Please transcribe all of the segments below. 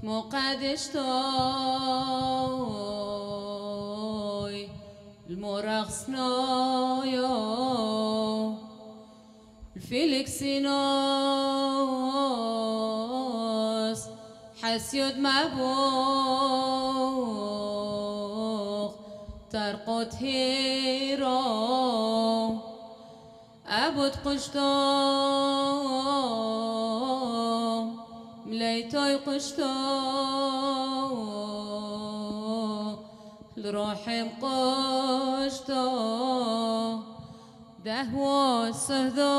כמו קדש תוי למורח סנויו לפיליקסינוס حسيد مبوخ ترقد هي قشتم مليتاي قشتم لروحي قشتم دهوة سهدا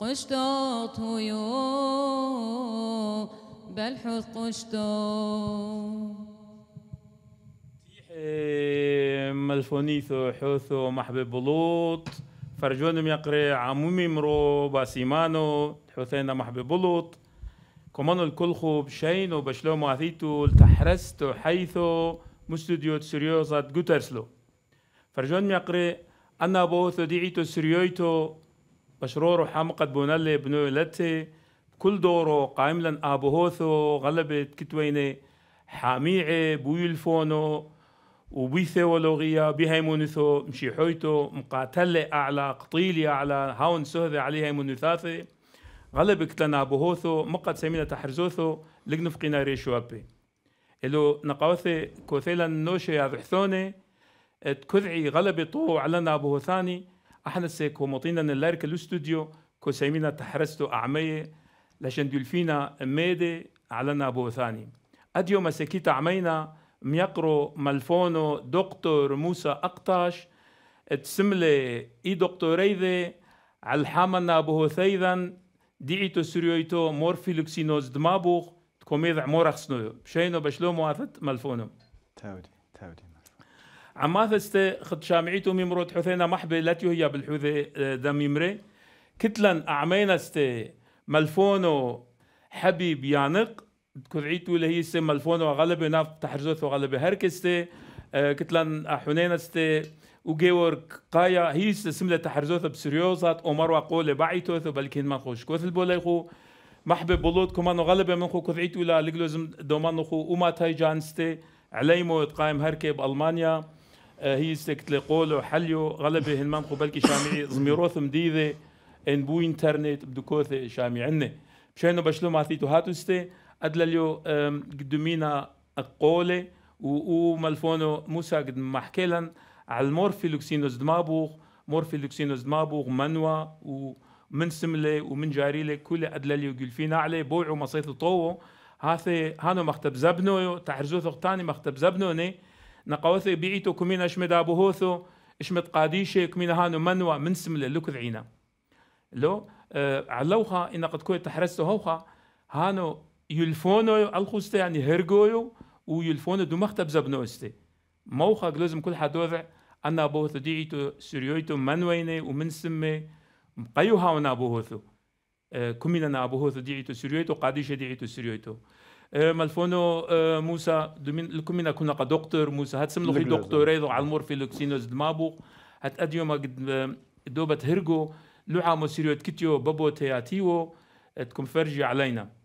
قشتو طيو بلحظ قشتو الفونيثو حوثو محب بلوط فرجون يقري عمومي مرو باسيمانو حوثينا محب بلوط كمانو خوب بشينو بشلو ماثيتو التحرستو حيثو مستوديو سريوزات جوترسلو فرجون يقري أنا بوثو ديعيتو سريويتو بشرورو حمقت بونالي بنو لتي كل دورو قائملا أبوهوثو غلبت كتويني حاميعي بويلفونو وبثيولوغيا بهيمونثو مشي حويتو مقاتلة أعلى قطيلي أعلى هاون سهذة عليها هيمونثاثة غلبك لنا بهوثو مقد سمينا تحرزوثو لقنف قينا ريشو أبي إلو نقاوثي كوثيلا نوشي يا ذحثوني تكذعي غلبي طو علنا بهوثاني احنا سيكو مطينا نلارك الاستوديو كو سيمينا تحرستو أعمية لشان دولفينا ميدي علنا بهوثاني أديو مسكيت أعمينا ميقرو ملفونو دكتور موسى أقطاش تسملي إي دكتوريذي على الحامنا ثيذا ديعيتو سريويتو مور فيلوكسينوز دمابوخ تكوميض عمورخ سنويو بشينو بشلومو هاثت ملفونو تاودي تاودي عماثست خد شامعيتو ميمروت حثينا محبي لاتيو هي بالحوذي آه، دميمري أعمينا أعمينست ملفونو حبيب يانق كرعيتو ولا هي سي ملفون وغلبه ناف تحرزوث وغلبه هركستي آه، كتلان حنينستي وجيورك قايا هي سملة تحرزوث بسريوزات ومر وقول بعيتوث وبلكن ما خوش كوث البوليخو محب بولوت كمان غلبة من خو كذعيتو ولا لجلوزم دومان خو وما تاي جانستي عليمو تقايم هركي بألمانيا آه، هي سكت قولو حليو غلبة هنمان خو بلكي شامي زميروث مديدة ان بو انترنت بدكوث شامي شامعنا بشينو بشلو ما ثيتو هاتوستي ادلاليو قدمينا القولة مالفونو موسى قد ما لنا على المورفيلوكسينوز دمابوغ مورفيلوكسينوز دمابوغ منوى ومن سملة ومن جاريلة كل أدلاليو قلفين عليه بوعو مصيت طوو هاثي هانو مختب زبنو تحرزو ثقتاني مختب زبنوني نقاوثي نقوثي بيعيتو كمين اشمد هوثو اشمد قاديشي كمين هانو منوى من سملة لو آه، عينا لو علوها إن قد كوي تحرزتو هوخا هانو يلفونو الخوستا يعني هرغويو ويلفونو دو مختب زبنوستي موخك لازم كل حد وضع أنا بوثو ديعيتو سريويتو من ويني ومن سمي مقيو هاونا بوثو أه كمينا نابوثو ديعيتو سريويتو قاديشة ديعيتو سريويتو أه مالفونو موسى دومين الكمينا كنا قا دكتور موسى هتسم لخي دكتور ايضو على المور في لوكسينوز دمابو هت اديوما قد دوبة هرغو لعامو سريوت كتيو بابو تياتيو تكون فرجي علينا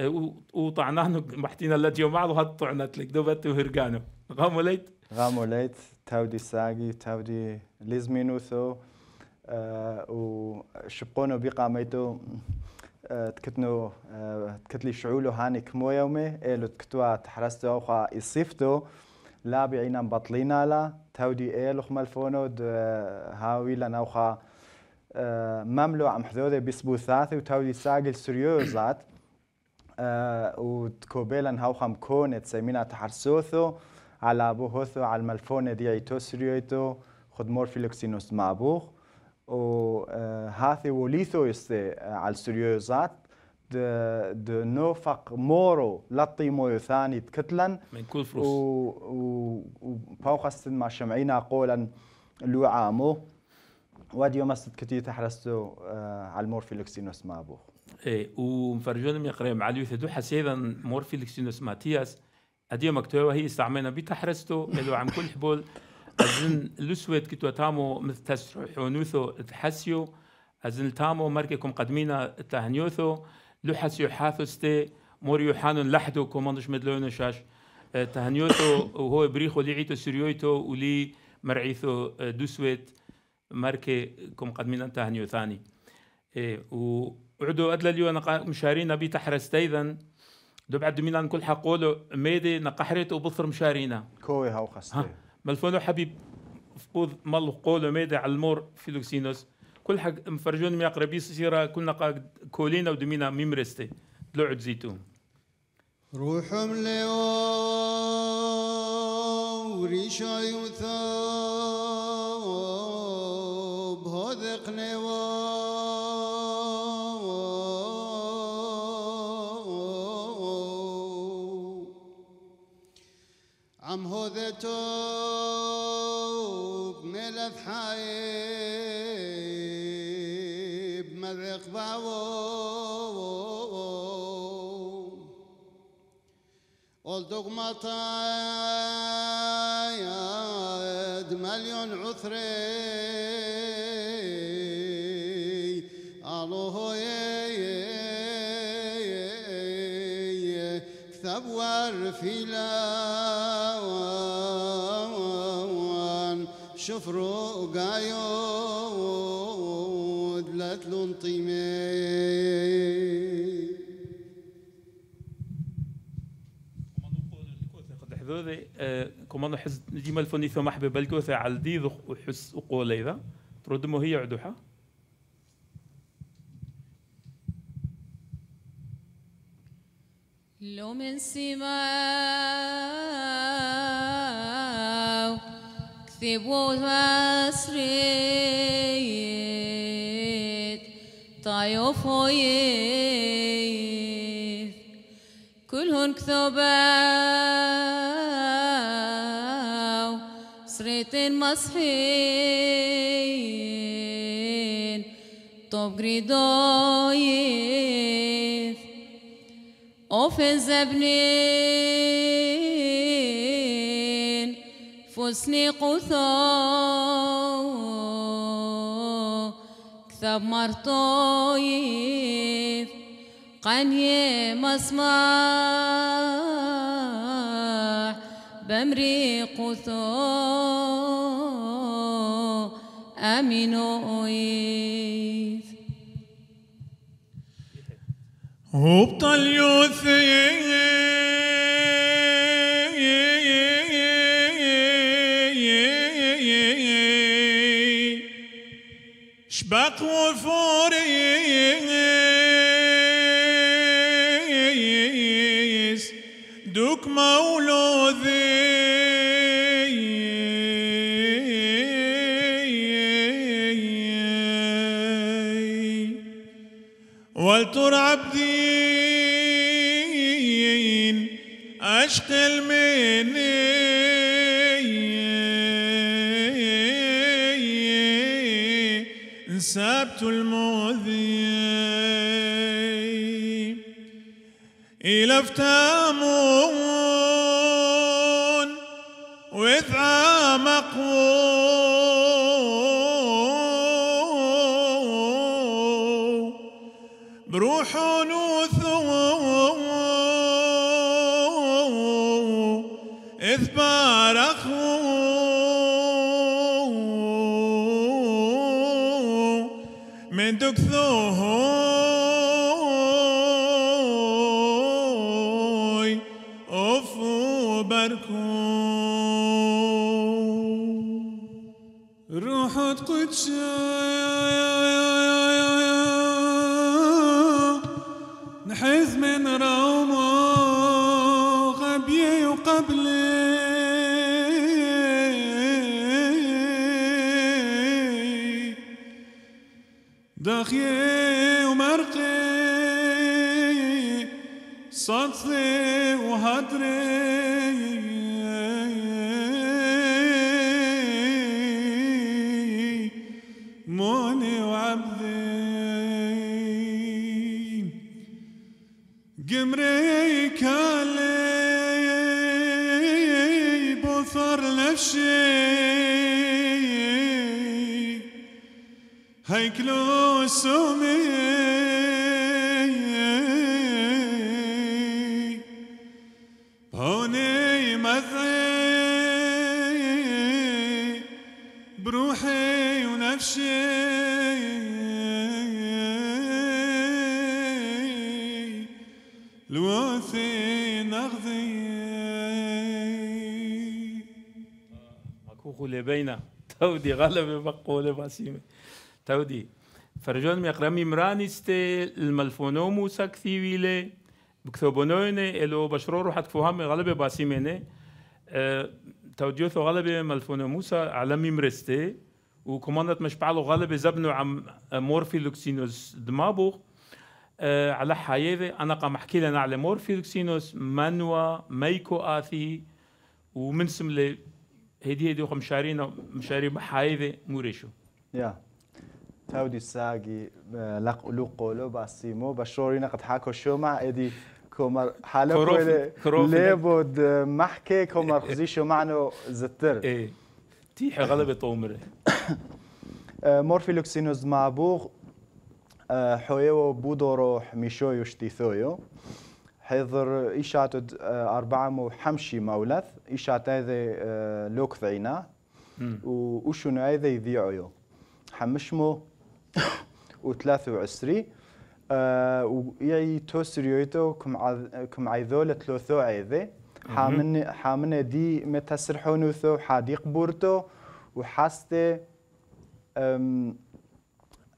إيه، وطعناه محتينا لجيو معه هاد طعنت لك دوبت وهرقانو غامو ليت غامو ليت تاودي ساقي تاودي ليز مينوثو آه، وشبقونو بيقا ميتو آه، تكتنو آه، تكتلي شعولو هاني كمو يومي ايلو تكتوا تحرستو أخا إصيفتو لا بعينا بطلينا لا تاودي ايلو خمالفونو هاوي لنا أخا مملو عم حذوذي بسبوثاثي وتاودي ساقي السريوزات ut kobelan haucham konet semina taharsotho على بوهوثو على الملفونة دي توسريوتو خد مور مورفيلوكسينوس معبوخ و هاثي وليثو يستي على السريوزات د نوفق مورو لطي مويو ثاني تكتلن من كل فروس و وباوخستن ما شمعينا قولا لو عامو وديو مستد كتير تحرستو على المورفيلوكسينوس معبوخ إيه، ومفرجون من قريه مع اليوث وثدو حسيدا مور فيليكس يونس ماتياس اديو مكتوبة هي استعملنا بتحرستو حرستو قالوا عم كل حبول أزن لسويت كتو تامو مثل نوثو تحسيو أزن تامو ماركيكم قدمينا تهنيوثو لو لحسيو حاثوستي مور يوحانون لحدو كوماندوش مدلون شاش إيه، تهنيوثو وهو بريخو لعيتو سريويتو ولي مرعيثو إيه، دوسويت مركي كم قدمينا تهنيو ثاني إيه و وعدو ادلا اليو انا مشارينا بي تحرس تيذن دو بعد ميلان كل حقولو ميدي نقحريت وبصر مشارينا كوي هاو خستي ملفونو حبيب فقود مال قولو ميدي على المور في لوكسينوس كل حق مفرجون مي قربي سيرا كلنا قا كولينا ودمينا ميمرستي دلو عد زيتون روحهم ليو وريشا يوثا هذق نيوان وذتو من حايب مرق باو مطايد مليون عثري الله شفرو قايود لا تلنطيمي ذوذي آه، كمان حز نجيم الفني ثم أحب بالكوثة على ذخ وحس وقول إذا تردمو هي عدوها لو من سماو في بوت مسريت طايف ويف كلهن كثوباو سريتين مصحين طوب قريدويف اوف الزبنين فسني قثا كثب مرطويف قني مسمع بمري قثا أمين أويف هبط يوثيف بغفور حتى تودي غلبة مقولة باسيمة تودي فرجون مقرمي مرانيستي الملفونو موسى كثيويلي بكتوبونويني الو بشرو روحت فهم غلبة باسيميني أه توديوثو غلبة ملفونو موسى على مرستي وكماندت مش بعلو غلبة زبنو عم مورفي لوكسينوس دمابوغ أه على حياتي انا قام احكي لنا على مورفي لوكسينوس منوى ميكو اثي ومن سملي هدي هدي مشارينا مشاري محايدة موريشو يا تودي ساقي اه، لق لو قولو باسيمو بشورينا قد حاكو شومع ادي كمر حالك لابد اه، محكي كومر خزي شو معنو زتر ايه تيح غلبة طومره اه، مورفيلوكسينوز معبوغ حويو بودورو حميشو يشتيثويو حيضر إيشات آه، أربعة حمشي مولث إيشات هذا آه، لوك ذينا وشنو هذا يذيعو حمشمو وثلاثة وعسري آه، ويعي توسريويتو كم كم عيذول ثلاثو عيذي حامن حامن دي متسرحونو ثو حاديق بورتو وحاستي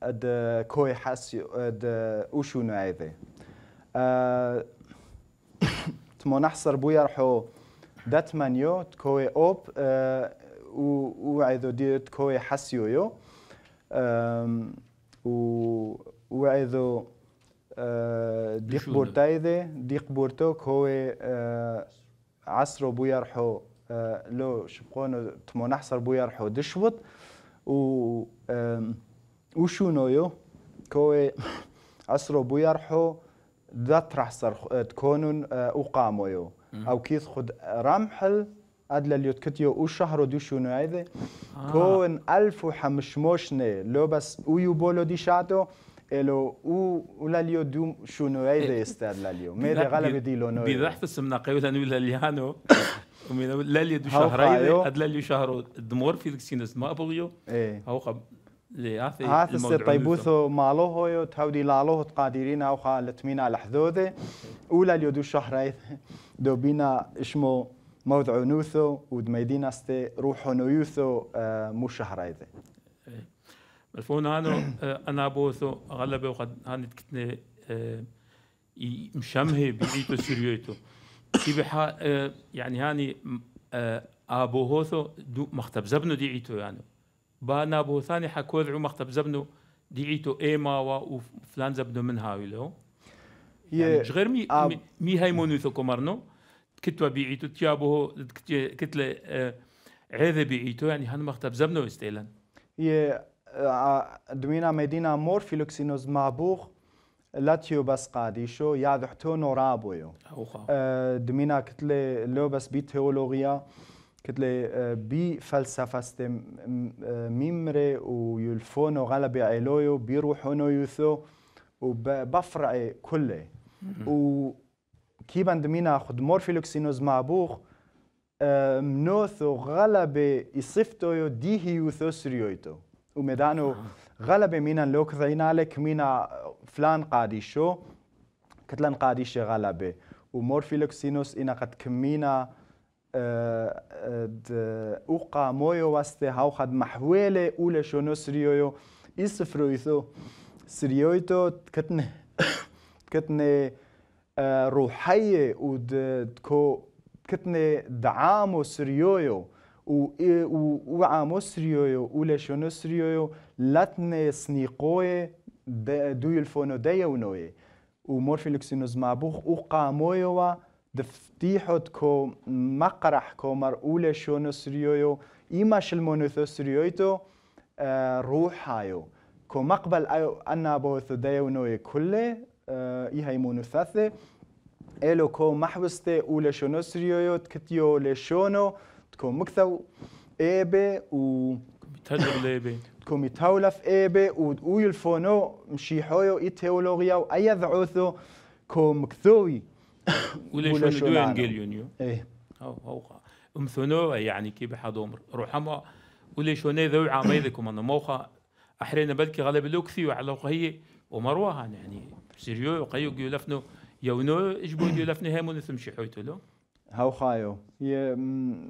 أد كوي حاسي أد وشنو عيذي تمو نحصر بويا رحو دات مانيو تكوي اوب آه، و وعيدو دير تكوي حسيو يو و وعيدو أه ديق بورتايدي ديق بورتو كوي آه، عصرو بويا رحو آه، لو شبقونو تمو نحصر بويا رحو دشوط و وشونو يو كوي عصرو بويا رحو ذات راح آه، تكونون آه، اقاموا أو كيس خد رمحل أدل اليوت كتيو أو شهر دو شنو هذا آه. كون ألف وحمشموشني لو بس او بولو دي شاتو الو او ولا ليو دو شنو هيدا إيه. استاد لا ليو مي غالبا دي لونو بيضحت السمنا قيولا ولا ليانو لا ليو شهرين ادل ليو شهر دمور في سينس ما ابغيو ايه هو لآثي هاث طيبوثو مالو هويو تاودي لالو تقاديرين او خا لتمينا لحذوذي أولى اليودو شهرين دوبينا اسمو موضع نوثو ودميدينا ستي روحو نويوثو آه، مو شهر إيه. ملفون هانو آه، انا انا بوثو غلبه وقد هانت كتني آه، مشمهي بيعيتو سوريوتو كيف بحا يعني هاني ابو هوثو دو مختبزبنو ديعيتو يعني نابو ثاني حكوذ عو مختب زبنو ديعيتو ايما و فلان زبنو من هاوي له يعني مش غير مي آه مي هاي مونوثو كومرنو كتوا بيعيتو تيابو كتلة آه بيعيتو يعني هن مختب زبنو استيلن يه آه، دوينا مدينة مور فيلوكسينوز معبوغ لاتيو بس قاديشو يا ذحتو يو آه، دمينا كتلي لو بس بي تيولوغيا كتلي آه، بي فلسفة ستم آه، ميمري ويلفونو غلبي عيلويو بيروحونو يوثو وبفرعي كله و وكي بندمينا خد مور مورفيلوكسينوز معبوخ آه، منوثو غلبي يصفتو يو ديه يوثو سريويتو ومدانو غلبي مينا لوك ذينالك مينا فلان قاديشو كتلان قاديشي غلبي ومورفيلوكسينوس إنا قد كمينا آه، آه، د اوقا مويو واسته هاو خد محويله اولى شونو سريويو اس فرويثو سريويتو كتنه كتنه آه، روحيه ود كو كتنه دعامو سريويو و و و عامو سريويو اول شنو سريويو لاتنه سنيقوي دويل فونو ديونوي ومورفيلوكسينوز مابوخ اوقا مويو دفتيحت كو مقرح كو مرؤولة شو نسريويو إيما شلمونو ثسريويتو آه روحايو كو مقبل أيو أنا بو ثديو نوي كله آه إيها يمونو إلو كو محوستي أولة شو نسريويو تكتيو لشونو تكو مكثو إيبي و تجر ليبي تكومي تولف إيبي ودقوي فونو مشيحويو إي تيولوغيا وأي ذعوثو كو مكثوي ولا شنو يونيو ايه او او امثونو يعني كي بحضومر روحما ولا شنو ذو عميدكم انا موخا احرينا بلكي غالب لوكثي وعلى هي ومروها يعني سيريو قيو يلفنو يونو اجبو يولفنو هيمون ثم شي حوتلو هاو خايو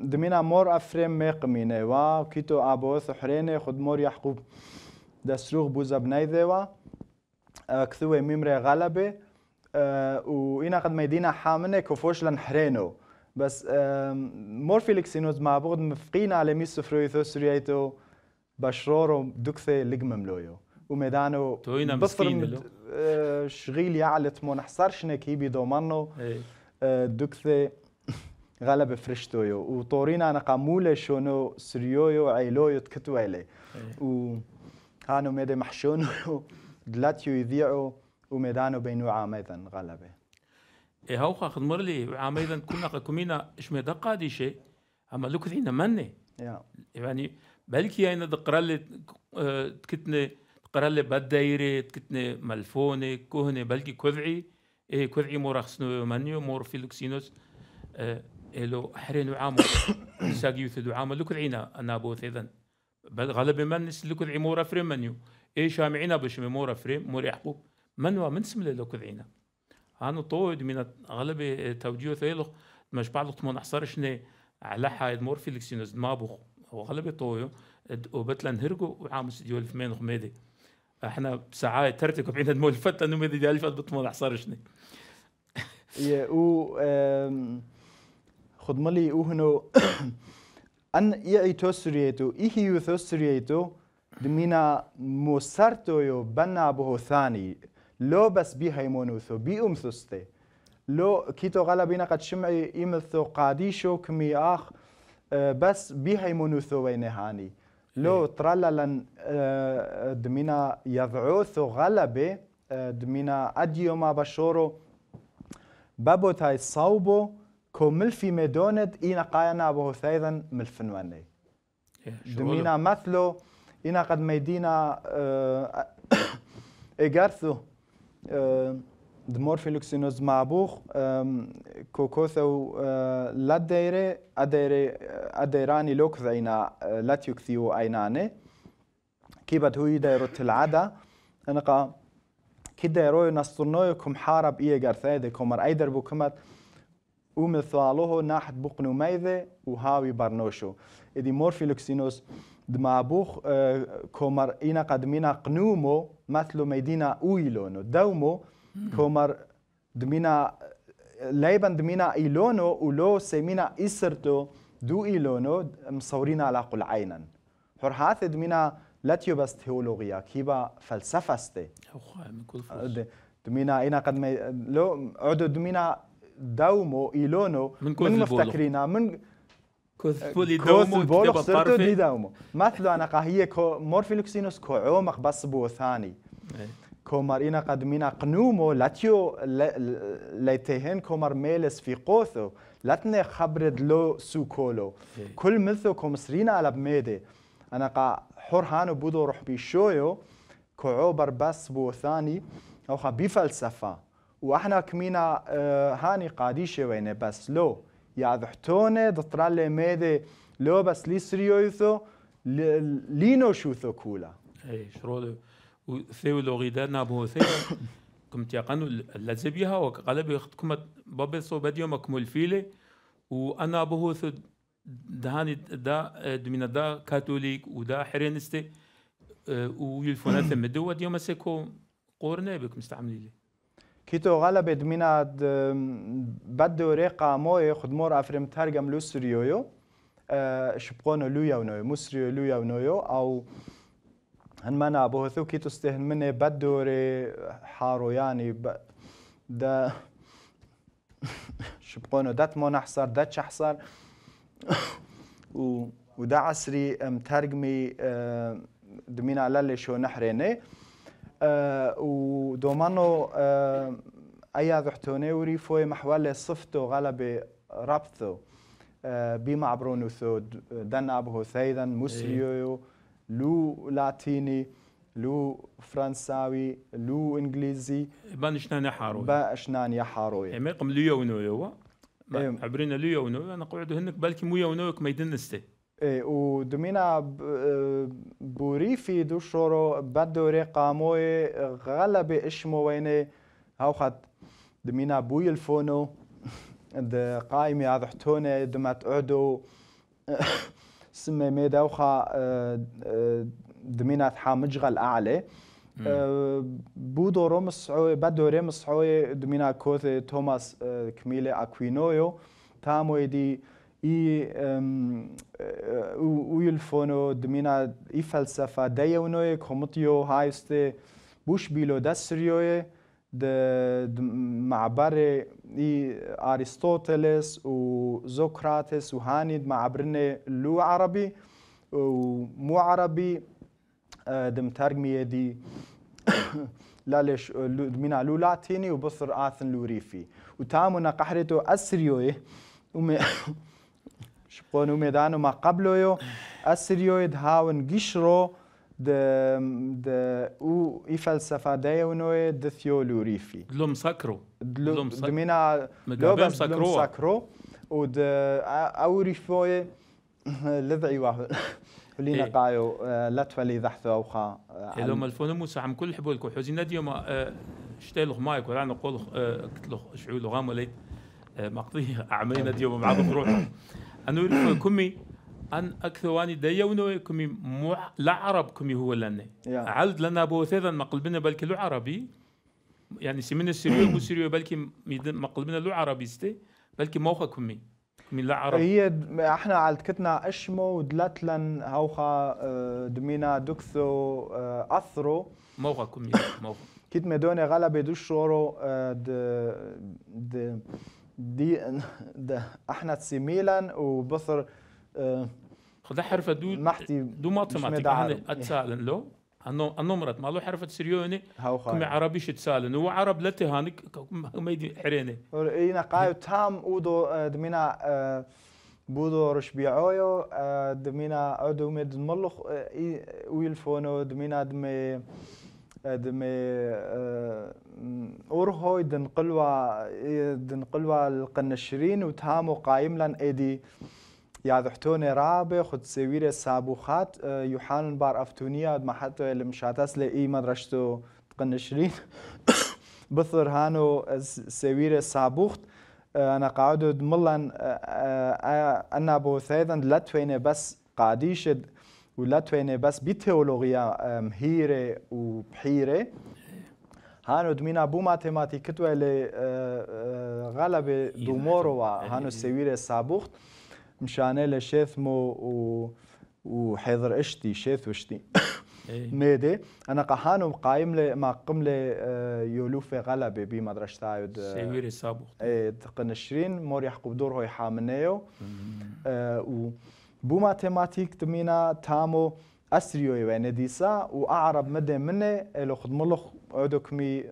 دمينا مور افريم ميقمينه وا كيتو ابو سحرينه خد مور يحقوب دسروغ بوزا بنايده وا كثوه ميمره غلبه آه، وانا قد ما حامنة حامنا كوفوش لنحرينو بس آه، مور فيليكسينوز مع بعض مفقين على ميس سفرويثو سريايتو بشرورو دكثي لقمم لويو وميدانو توينا مسكين آه، شغيل يعلت مو نحصرش نكيبي دومانو دكثي غلب فرشتويو وطورينا انا قامولة شونو سريويو عيلويو تكتوالي و هانو ميدي محشونو دلاتيو يذيعو وميدانو بينو عام ايضا غلبه اي خا خدمر لي عام ايضا كنا كمينا اش ميدا قاديشي اما لو كثينا مني يعني بلكي انا دقرا لي آه، تكتني دقرا لي بالدايري تكتني ملفوني كهني بلكي كذعي إيه كذعي مور خصنو منيو مور فيلوكسينوس آه، إلو حرين وعام ساقيو ثدو عامو لكل عينا انا بوث ثيذن بل غالب من نسل لكل عمورة فريم منيو اي شامعينا باش مورة فريم موري يحقوب من هو من سملة لو كذينا أنا طويد من أغلب آه، توجيه ثيلو مش بعض تمون أحصرشنا على حايد مور مورفيلكسينوز دمابوخ وغلب طويو وبتلان هرقو وعامس ديول فمين غميدي احنا بساعات ترتك بعين المول مول فتا انه ميدي ديالي الف بتمون احصرشني يا او خد مالي او هنا أن اي إيه توسريتو إيه يو توسريتو دمينا موسرتو يو بنا بو ثاني لو بس بي هيمونوثو بي أمثوستي لو كيتو غلبينا قد شمعي إمثو قاديشو كمي آخ بس بي هيمونوثو وينهاني لو ترالا لن دمينا يضعوثو غلبي دمينا أديو ما بشورو بابو تاي صوبو كو ملفي مدوند إينا قاينا بو ثايدا ملفنواني دمينا مثلو إينا قد ميدينا إيغارثو دمور فيلوكسينوز معبوخ كوكوثو اه، لا دايرة أديرة أديراني لوك زينا اه، لا تيوكثيو أيناني كي بدهوي دايرو تلعدا أنقا كي دايرو نصرنوي كم حارب إيه قرثاي دي كمر أيدر بو كمت ومثاله ناحت بقنو ميذة وهاوي برنوشو إدي مور فيلوكسينوز دمابوخ كومر إنا قدمينا قنومو مثل ميدينا أويلونو دومو كومر دمينا لايبان دمينا إيلونو ولو سيمينا إسرتو دو إيلونو مصورين على قل عينا حر هاث دمينا لاتيو بس تيولوغيا كيبا فلسفة ستي دمينا إنا قد مي... لو عدو دمينا دومو إيلونو من, من مفتكرينا من كوثبولي دومو بولو خسرتو دي دومو مثلو انا قهية كو مورفيلوكسينوس كو عومق بس بو ثاني كومر إنا قد منا قنومو لاتيو ليتهن كومر ميلس في قوثو لاتني خبرد لو سوكولو كل مثو كومسرينا على بميدي أنا قا حور هانو بودو روح بيشويو كعوبر بس بو ثاني أو خا بفلسفة وإحنا كمينا هاني قاديشة وين بس لو yadhtone dostrale mede لي lisrioitho lino shutho كولا اي شرو ثيو لوغيدا نابو ثيو كم تيقنوا اللزبيها وقلب يختكم بابي صوبد يوم اكمل فيلي وانا بهو دهاني دا دمنا دا كاثوليك ودا حرينستي ويلفونات مدو وديوم سيكو قورنا بكم استعملي لي Kito galabet e, mina bad döre qamoy xudmor afrem tergem lu Suriyoyo. شبقونه لو يونو مصري لو يونو او هن منا ابو هثو كي تستهن مني بدوري حارو يعني ب... دا شبقونه دات مون احصر دات شحصر و ودا عصري مترجمي دمينا للي شو نحريني ودومانو ايا ذحتوني وري فوي محوالي صفتو غلبي رابثو بما عبرونو ثو دن ابو ثيدا مسليو لو لاتيني لو فرنساوي لو انجليزي بانشنان يحاروي بانشنان يحاروي يعني ما قم ليو ونو يو عبرنا ليو ونو انا قعدوا هنك بالكي مو يو ونو ما يدنستي و إيه، ودمينا آه، بوريفي دو شورو بد دوری قاموی غلب اشمو وینه هاو خد دمينا بوی الفونو ده قایمی هذا حتوني دمت عدو سمي ميدا وخا آه، آه، دمينا تحامجغ اعلی بودو روم الصعوي بد دوری مسعوی دمينا كوثي توماس کمیل اکوینویو تاموی دی i e, uyulfono domina i falsafa dejevnoje, komotio hajste, bush bilo dasrioje, de, de معبر و ارسطوطلس و وهاند معبرنا لو و ومو عربي دم ترجمية دي لالش من لو لاتيني وبصر آثن لو ريفي وتامنا قحرته و شبقون وميدان ما قبلو يو أسريو يدهاون قشرو د د او اي فلسفه نو د ثيولو ريفي دلوم ساكرو دلوم دمينا لو بس دلوم ساكرو ود او ريفوي لذعي واحد اللي نقايو لا تولي ذحثو او خا لو ملفون موسى عم كل حبولكو حوزينا ديما شتيلو مايك ولا نقول قلت له شعو لغام وليت مقضيه عاملين ديما مع روحه انو يلف كمي ان اكثواني ديونو كمي مو لا عرب كمي هو لنا عالد لنا ابو ثيذا قلبنا بلكي لو عربي يعني سي من السيريو مو سيريو بلكي قلبنا لو عربي ستي بلكي موخا كمي من عربي هي احنا كتنا اشمو دلاتلن هوخا آه، دمينا دكثو آه، اثرو موخا كمي موخا كيت مدوني غلبي دوشورو آه، د د دي ده احنا سيميلان وبصر آه، خد حرفة دو محتي دو ماتماتيك انا اتسالن لو النمرة مالو حرفة سريوني يعني؟ كم خاي كمي عربي هو عرب لا تهانك يدي حريني اينا قايو تام اودو آه، دمينا آه، بودو رشبيعويو دمينا اودو مد ملخ ويلفونو دمينا دمي دمي آه، اورهوي دن قلوة دن قلوة القنشرين وتهامو قايم لان ايدي يا ذحتوني رابي خد سويرة سابوخات آه، يوحان بار افتونيا ما حتى المشاتس لي مدرشتو قنشرين بثر هانو سويرة سابوخت آه، انا قاعدو دملان انا بو بوثيدا لتويني بس قاديشد ولاتوين بس بتيولوجيا هيرة وبحيره هانو دمينا بو ماتيماتيكتو اللي اه، اه، غالب دومورو هانو سوير سابوخت مشانه لشيث مو و وحضر اشتي شيث وشتي ميدي انا قحانو قايم لي ما قم لي يولوف اه، غلبة بمدرسة تاعد سوير سابوخت اي تقنشرين مور يحقب دور هو يحامنيو و بو ماتماتيك تمينا تامو أسريو و أعرب مدى مني إلو خد ملوخ عدوك مي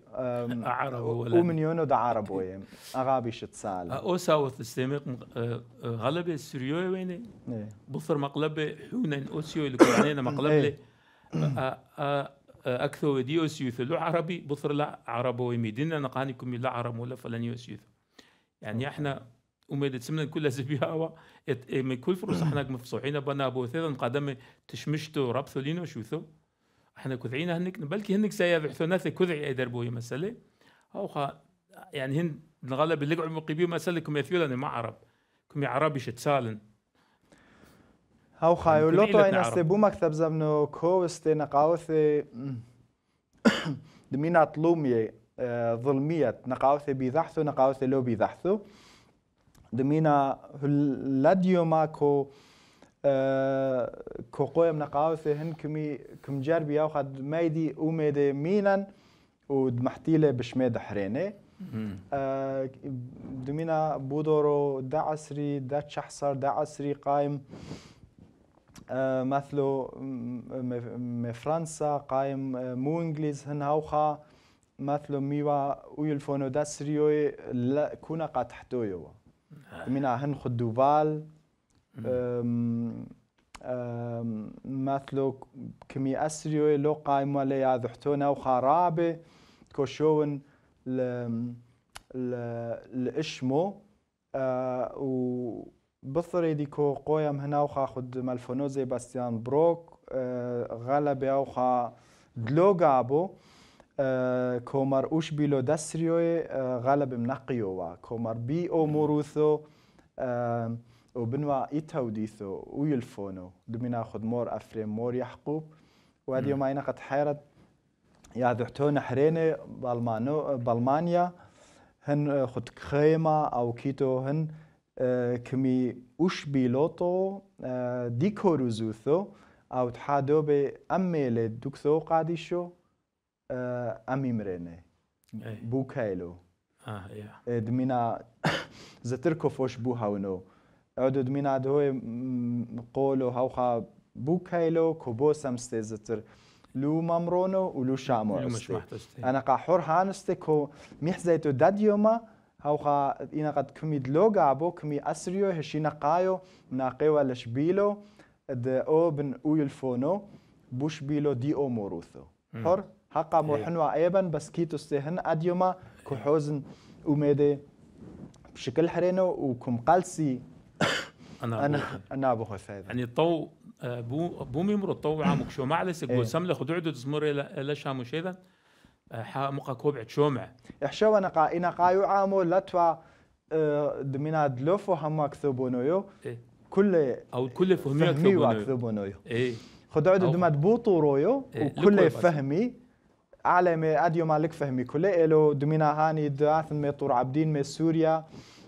أعرب ولا ومنيونو دا عرب ويم أغابي سال أو أوسا وثستميق غلبة سريو ويني بثر مقلبة حونا أوسيو اللي كورانينا مقلبة أكثر ودي سيوث لو عربي بثر لا عرب ويمي دينا نقانيكم لا عرب ولا فلان يوسيوث يعني احنا ومید سمنن كل زبيها و إيه، من كل فرصة فرص احنا نعم. مفصوحين بنا ابو ثيرا قدم تشمشتو ربثو لينا شوثو احنا كذعينا هنك بلكي هنك سايا بحثونات كذعي اي بوي مسألة او خا يعني هن الغالب اللي قعدوا مقيبين مسألة كم يثيولن ما عرب كم عربي شتسالن او خا يولوتو اين استبو مكتب زبنو كو استينا قاوثي دمينا طلومي آه، ظلمية نقاوثي بيضحثو نقاوثي لو بيضحثو دمينا هلاديو ماكو آه كوقويا من قاوثة هن كمي كم جربي أو خد ميدي وميدي مينا ودمحتيلة بشميد حريني آه دمينا بودورو دا عسري دا تشحصر دا عسري قايم آه مثلو من فرنسا قايم آه، مو انجليز هن هوخا مثلو ميوا ويلفونو دا سريوي لا كونا قا تحتويوا آه. منا هن خدوبال مثلو كمي أسريو لو قايم ولا ياذحتونا وخرابة كوشون ل لإشمو آه، و بصري ديكو قويم هنا وخا خد ملفونوزي باستيان بروك آه، غلبة وخا دلوغابو كومر آه، اوش بيلو دسريو غالب منقیو و کمر بی او مروثو و موروثو وبنوا يتوديثو ويلفونو دمنا خد مور افريم مور و ادیو ما قد حیرت يا ذحتون حريني بالمانو بالمانيا هن خود خیما او کیتو هن کمی اش اوش بيلوتو ديكوروزوثو او تحادو به بأمي لدكثو قاديشو اميمريني بوكايلو اه يا إيه. آه، إيه. دمينا زتركو فوش بوها ونو عدد من عدوي قولو هاوخا بوكايلو كوبو سمستي زتر لو مامرونو ولو شامو انا قا حور هانستي كو ميحزيتو داديوما هاوخا انا قد كمي دلوغا بو كمي اسريو هشينا قايو ناقيوا لشبيلو د او بن اويلفونو بوش بيلو دي او موروثو حر حقا إيه. محنوا ايبا بس كيتوس هن اديوما كحوزن وميدي بشكل حرينو وكم قلسي انا انا انا ابو خفيف يعني طو بو بو ميمرو طو عمك شو معلس إيه. قول سمله خدوع دو تزمر لا شامو شيدا حامقا كوبع شومع احشو انا قا انا قايو عامو لتوا آه، دمينا دلوفو هما يو إيه. كل او كل فهمي كثبونويو اي خدوع دو دمات بوطو رويو وكل فهمي على ما اديو مالك فهمي كله الو دمينا هاني داثن ما طور عبدين من سوريا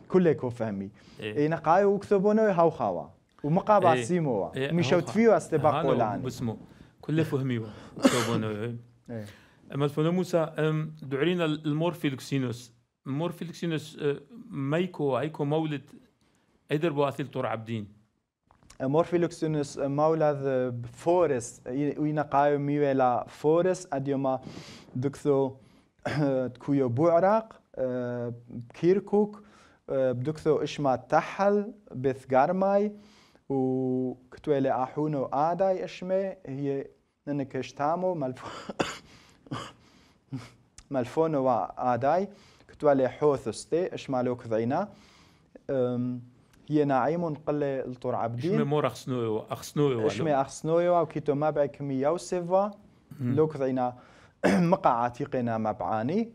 كله كو فهمي إيه. اي نقاي وكتبونه هاو خاوا ومقابع إيه. سيموا إيه. مشوت فيه استباق قولان بسمو كله فهمي كتبونه إيه. إيه. اما الفنو موسى دعرينا المورفيلكسينوس مورفيلكسينوس أه، مايكو ايكو مولد ايدر بواثيل طور عبدين Morphyluxinus maulath فورس وين قايو ميولا فورس اديوما دكتو tkuyo بوعراق كيركوك بدكثو إشما تحل بث جارماي وكتوالي أحونو آداي إشمي هي ننكش تامو ملفونو آداي كتوالي حوثستي إشما لوك ذينا هي نعيم قل الطور عبدين شمي مور اخسنويو اخسنويو شمي او وكيتو مابع كمي وسيفا لو كذينا مقع عتيقنا مبعاني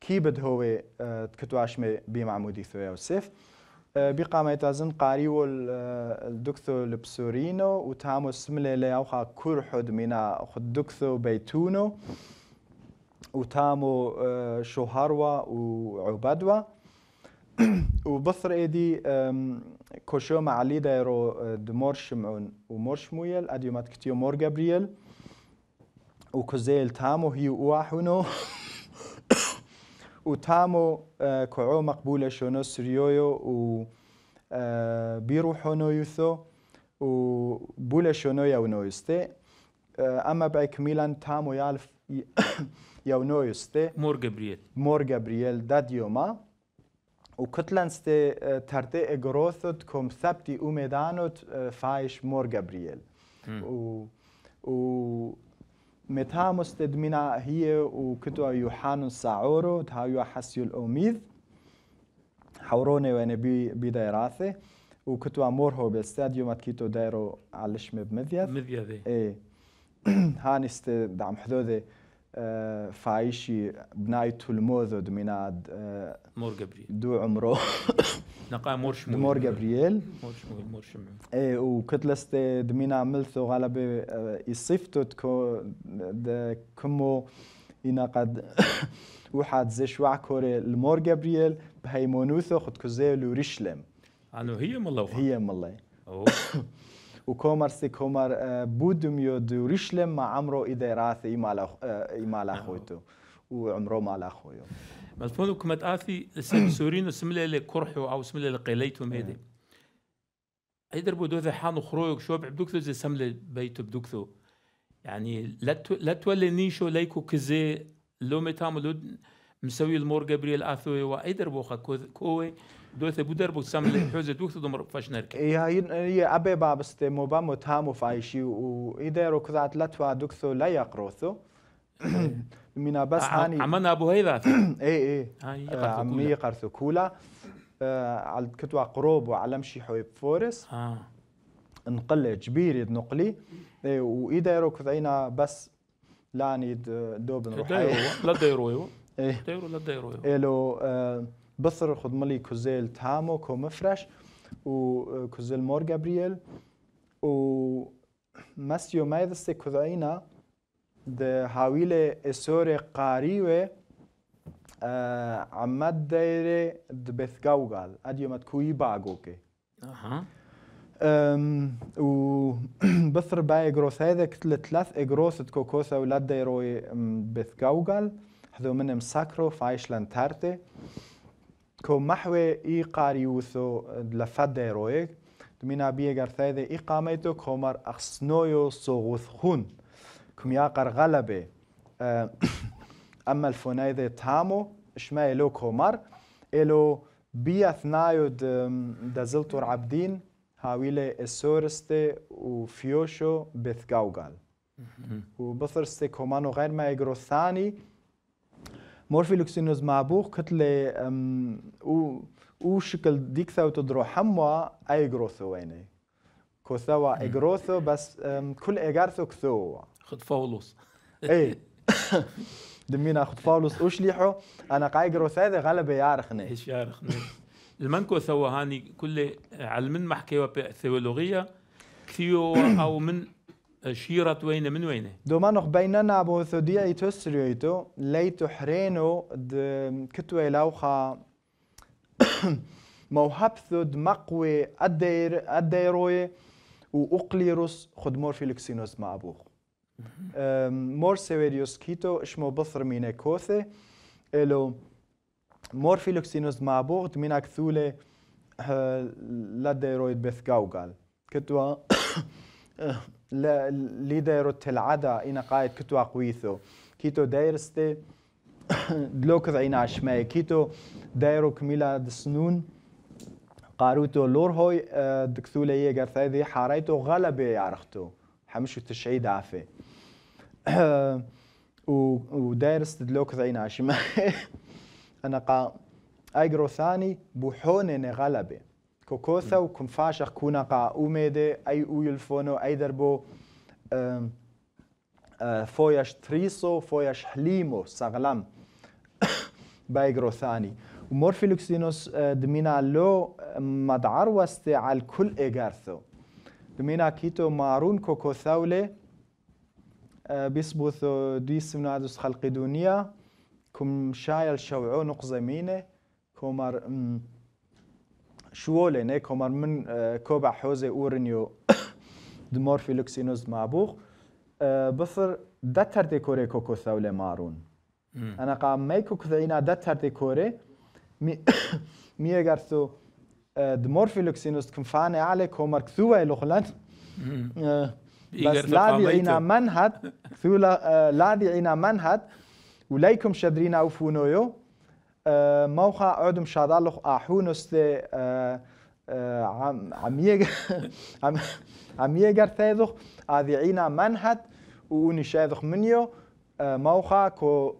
كي بد هو آه، تكتواش مي بمعمودي ثو يوسف آه، بقامة تازن قاريو آه، الدكتو لبسورينو وتامو سملي ليوخا كرحد منا خد دكتور بيتونو وتامو شوهروا وعبادوا وبصر ايدي كوشوما علي دايرو آه، دمور شمعون ومور شمويل مات كتيو مور جابرييل وكوزيل تامو هي واحونو وتامو آه، كعو مقبولة شونو سريويو و آه، بيروحونو يوثو و بولا شونو يونو يستي اما بعك ميلان تامو يالف يونو يستي مور جابرييل مور جابرييل داديو ما وكتلنستي اه، ترتي اغروثت كم ثبتي اوميدانوت اه، فايش مور جابرييل و و متها مستدمنا هي وكتوا يوحان ساعورو تها يوحسيو الأوميذ حوروني وين بي بديراثي وكتوا مورهو بالستاديو ماتكيتو دايرو على الشمب اه. مذيذ مذيذ ايه هاني است دعم حدوده آه، فايشي بنايتو الموذد مناد آه، مور جابرييل دو عمرو نقا مور شمول مور جابرييل مور شمول مور شمول اي وكتلست دمينا ملثو غالبا آه، تكو كو كمو إنا قد وحد زي شوع كوري المور جابرييل بهيمونوثو خد كوزيلو ريشلم عنو هي ملوها هي ملوها وكومرسي كومر آه، بودميو دو ريشلم ما عمرو إذا راثي مالا آه، نعم. خويتو وعمرو مالا خويو مضمون كمت آثي سورين سملة لكرحو أو سملة لقيليتو نعم. ميدي بودو ذا حانو خروج شو بدوكثو زي سملة بيتو بدوكثو يعني لا لا تولي نيشو ليكو كزي لو متاملو مسوي المور جبريل اثوي وايدر بوخا كوي دوثه بودر بود سامل حوزه دوست دوم رو فش نرک. دمر این يا آبی با بست موبا متهم و فایشی و ایده رو اذا ركزات لتوا دكثو لا يقروثو من بس هاني عمنا ابو هيدا اي اي عمي قرثو كولا على كتوا قروب وعلى مشي حويب فورس آه. نقل جبيري نقلي واذا ركض بس لاني دوب نروح لا ديرو ايوه ديرو لا ديرو الو آه، بثر خود ملی کوزل تامو کو مفرش و کوزل مور گابریل و مسيو مايدستي كوزاينا ده هاويل اسور قاری و اه، عمد ادیو دبثقوغال کوی باگو باغوكي ام و بثر باي اجروث هذا كتل ثلاث اجروث كوكوسا ولاد دايروي بثقوغال هذو منهم ساكرو فايش لانتارتي كو محو اي قاريوثو لفد رويك دمينا بيجر ثايدة إقامتو كومر أخسنويو خون كم ياقر غلبة أما الفنايدة تامو اشما إلو كومر إلو بيا ثنايو دزلتور عبدين هاويلة السورستي وفيوشو بثقاوغال وبثرستي كومانو غير ما يقرو ثاني مورفيلوكسينوز معبوخ كتلة و او شكل ديك ثو تدرو حموا اي جروثو ويني كوثوا اي جروثو بس كل اي ايجارثو كثو خد فولوس اي دمينا خد فولوس اوش ليحو انا قاي جروث هذا غلبه يارخني ايش يارخني المنكو ثوا هاني كل علمن محكي بثيولوجيا كثيو او من شيرة وين من وينه دوما نخ بيننا ابو ثديا يتسريتو ليتو حرينو كتوي لوخا موهبثو مقوي الدير الديروي واقليروس خد مورفيلوكسينوز مع ابوه مور سيريوس كيتو اسمه بصر مينا كوثي الو مورفيلوكسينوز مع ابوه دميناك ثولي آه، لديرويد بث قوقال كتوا ليديرو تلعدا إنا قايد کتو قويثو كيتو دايرستي دلوك ضعينا عشماي كيتو دايرو كميلا دسنون قاروتو لور هوي آه، دكثولة إيه هي قرثاذي حاريتو غلبة يعرختو حمشو تشعي و ودايرست دلوك ضعينا عشماي أنا قا أجرو ثاني بوحوني غلبة كوكوثا وكمفاشا كونا قا اوميدي اي اويل فونو اي دربو فوياش تريسو فوياش حليمو سغلم بايغرو ثاني ومورفيلوكسينوس دمينا لو مدعر وستي على كل إيغارثو دمينا كيتو مارون كوكو ثاولي بيسبوثو دي سمنادوس خلقي دونيا كم شايل شوعو نقزمينه كمار شوول نه کمر من کوبا آه، حوزه اورنیو دمور فيلوكسينوز مابوغ آه، بصر دتر ديكوري كوكو ثولي مارون انا قام ميكو كذينا دتر ديكوري مي غارثو آه، دمور فيلوكسينوز فانة عليك هومر كثوة لغلان بس لا ديعينا منهد ثولا لا من منهد وليكم شدرينا وفونويو آه، موقع عدم شادالخ احونست آه، آه، عميق عميق ارتاذخ اذيعينا منهد ونشاذخ منيو موقع كو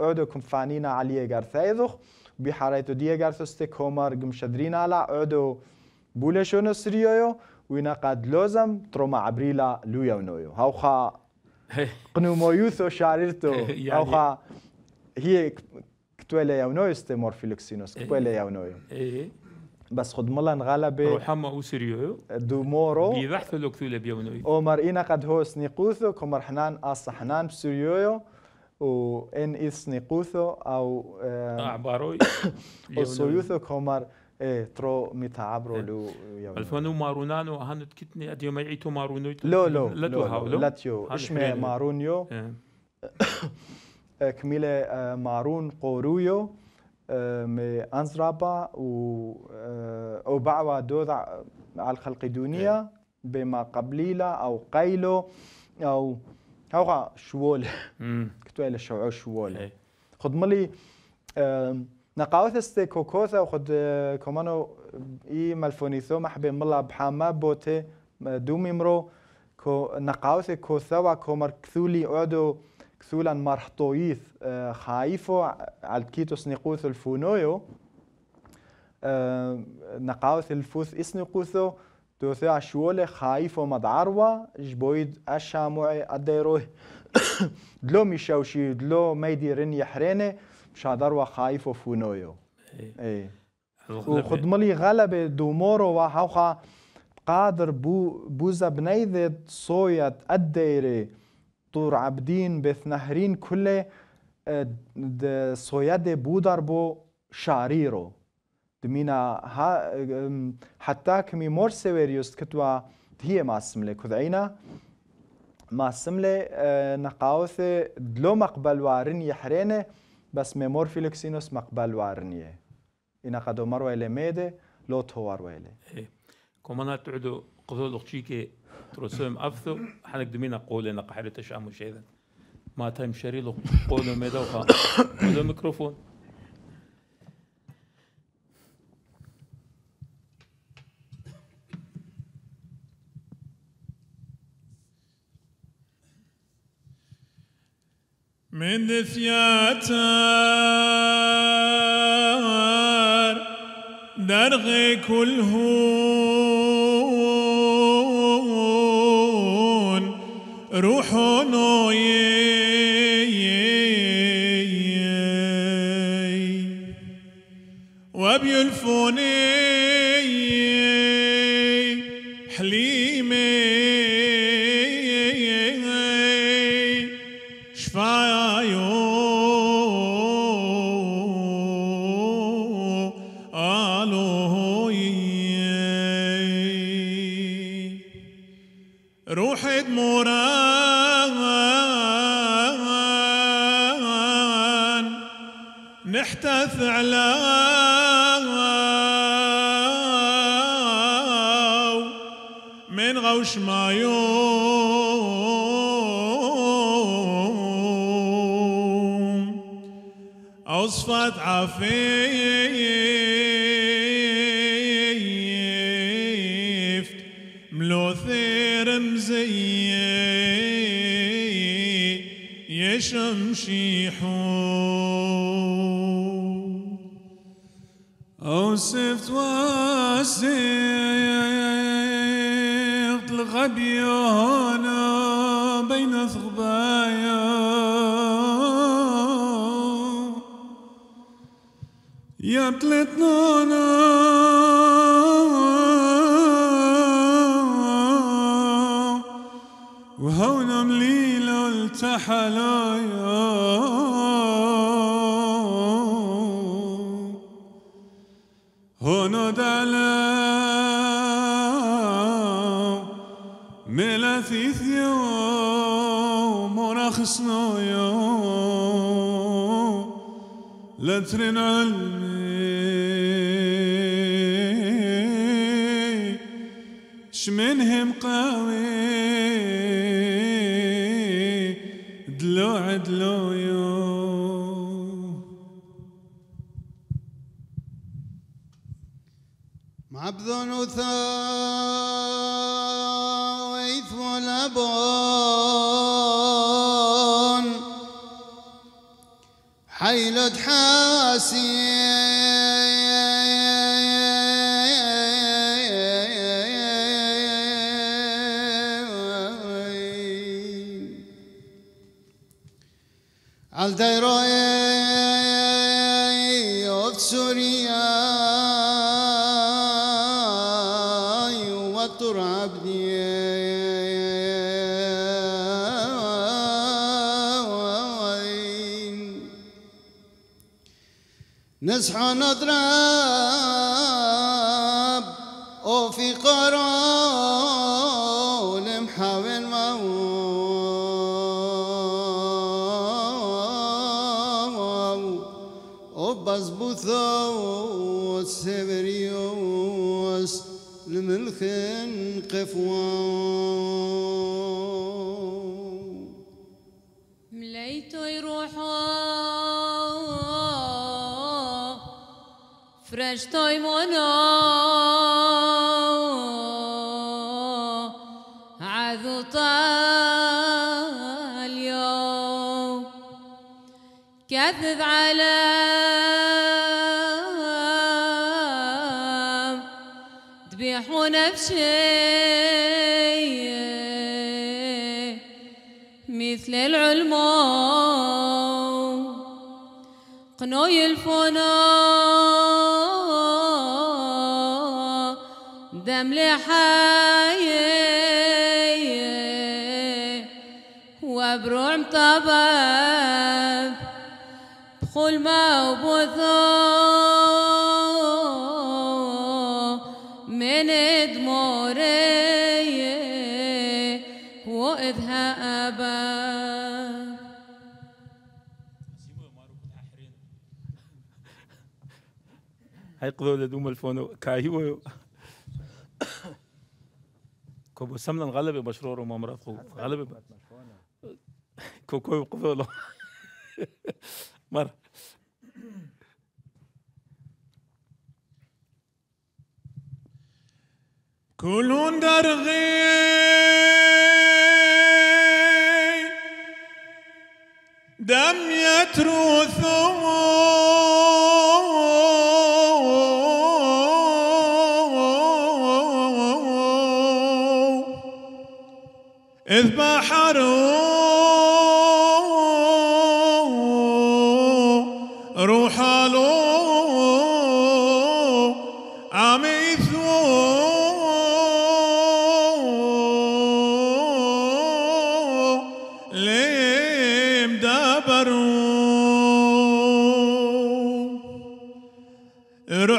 عدو كمفانينا عليه ارتاذخ بحريتو دي ارتاذخ كومر قمشدرين على عدو بولشون سريويو وينا قد لازم تروما عبريلا لويا ونويو هاوخا قنومويوثو شاريرتو هاوخا هي كتويلا ياونوي استي مورفيلوكسينوس كتويلا يا ونوي إيه. إيه. بس خد ملان غلبة روحما او سيريو دو مورو بيضحث لو كتولا ونوي او مرئينا قد هو سنيقوثو كومر حنان اص حنان بسيريو و ان اس نيقوثو او اعباروي او سويوثو كومر ايه ترو عبرو لو الفانو مارونانو هانت كتني اديو ما يعيتو مارونو لو لو لا تو هاولو لا تيو اشمي مارونيو إيه. آه، كميلة آه، مارون قورويو آه، من أنزرابا و أوبعوا دوذع على الخلق دونية إيه. بما قبليلة أو قيلو أو هوا شوول كتوا إلى شوعو شوول إيه. خد ملي نقاوث استي كوكوثا وخد كومانو إي ملفونيثو محبي ملا بحاما بوتي دوميمرو كو نقاوث كوثا وكومر كثولي أودو كثولا مرحطويث آه، خايفو على كيتوس نقوث الفونويو آه، نقاوث الفوث اسنقوثو توثع عشوله خايفو مدعروة جبويد الشاموعي اديروه دلو مشاوشي دلو يديرن يحريني مش هدروا خايفو فونويو اي إيه. وخدملي غلبة دومورو وحوخا قادر بو بوزا بنيذت صويت اديري طور عبدين بث نهرين كله اه، سويد بودر بو شعريرو دمينا حتى كمي مور سويريوست كتوا هي ما سملي كذعينا ما سملي اه، نقاوث دلو مقبل وارن يحرينه بس ميمور فيلوكسينوس مقبل وارنيه إنا قدو مروه لميده لو توار ويله كمان اه. تعدو قدو لغتشيكي ترسوم أفثو حنك دمينا قولي لنا قحرة تشامو شيئا ما تايم شريلو قولو ميدو قولو ميكروفون من ثياتار درغي كلهم روحو نويل نسحى نضرب وفي قرار محاول موت وبس بثوس سبريوس الملخن قفوان Estoy mono عذو اليوم كذب على تبيح نفسي مثل العلمو قنوي الفنون ملحاية وبروع مطبب ما وبوثو من دمورية وإذها أبا هاي قضوا لدوم الفونو كايو كوبوسمنا نغلب بشرور وما مرات خو غلب كوكو قفولو مره كلون درغي دم يتروثون إذ بحروا روح رح روح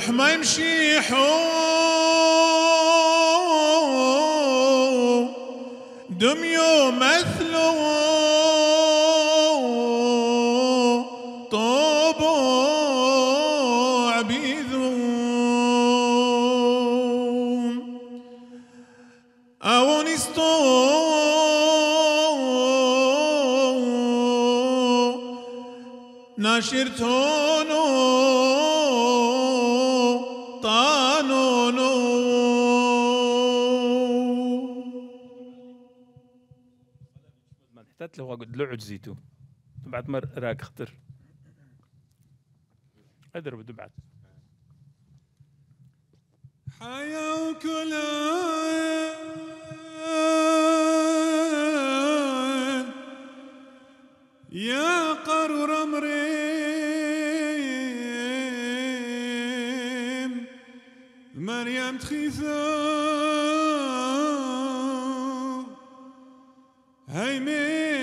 ما يمشي حول قالت له دلوعه زيتو بعد ما راك خطر اضرب دبعت حياة وكل يا قرر مريم مريم تخيثا هيمين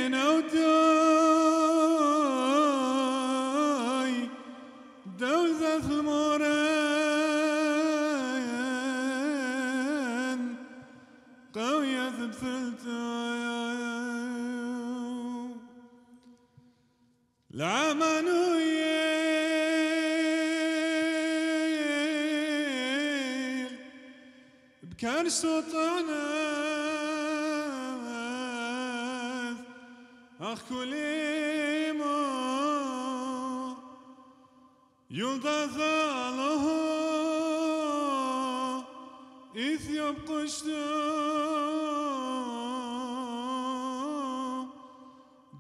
سلطانه اخ كليمو يلدا ظاله اثيوب قشتو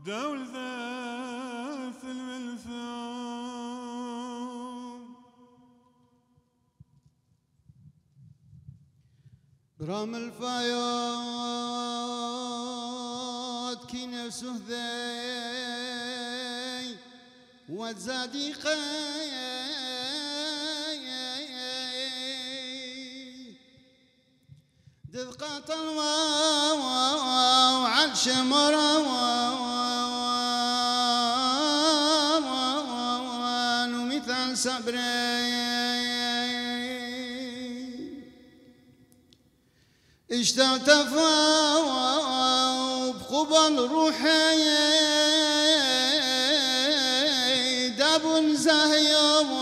دول ذات برام الفايات نفسه ذي وزادي دذقة الواو عالشمرة اشتعت فوق روحي دابن زهيوم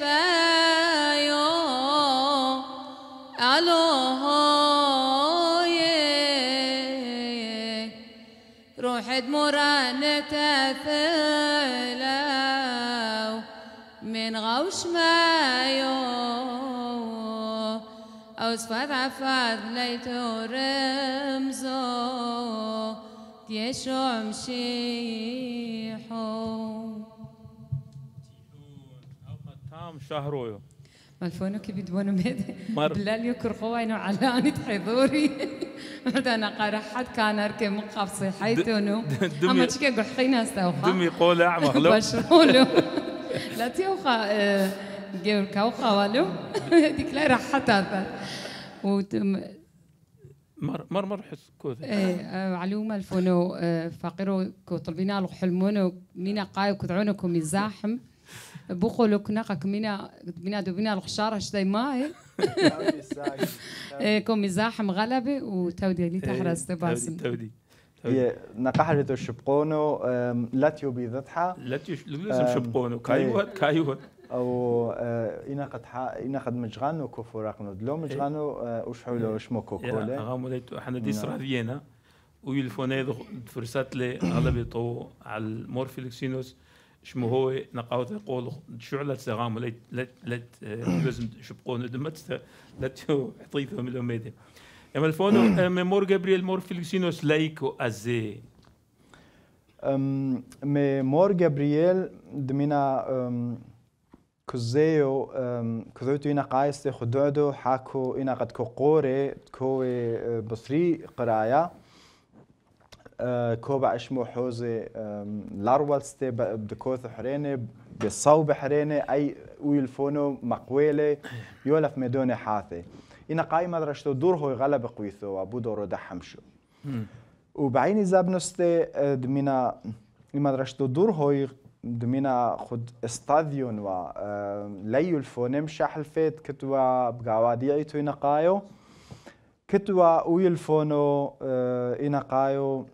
مايو أو صفات عفات ليتو رمزو يشوع مشيحو تام شهرويو مالفونك بدون مد بلال يكر قوينو علانة حضوري أنا قرحت كان أركي مقف صحيتونو أما تشكي قحقينا سوحا دمي قول أعمى بشرولو لا լացիոխա գերկաոխավալու դիկլայր հատա ու مر مر مر حس كوز ايه آه، علوم الفونو آه، فقيرو كطلبينا له حلمونو مينا قايو كدعونو كو مزاحم بوخو لو كناقك مينا مينا دوبينا الخشاره شدي ماي كومي زاحم غلبه وتودي لي تحرس إيه، تباسم تودي طيب. نقحرتو شبقونو لاتيو بيذتحا لاتيو لازم شبقونو كايوت كايوت او انا قد انا قد مجغانو كوفو راقنو دلو إيه. مجغانو آه، وشحولو إيه. شمو كوكولا إيه، غامو ديتو احنا نعم. دي سرا فيينا ويلفوني فرسات لي غلبي طو على المورفيلكسينوس شمو هو نقاوت يقول شعلة سغام لت لا لا لازم شبقونو دمت لتو عطيتهم لهم ميديا Εμελφώνου, με μόρ Γεβριέλ μόρ φιλοξίνος λαϊκό αζέ. Με μόρ Γεβριέλ, δμίνα كوزيو كوزيتو قايس تي خدودو حاكو إنا قد كو قوري كوي بصري قرايا كو كوبا مو حوزي لاروالستي بدكوث حريني بصوب حريني أي ويلفونو مقويلي يولف مدوني حاثي اینا قایمه درشتو دور هوی غلب قویثو و بو دورو ده همشو وبعين زابنستي آه، دمينا المدرسة دور هوي دمينا خد استاديون و آه، ليو الفونم شحلفت كتوا بقاوادي ايتو ينقايو كتوا وي الفونو ينقايو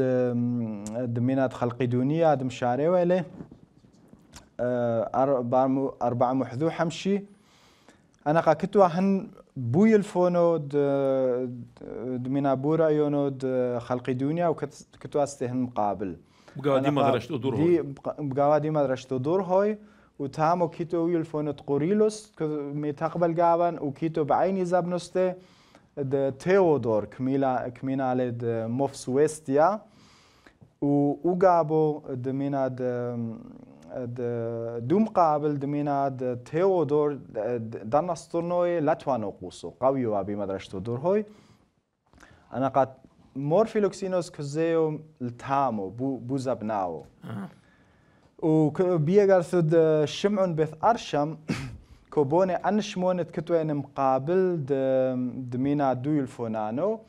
آه، دمينا تخلقي دم دمشاري ويلي أربع محذو حمشي أنا قا كتوا هن بوی الفونو د د مینابورا یونو د خلق دنیا او کتو استهن مقابل بقاودي مدرشت دور هوي بقاودي مدرشت دور هوي وتامو كيتو ويل فونت قوريلوس متقبل و وكيتو بعيني زبنسته د تيودور كميلا كمينا د موفس ويستيا و وقابو د مينا د دوم قابل د تئودور دان استرنوی لاتوان قوسو قوی و ابی مدرشتو دور هوی انا قد مور فيلوكسينوس كزيو التامو بو بوزابناو و بيجر سود شمعون بث أرشم كوبوني أنشمونة كتوين مقابل د دمينا دويل فونانو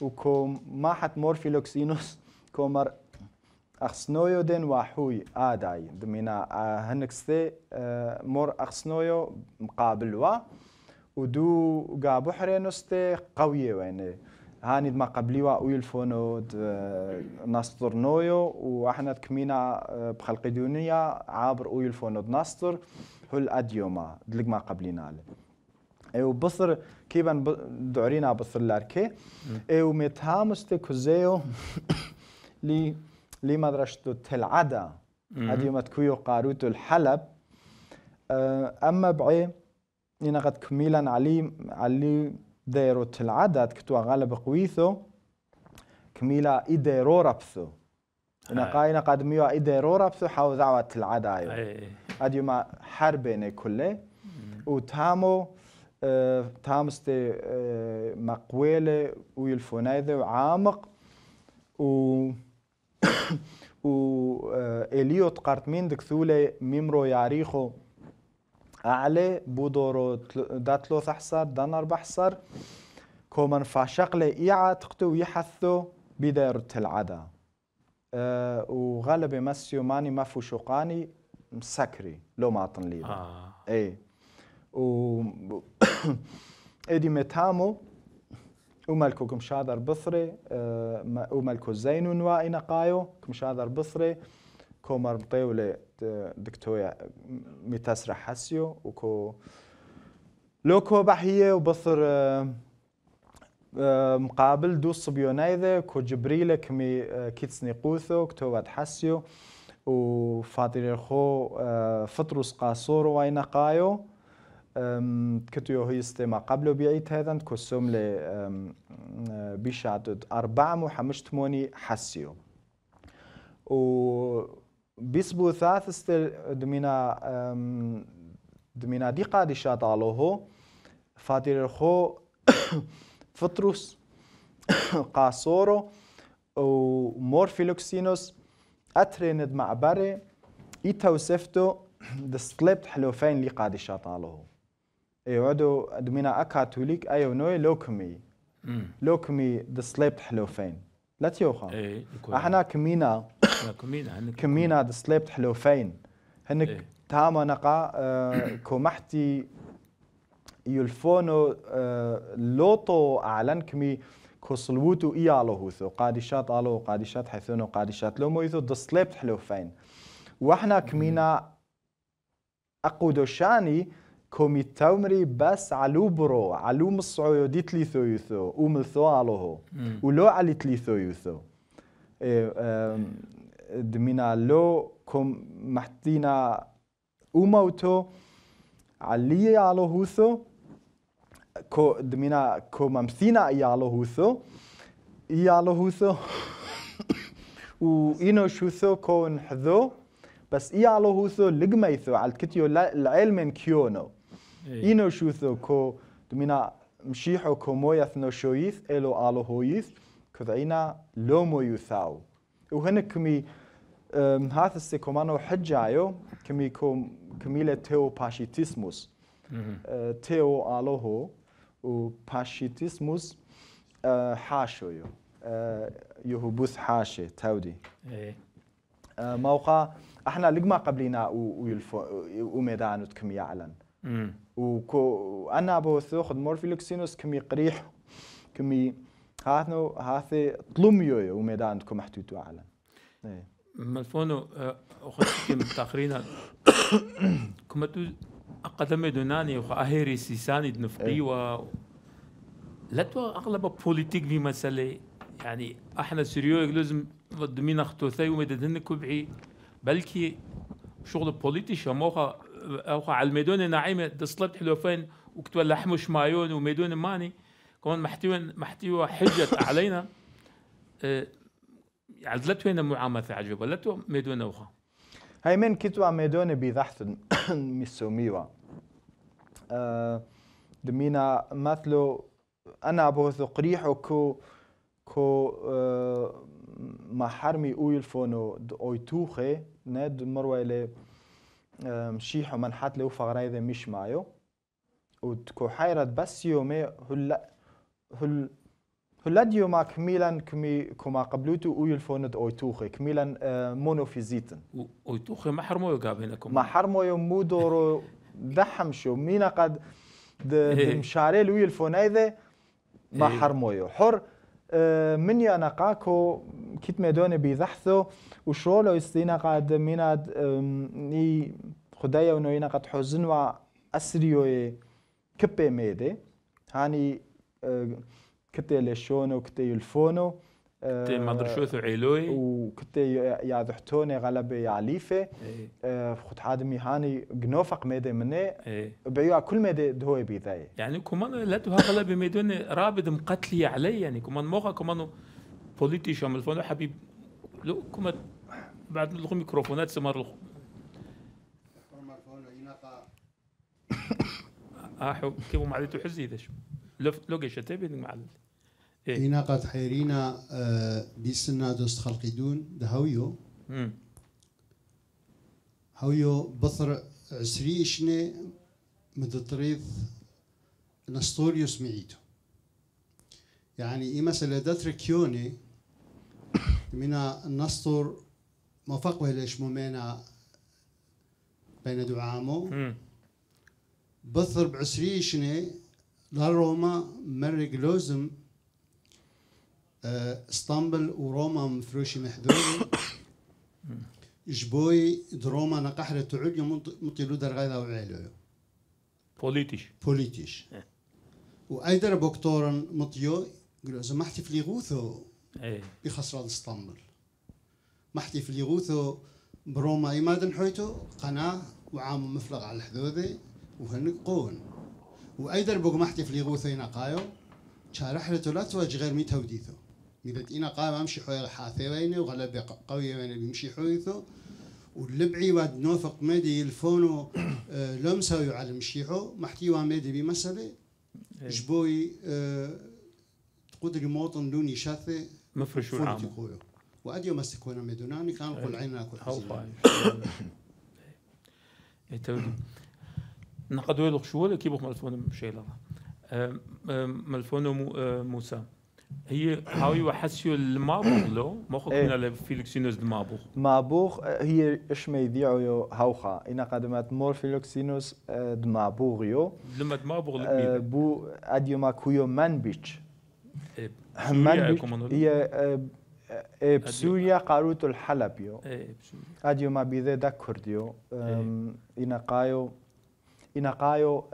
وكو ما حد مور فيلوكسينوس كومر أخسنويو دين واحوي آداي دمينا هنكستي مور أخسنويو مقابل وا ودو قا بحري قوية ويني هاني ما قبليوا ويل فونود ناستر نويو واحنا تكمينا بخلق دونية عابر ويل فونود ناستر هل أديوما دلق ما قبلينا له ايو بصر كيبان دعرينا بصر لاركي ايو متهامستي كوزيو لي لمدرسة عدا هذه تكويو قاروت الحلب آه، أما بعي إن قد كميلا علي علي ديرو تل عدا كتوا غالب قويثو كميلا إديرو رابثو إن آه. قاينا قد ميو إديرو رابثو حاو دعوة تلعدة أيو آه. هذه ما حربين كله وتامو تامست مقوله ويلفونايده وعامق و و اليوت قارتمين دكثولة ميمرو ياريخو اعلى بودورو داتلو ثلاث احصر بحصر كومن فاشقلي لإيعة تقتو يحثو بدار تلعدا أه مسيو ماني ما مسكري لو ما لي آه. اي و ادي متامو وملكو كمشادر بصري آه، وملكو زين وائي نقايو كمشادر بصري كومر مطيولة آه، دكتويا ميتسرح حسيو وكو لوكو بحية وبصر آه، مقابل دو صبيونايذة كو جبريلة كمي كيتسني قوثو كتوات حسيو وفاطر الخو فطرس قاصور وين قايو كتو هي استما قبل بيعيد هذا كسوم ل بيشعدد أربعة محمش تموني حسيو و بيسبو ثلاث استل دمينا دمينا دي قادي شاطالوهو فاتير خو فطروس قاسورو اترند معبره اي توسفتو دستلبت حلوفين اللي قادي شاطالوهو يودو دمينا اكاثوليك ايو نوي لوكمي لوكمي دسليبت حلوفين لا تيوخا احنا كمينا كمينا كمينا دسليبت حلوفين هنك تاما نقا كومحتي يلفونو لوتو اعلن كمي كوصلوتو إيالو ثو قادشات ألو قادشات حيثونو قادشات لو مويثو دسليبت حلوفين واحنا كمينا أقودوشاني كومي تاومري بس علو برو علو من الصعودي تليثو يثو وملثو علوهو ولو علي تليثو يثو دمينا لو كم محتينا وموتو علي على ثو كو دمينا كو ممثينا اي على ثو اي على ثو و إنو شوثو كون حذو بس اي على هوثو لقميثو على الكتيو العلم كيونو Ino shutho ko dumina mshiho ko moyath no shoyith elo alo hoyith kadaina lomo yuthau. Uhene kumi hathas te komano hajayo kumi kom kumile teo pashitismus. Teo aloho u pashitismus hashoyo. يهبوث حاشة تودي إيه. موقع احنا لقما قبلنا وميدان وتكم يعلن وكو انا ابو ثوخد مورفيلوكسينوس كمي قريح كمي هاثنو هاثي طلوميو وميدان تكم محتوتو على إيه. ملفونو آه، كم تاخرين كما تو اقدم دوناني وخا اهيري سيساني دنفقي إيه. و لا تو اغلب بوليتيك في مساله يعني احنا سيريو لازم ضد مين اختو ثاي ومددن كبعي بلكي شغل بوليتيش موخا اخو على الميدون النعيمه دصلت حلوفين وكتولى حمش مايون وميدون ماني كون محتوى محتوى حجت علينا آه، عزلتوين يعني معامثة عجبة تو ميدون أخرى هاي من كتوا ميدون بيضحت مسوميوا أه دمينا مثلو أنا أبو ثقريحو كو كو أه ما حرمي أويل فونو أويتوخي ند مرويلي مشيحو من منحات لو فغرايذ مش مايو وتكو حيرت بس يومي هل هل ديو ما كميلان كمي كما قبلوتو أه، او يلفونت او توخي كميلان مونو فيزيتن او توخي ما حرمو يو هناكم ما حرمو يمو دورو دحم شو مينا قد دمشاري إيه. لو يلفون ايذي ما إيه. حرمو يو حر آه، منيا نقاكو كيت ميدوني بيذحثو وشولو يستينا قاد ميناد ني خدايا ونوينا قد حزن و أسريو كبه ميدي هاني آه، كتي لشونو كتي يلفونو كنت آه، مدرشوث وعيلوي وكنت يا ذحتوني غلبي يا عليفة ايه. آه، خد عادمي هاني جنوفق ميدي مني إيه. بيوع كل ميدي دهوي بيذاي يعني كمان لا دوها غلبي ميدوني رابد مقتلي علي يعني كمان موغا كمان بوليتيشن من الفون حبيب لو كمان بعد نلقوا ميكروفونات سمر احو آه، كيف معلتو حزي ذا شو لو لو قشتي بيدك معلتي هنا قد حیرینا دیسنا دوست خلقی دون ده هويو هویو بثر عسري شني مدطريف نستوريوس معيتو يعني اي مثلا داتر كيوني منا ما مفقوه ليش مومينا بين دعامو بثر بعسري شني لا روما مرق لوزم آه، اسطنبل وروما مفروشي محذوري جبوي دروما نقحرة تعود مطيلو در غيدا وعيلو بوليتيش بوليتيش وأيدر بوكتورا مطيو قلو احتي في ليغوثو إيه. بخسران اسطنبل محتي في ليغوثو بروما إمادن حويتو قناة وعام مفلغ على الحدوذي وهنك قون وأيدر بوك محتي في ليغوثو ينقايو شارحرة لا تواجه غير ميتها وديثو ميدت إنا قام أمشي حوير حاثيرين وغلب قوية من بيمشي حويثو واللبعي واد نوفق مدي الفونو آه، لم سوي على مشيحو محتيوا مدي بمسألة جبوي آه موطن دوني شاثة مفرشون عام وأديو مسكونا مدوناني كان قول إيه. عينا كل حزين نقدوا لكي كيف ملفون مشيلا آه، آه، ملفونو موسى هي هاو وحسيو المابوغ لو مخك إيه. من الفيلوكسينوز المابوغ مابوغ هي اش ما يديعو هاوخا انا قدمت مور فيلوكسينوز آه، دمابوغ يو لما دمابوغ آه، بو اديو ما كويو مان بيتش همان هي بسوريا آه، إيه، قاروت الحلب يو إيه، اديو ما بيذا دا كرديو انا قايو انا قايو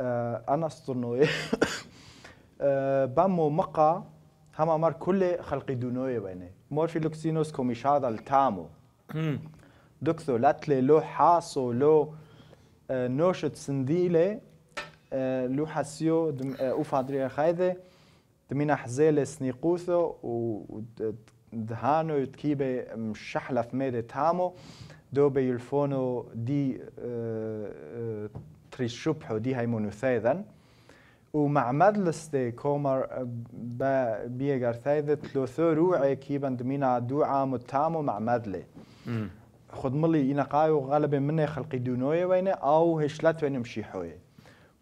انا استرنوي بامو مقا هم امر كل خلق دونوي بينه مورفيلوكسينوس كوميشادا التامو دكتو لاتلي لو حاسو لو نوشت سنديله لو حاسيو اوفادري خايده دمينا حزيله سنيقوثو دهانو تكيبه مشحله في ميدي تامو دو بيلفونو دي تريشوبحو دي هاي مونوثيذن ومع مدلستي كومر أه، بيجر ثايد ثلثو روعي كيبن دمينا دو عام وتامو مع مدلي خد ملي ينقايو غالبا مني خلقي دونوي وين او هشلات وين مشيحوي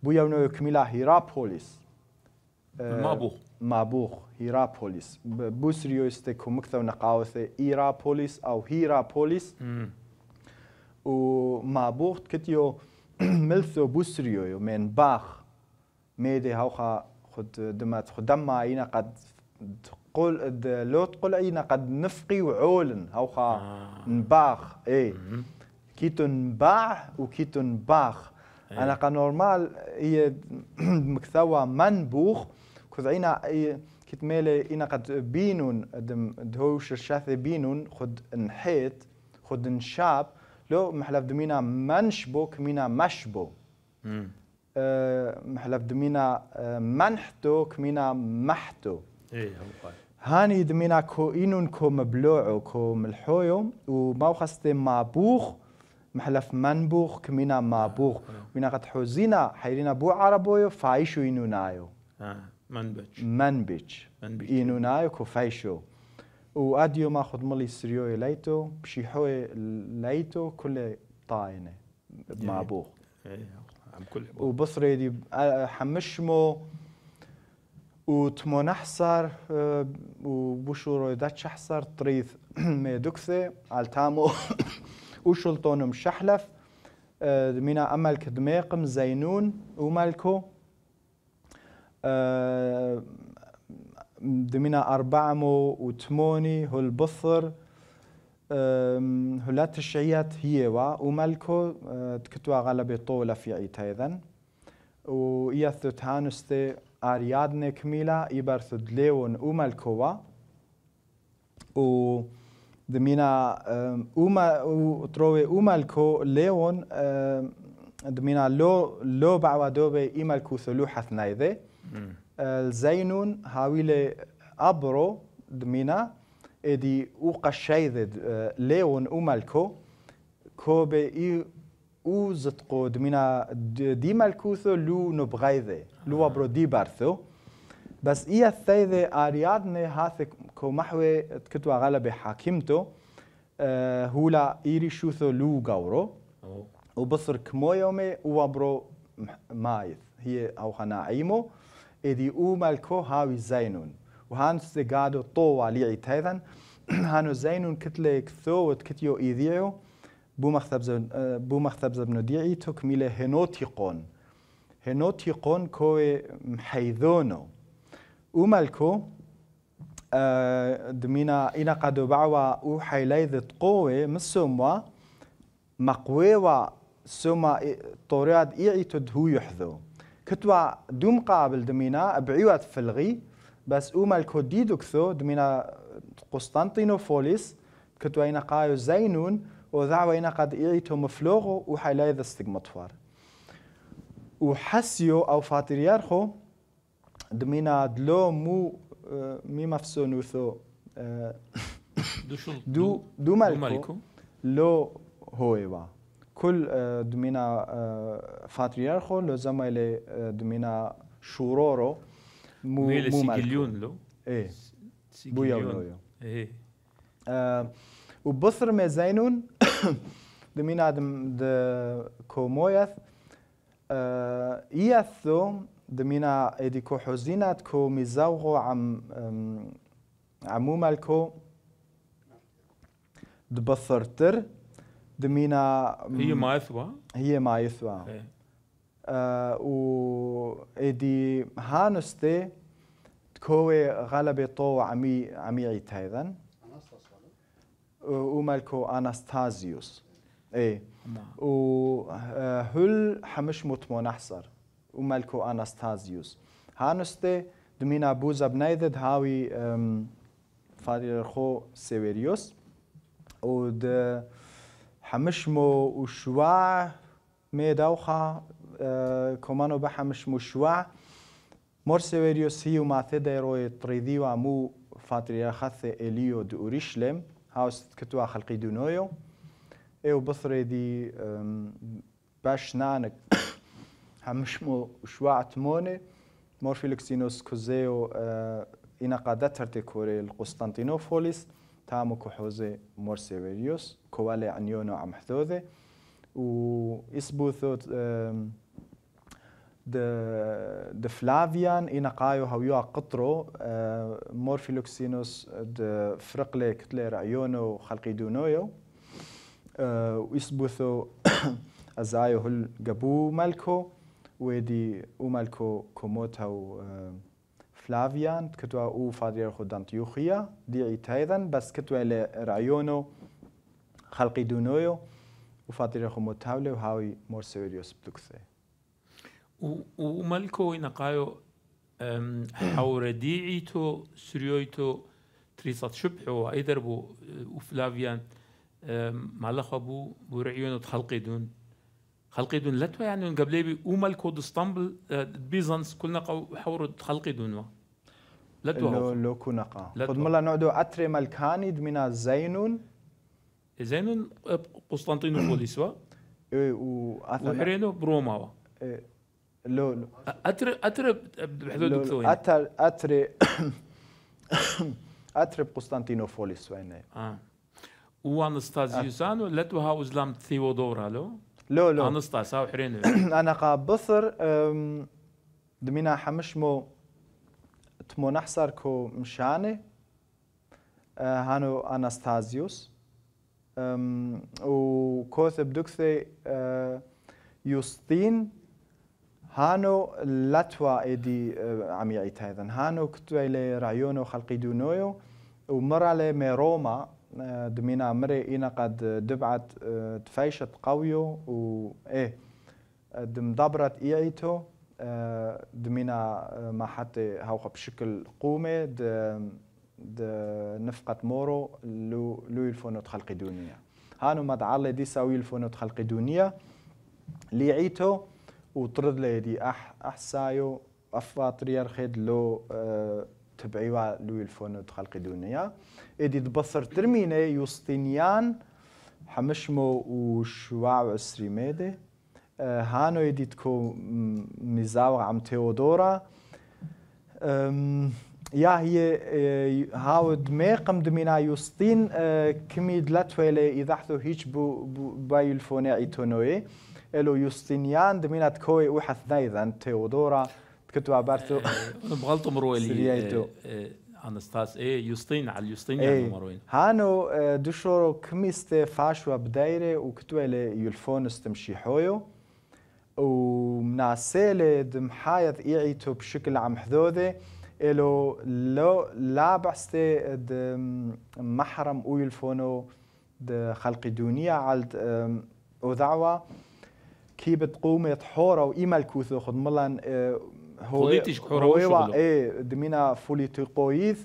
بويا ونو كميلا هيرا بوليس آه مابوخ مابوخ هيرا بوليس بوسريو استكو مكثو نقاوثي ايرا بوليس او هيرا بوليس ومابوخ كتيو ملثو بوسريو من باخ ميدي هاوخا خد دمات خدم اينا قد تقول لو تقول اينا قد نفقي وعولن هاوخا آه. نباخ اي كي تنباع وكي تنباخ أيه. انا نورمال هي مكثوى منبوخ خذ عينا كي كتمالي اينا قد بينون دم دهوش الشاثي بينون خد نحيت خد نشاب لو محلف دمينا منشبو كمينا مشبو آه، محلف دمينا آه، منحتو كمينا محتو ايه هاني دمينا كو إنون كو مبلوعو كو ملحويو وما خاصتي مابوخ محلف منبوخ كمينا مابوخ آه، وينا قد حوزينا حيرينا بو عربويو فايشو إنونايو آه. منبج منبج إنونايو كو فايشو وأديو ما خد ملي سريو ليتو بشي حوي ليتو كل طاينة مابوخ ايه. عم كل وبصري آه، حمشمو وتمون آه، حصر وبوشو رويدات شحصر طريث مي دكثي التامو وشلطون مشحلف آه، مينا أمل كدميقم زينون وملكو دمنا أربعمو وتموني هو البصر هلات الشعيات هي وا وملكو أه، تكتوا غلبة طولة في عيتا أيضا ويثو تانستي أريادنا كميلة يبرثو دليون وملكو وا و دمينا وما وتروي وملكو ليون دمينا لو لو بعوا دوبي إملكو ثلوحة ثنايذة الزينون أه، هاويلي أبرو دمينا edi uqashaydet leon umalko kobe i uztqod mina لو lu لو ابرو دي بارثو بس إيا الثيدة أريادني هاثك محوي كتوا غالبي حاكمتو آه هولا إيري شوثو لو غورو وبصر كمو يومي وابرو مايث هي أو خناعيمو إدي أو مالكو هاوي زينون وهان سيغادو طوى ليعي تايذن هانو زينون كتلي كثو وتكتيو إيذيو بو مختبز آه، بو مختبز بن ديعي تكملة هنوتيقون هنوتيقون كو محيذونو ومالكو آه، دمينا إنا قدو بعوا أو حيلي ليذت قوة مسوموا مقويوا سوما طورياد إيعي تدهو يحذو كتوا دوم قابل دمينا بعيوات فلغي بس او اوما دوكثو دمينا قسطنطينو فوليس كتو اينا قايو زينون اينا قد إيتو مفلوغو وحيلاي ذا استقمطفار وحسيو أو فاتريارخو دمينا دلو مو اه، مي مفسو نوثو اه، دو دو مالكو لو هويوا كل اه، دمينا فاتريارخو لو زمايلي دمينا شورورو مو مو مو سيجليون لو ايه بويا مو ايه مو آه، وبصر ما زينون دمين مو د مو مو مو دمينا إديكو حزينات كو مو عم مو مو مو دمينا هي ما يثوى هي ما يثوى إيه. آه، و ادي هانستي تكوي غلبة طو عمي عميعيت هيدا ومالكو أناستازيوس اي نعم. و آه، هل حمش مطمون أحسر ومالكو أناستازيوس هانستي دمينا بوزا بنايدد هاوي فاريرخو سيويريوس ود حمشمو وشواع ميدوخا اه، کۆمان و بەحەمش موشوع مرسێوێریۆ سی و ماتێ دەیڕۆی تریدی و هەموو إليو ئەلیۆ أوريشلم لێم هاوست خلقي خەلقی إيو ئێوە دي باش نانك نانک هەمشم و شوعتمۆنێ مۆرفیلکسینۆس کوزێ و ئینەقادە اه، تەرتێ کۆرێ قوستانتینۆفۆلیس تامو كحوزي ويريوس كوالي عنيونو عمحثوذي و اسبوثو د د de, de Flavian ina qayo hawya qitro morphiloxenus de fraqle رايونو خلقي دونويو ويسبوثو ازايو هل الجبو مالكو ودي او مالكو ومالكو كوموتاو آه، فلافيان كتوا او فادير خود يوخيا دي ايتايدا بس كتوا لي رايونو خلقي دونويو وفادير خموتاولي وهاوي مور سيريوس بدكثي وملكو نقايو حورديعيتو سريويتو تريصات شبح وإدربو وفلافيان مالخا بو برعيون تخلقي دون خلقي دون لتوا يعني قبل بي وملكو دسطنبل بيزنس كلنا قو حورو تخلقي دون وا لتوا لو لو كونقا قد ملا نعدو أتري ملكاني دمنا زينون زينون قسطنطينوبوليس وا وأثنا وحرينو بروما وا اللولو اترب اترب بحدود مكسوين اتر اتري اترب قسطنطينوبوليس وين اه وانستاز أه. ولا تو هاوز لام ثيودورا لو لو لو انستاز هاو حرين انا قاب بصر دمينا حمشمو تمو نحصر كو مشاني أه، هانو انستازيوس وكوثب دكثي أه، يوستين هانو لاتوا ايدي اه، عمي ايت هذا هانو الى رايونو خلقي دونويو ومر على ميروما اه، دمينا مري إنا قد دبعت اه، تفايشت قويو و إيه دم دبرت ايتو دمينا ما حتى هوخ بشكل قومي د د نفقت مورو لو لو يلفونو تخلقي دونيا هانو ما دي ساوي الفونوت خلق دونية ليعيتو وطرد دي اح احسايو افاتريار خيد لو أه تبعيوا لو الفونو تخلقي دنيا ادي تبصر ترميني يوستينيان حمشمو وشواع سريميدي أه هانو ادي تكو مزاور عم تيودورا يا هي آه، هاو قم دمينا يوستين آه، كمي دلاتويلي اذا حثو هيج بو بايو الفوني ايتونوي الو يوستينيان دمينات كوي وحث نايذا تيودورا كتو عبارتو بغلطو مرويلي إيه إيه انستاس إيه يوستين على يوستين إيه يعني مروين هانو دشورو كميست فاشوا بدايره إلي يلفون استمشي حويو ومناسيلة دم حايد إيعيتو بشكل عم حذوذي إلو لو لا بعستي دم محرم ويلفونو د خلق دونية على ودعوة كي بتقومي تحورة وإيما الكوثو خد ملان آه، هو هو ايه دمينا فولي تقويث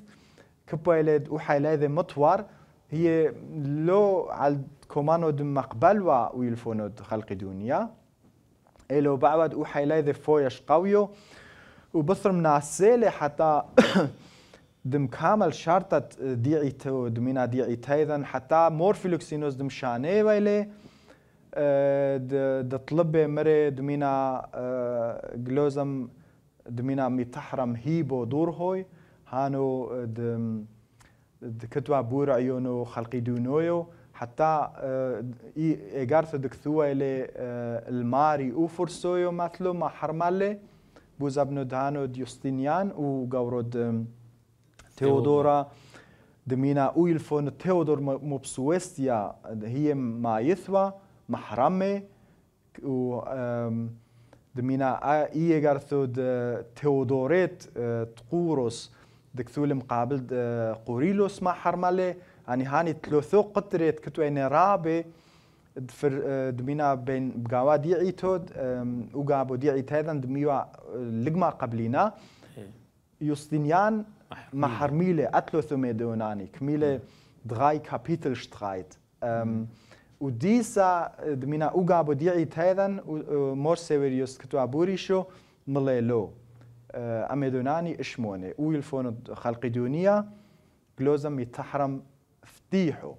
كبايلد لاذي مطور هي لو على كومانو دم مقبل ويلفونود خلق دنيا إيه لو بعد لاذي فويش قويو وبصر من السيلة حتى دم كامل شرطة ديعي تو دمينا ديعي تايذن حتى مورفيلوكسينوز دم شانيه ويلي آه، د طلبه مره دمينا جلوزم آه، دمينا متحرم هيبو دور هوي هانو آه، د دكتوا بور عيونو خلقي دونويو حتى ايغارث دكثوا الى الماري او فرسويو مثلو ما حرمالي بوزابنو دانو ديوستينيان و غورود تيودورا دمينا اويلفون تيودور مبسوستيا هي ما يثوى محرمه و دمينا اي غارثو د تيودوريت تقوروس اه، دكثول مقابل قوريلوس ما حرمالي يعني هاني تلوثو قطريت كتو اين رابي دفر اه، دمينا بين بقاوا ديعيتو وقابو ديعيت هذا دميوا اه، لقما قبلينا يوستينيان ما حرميلي اتلوثو ميدوناني كميلي دغاي كابيتل شترايت وديسا من أوجا بديع تهذن مور سيريوس كتو أبوريشو مللو أمدوناني إشمونه ويل فون خلق دنيا جلوزم يتحرم فتيحو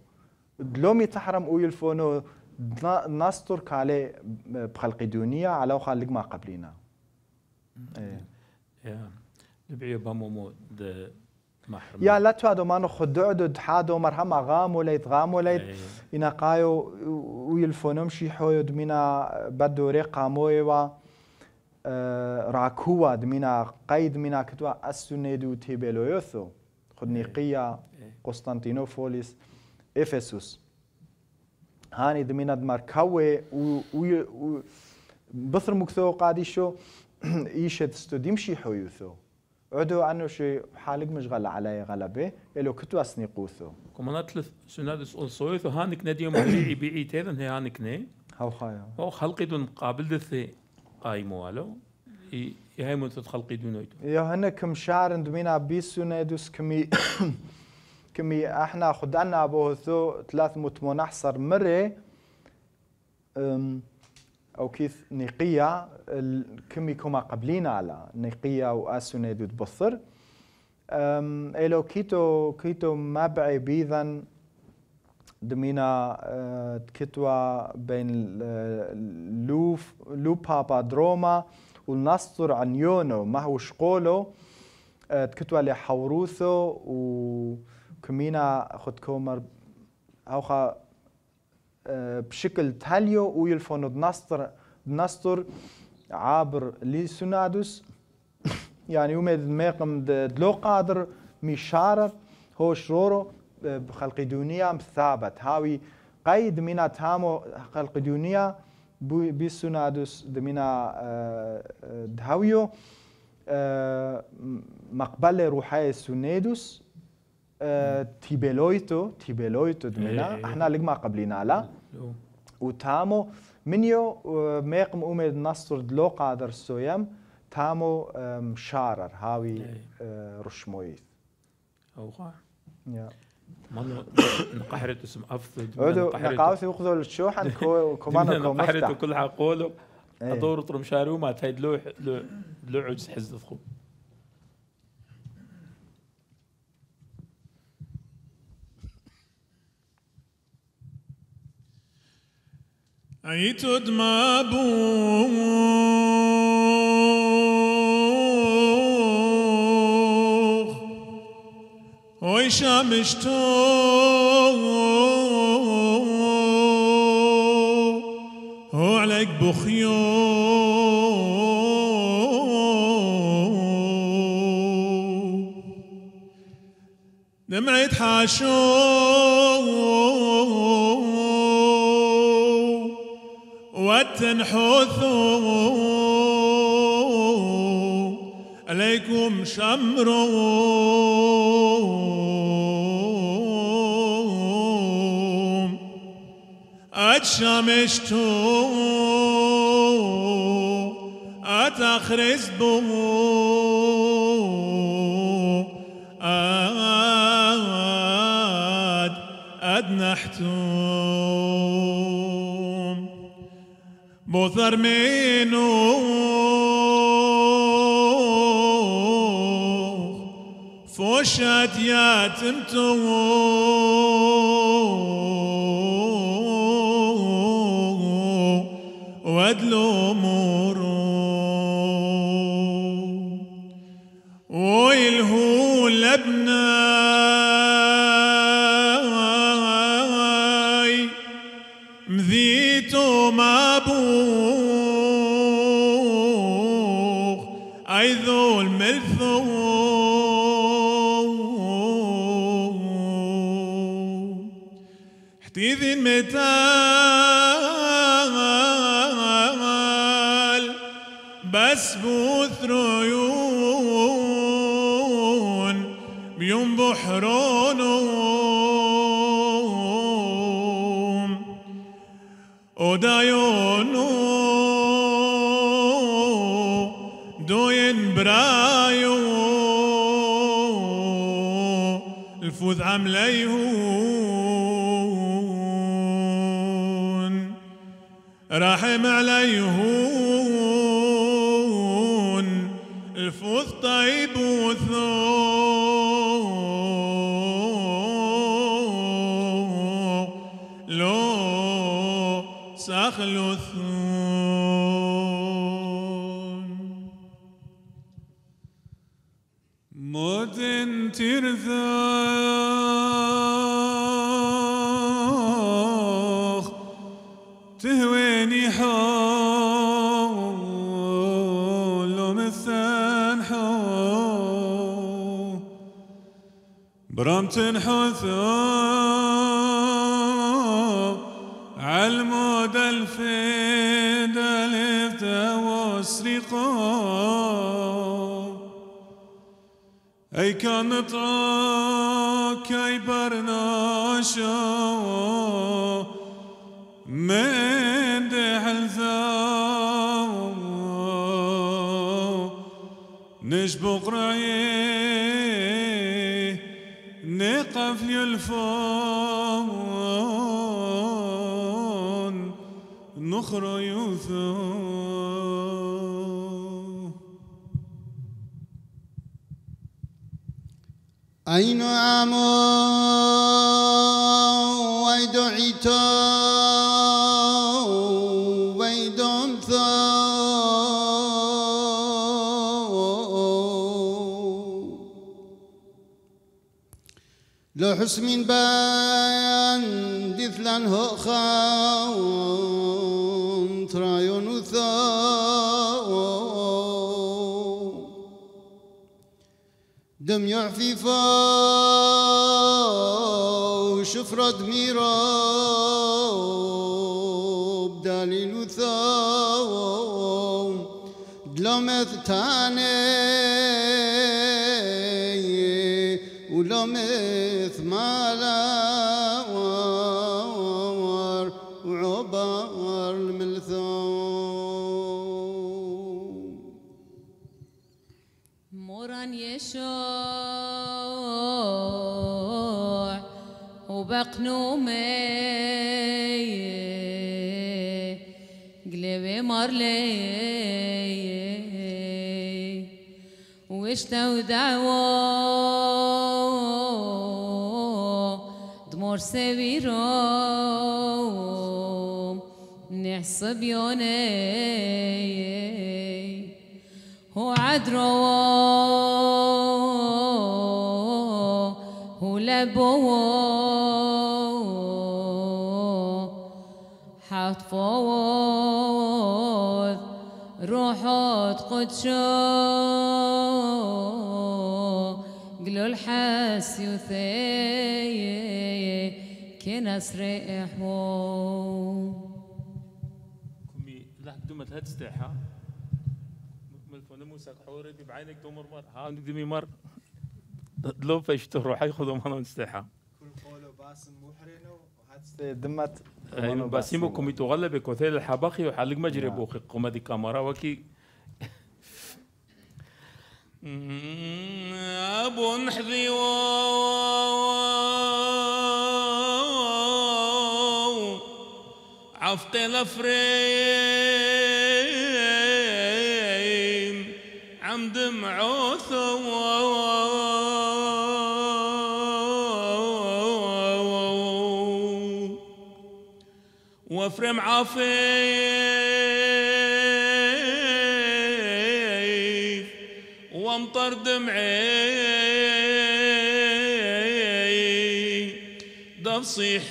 دلو يتحرم ويل فونو نستر كالي بخلق دنيا على خالق ما قبلنا. إيه. يا نبيه بامومو يا لا لە تو دۆمان خوددو دو إيه. إيه. مرحەم ئاغام و لەیت غام و لەیت ئینەقای و ویلفۆنمشی حۆی دمینە بە دۆرێ قامۆیەوە ڕاکووە دمینە منا مینا کردووە ئەس و نێد و تێبێلۆیۆث و خودنیقیە قۆستانتینۆ فۆلیس ئفسوس هانی دمینە مەرکەوێ بثر مکتەوە قادیشۆ ئیشت ستودیمشی حۆیوثەوە عدو عنو شي حالك مش مشغل علي غلبه الو كتو اسني قوثو كمان سنادس اول سويثو هانك نادي مريعي بيعي تيرن هي هانك ني هاو خايا هو خلقي دون قابل دثي قايمو الو هاي من تتخلقي دون ايتو يا هنا كم شعر ندمينا بي سنادس كمي كمي احنا خدنا بوثو ثلاث متمنحصر مري او كيث نقية كم يكون قبلين على نقية واسوني دود بثر الو كيتو كيتو مابعي بيذا دمينا أه، تكتوى بين لوف لوبا بادروما والنصر عن يونو ما هو شقولو أه، تكتوى لحوروثو وكمينا خدكو مر أوخا بشكل تاليو ويلفون دنستر دنستر عبر لي يعني يوم ميقم دلو قادر مشار هو شرورو آه، بخلق دنيا ثابت هاوي قيد من تامو خلق دنيا بي دمنا آه، آه، دهويو مقبل روحي سنادوس تيبلويتو تيبلويتو دمنا إيه. احنا لقما قبلنا لا إيه. و تامو منيو ميقم اومد نصر دلو قادر سويم تامو شارر هاوي رشمويث او خا يا مانو نقحرت اسم افضل ودو نقاوثي وخذو الشوح عن كومانو كومفتح نقحرت وكل حقوله ادور طرم شارو ما تايد لو لو عجز حزف خوب أيتد بوخ بوغ أي شامشتو عليك بخيو دمعة حاشوخ تنحثوا عليكم شمر أتشمشتم أتخرزبم أد أدنحتم موثر منو فوشت ياتمتو وادلو من باب ها نموسك حوري بعينك تمر مر ها نقدمي مر لو فش تروح ياخذوا مانو نستحى كل قولوا باسم محرنو دمت إيه، باسيمو كم تغلب كوثيل الحباخي وحلق مجري بوخي نعم. قوم دي كاميرا وكي ابو نحذي عفق الافريق الحمد معوث وافرم عفيف وامطر دمعي دف صيح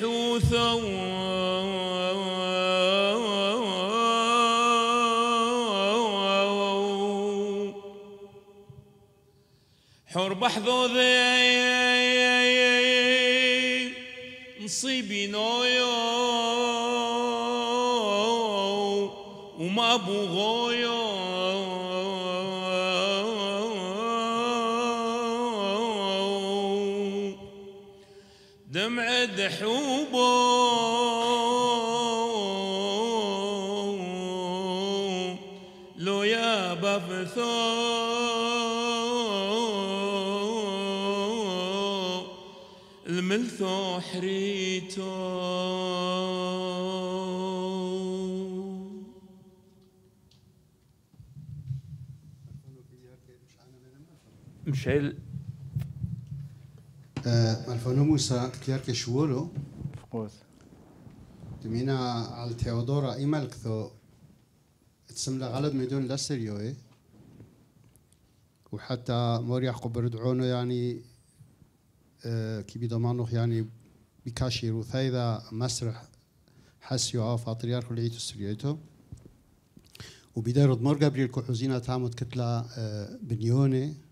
Shell. Malfonumus كشولو فقوس تمينا على تيودورا ايمالك ثو تسمى غلب مدون لا سيريوي وحتى موريا قبر دعونه اه، يعني كي بيضمانوخ يعني بكاشي روثايدا مسرح حسيو او فاطريار كل عيتو كليتو سريويتو وبدار دمر قبل الكحوزينة تامت كتلة اه، بنيوني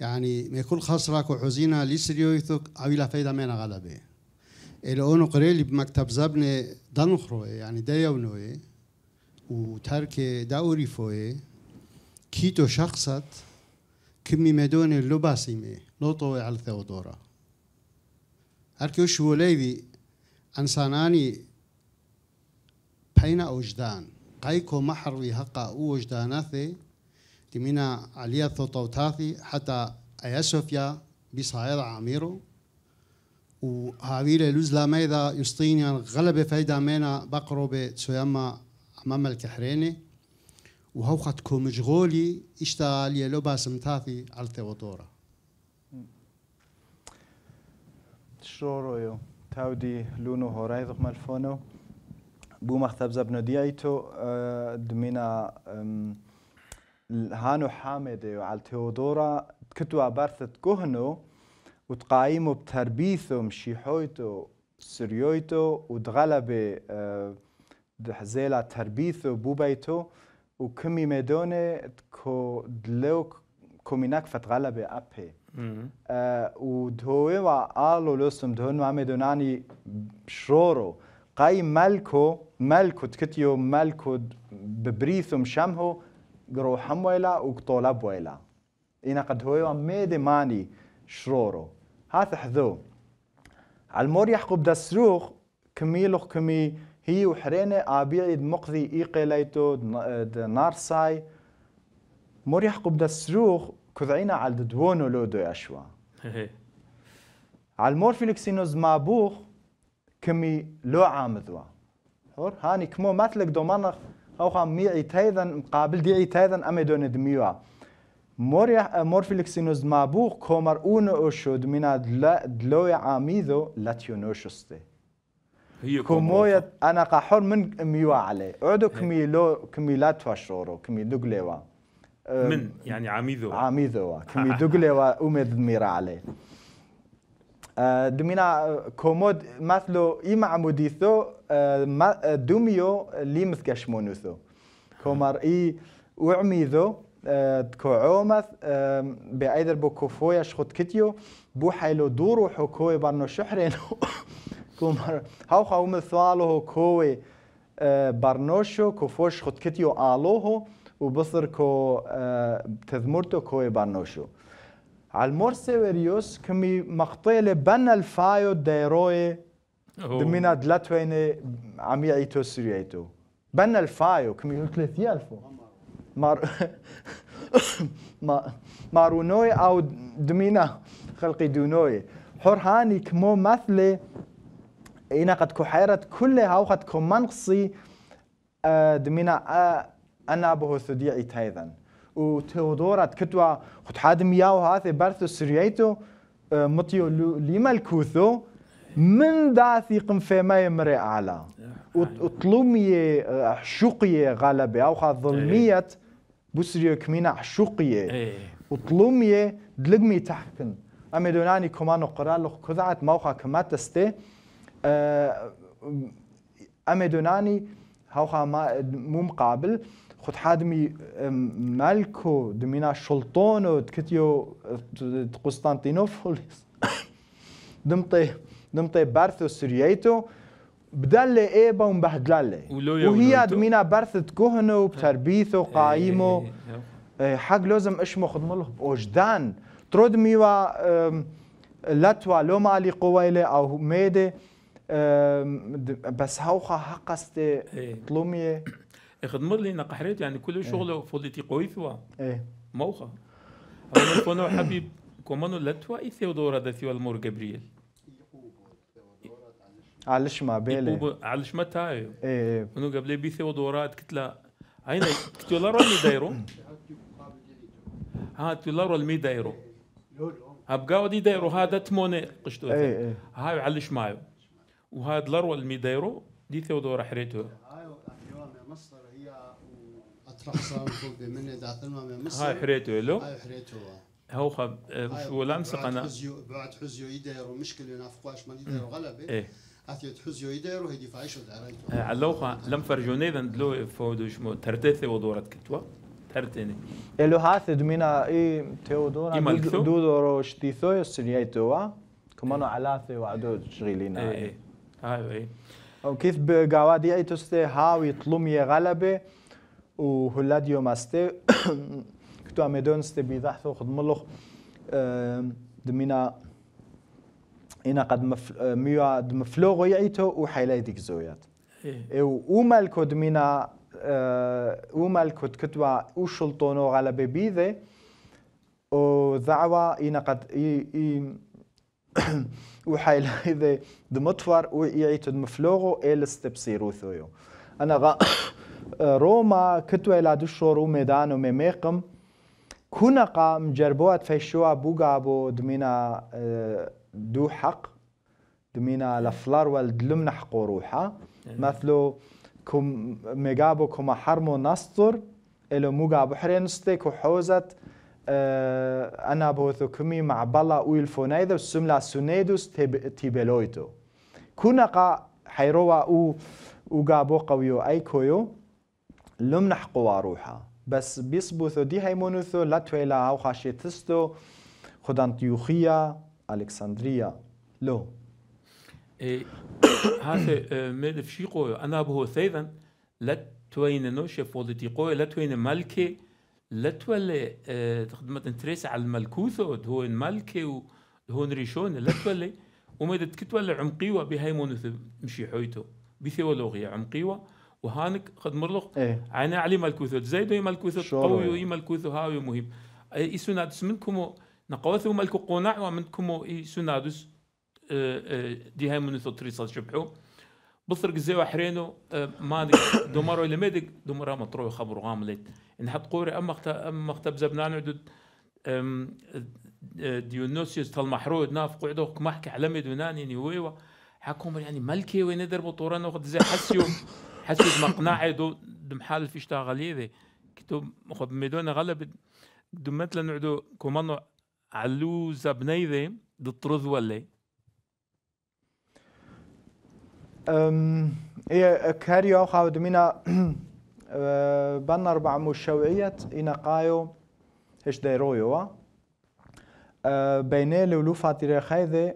يعني ما يكون خسرك وحزينة لسريويتك أو إلى فايدة من غلبة إلى أونو قريلي بمكتب زبنة دنخروه يعني ديونوه وترك دوري فوه كيتو شخصت كمي مدون اللباسيمي لوطوي على ثودورا هركي وش وليدي أنساناني بين أوجدان قايكو محروي هقا أو وجداناثي عليا aliazo حتى ايا صوفيا بصعيد عميرو وهابيل لوز ميدا يسطينيا غلبة فايدة مينا بقربة تسويما أمام الكحريني وهوخت كومجغولي اشتغل يلو باسمتافي على شورو يو تاودي لونو هوراي ضخم الفونو بو مختبز ابنو ديايتو آه، دمينا هانو حامد وعلى تيودورا كتوا بارثة كهنو وتقايمو بتربيثو مشيحويتو سريويتو ودغلب اه، دحزيلا تربيثو بوبيتو وكمي ميدوني كو دلو كوميناك فتغلب أبي أه ودهوي وقالوا لسم دهون ما ميدوناني شرورو قاي ملكو ملكو تكتيو ملكو ببريثو شمهو گرو حمویلا ويلا کتولاب ويلا إنا قد هو ميدي ماني شرورو هاث حذو المور يحقب دسروخ کمی لخ كمي هي وحرينة أبيع مقضي إيقليتو نارساي مور يحقب دسروخ عال ددوانو لو دو أشوا على المور فيلكسينوز مابوخ کمی لو عامدوا هاني كمو ماتلك دومانخ او خام مي ايتايدن قابل دي ايتايدن امي دون دميوا موريا مورفيلكسينوز مابوخ كومر أونو اوشود منا دلا دلوي عاميدو لاتيونوشستي هي كوموية انا قاحور من ميوا عليه اعدو إيه. كميلو كميلات واشورو كمي دوغليوا من يعني عميدو عميدو كمي دوغليوا اومد ميرا عليه آه، دومينا آه، كومود مثلو إما عموديثو آه، دوميو لي مسكشمونوثو كومار إي وعميذو كوعومث بأيدر بو كوفويا شخط كتيو بو حيلو دورو حكوي برنو شحرينو كومار هاو خاو مثوالو كوي برنوشو كوفوش خط كتيو آلوهو وبصر كو تذمرتو كوي برنوشو على المور سيريوس كمي مقتل بن الفايو ديروي دمينا دلتويني عمي عيتو سريعيتو بن الفايو كمي ثلاثية الفو مار مارونوي او دمينا خلقي دونوي حرهاني كمو مثلي اينا قد كحيرت هاو قد كمانقصي دمينا انا بهو ثديعي تايذن و تيودورات كتوا حادم ياو هاثي بارثو سريتو اه، مطيو لما الكوثو من داثي قم فيما يمري على اه. وطلومي حشوقية اه، غالبية أو خا ظلمية بسريو كمينة حشوقية وطلومي دلقمي تحكن أمي دوناني كمانو قرالو كذعت موقع كمات استي أمي دوناني هاوخا ما مو مقابل خود حادمي مالكو دمينا شلطونو تكتيو قسطنطينوبوليس دمطي دمطي بارثو سرييتو بدل ايبا ومبهدلالي وهي دمينا بارث كهنو بتربيثو اه، قايمو اه، اه، حق لازم اشمو خدمله بوجدان ترد ميوا لتوا لو مالي قويلة او میده بس حق است طلوميه يخدموا لي نقحريت يعني كل إيه. شغل شغله فوليتي قوي ثوا ايه موخا انا حبيب كومانو لا توا اي يثيودورا دا ثيو المور جابرييل علاش ما بالي علاش ما تاعي ايه ايه قبل بي ثيودورات قلت له اين قلت له راني دايرو ها قلت له راني مي دايرو هبقاو دي دايرو هذا تموني قشتو ايه ايه هاي علاش ما وهذا لارو اللي دايرو دي ثيودورا حريتو هاي حريتو له هاي حريتو آه. هو خب آه، شو لمسق انا بعد حزيو يدير مشكله نافقواش ما يدير غلبه ايه اثيت حزيو يدير وهي دفاع شو داريته آه، علوخه لم فرجوني ذن دلو فودوش مو ترتثي ودورت كتوه ترتني الو هاثد منا اي تيودورا دودورو شتيثو يسنيتوا كمانو علاثي وعدو شغيلينا اي اي هاي اي وكيف بقوادي اي هاوي طلومي غلبه وهلا ماستي كتو امدون ستي بيضاح ثو خدم دمينا انا قد مف... ميو دمفلوغو يعيتو وحيلاي ديك زويات إيه. ومالكو دمينا آه، ومالكو تكتوا وشلطونو على بيبيذي وذعوة إنا قد إي إي وحيل إذا دمطفر ويعيتو دمفلوغو إلس تبصيرو ثويو أنا غا روما كتوي لا شورو ميدانو ميميقم كونقا مجربوات فيشوا بو دمينا اه، دو حق دمينا لفلار والدلم نحقو روحا اه. مثلو كم ميغابو كما حرمو نسطر إلو موغا كو حوزت أه أنا بوثو كمي مع بلا ويل فونايدو سملا سونيدوس تيبلويتو قا حيروا او وقابو قويو أي كويو لم نحقوا روحا بس بيثبتوا دي هيمونوثو لا تويلا او خدان تيوخيا الكسندريا لو هذا اه، مد فشيقو انا به ثيفن لا توين نوشة قوي لا توين مالكي لا تولي اه، تخدمت انتريس على الملكوثو هو و وهو ريشون لا تولي وما تولي عمقيوة بهيمونوثو مشي حويتو بثيولوغيا عمقيوة وهانك قد مرلق ايه. عنا علي ملكوثو زيدو يملكوثو قوي يملكوثو هاوي مهم اي سونادس منكم نقوثو ملكو قناع ومنكم اي سونادس إيه، إيه، دي هاي من تريصا شبحو بصرق زي وحرينو إيه، ما دومارو اللي ميدك دومارا مطرو خبرو غاملت نحط قوري اما اختا اما اختا بزبنان عدود ديونوسيوس تالمحرود ناف قعدو كمحكي على ميدوناني نيويو حكم يعني ملكي وين دربو طورانو خد زي حسيو حسب مقنعي دو دمحال فيش تاغالي ذي كتو خب ميدون غلب دمت لنعدو كومانو علو زبني ذي دطرذ ولا أم إيه كاريو خاود منا بنا أربع مو الشوعية إنا قايو هش دايرويو أه، بيني لولو فاتيري خايذي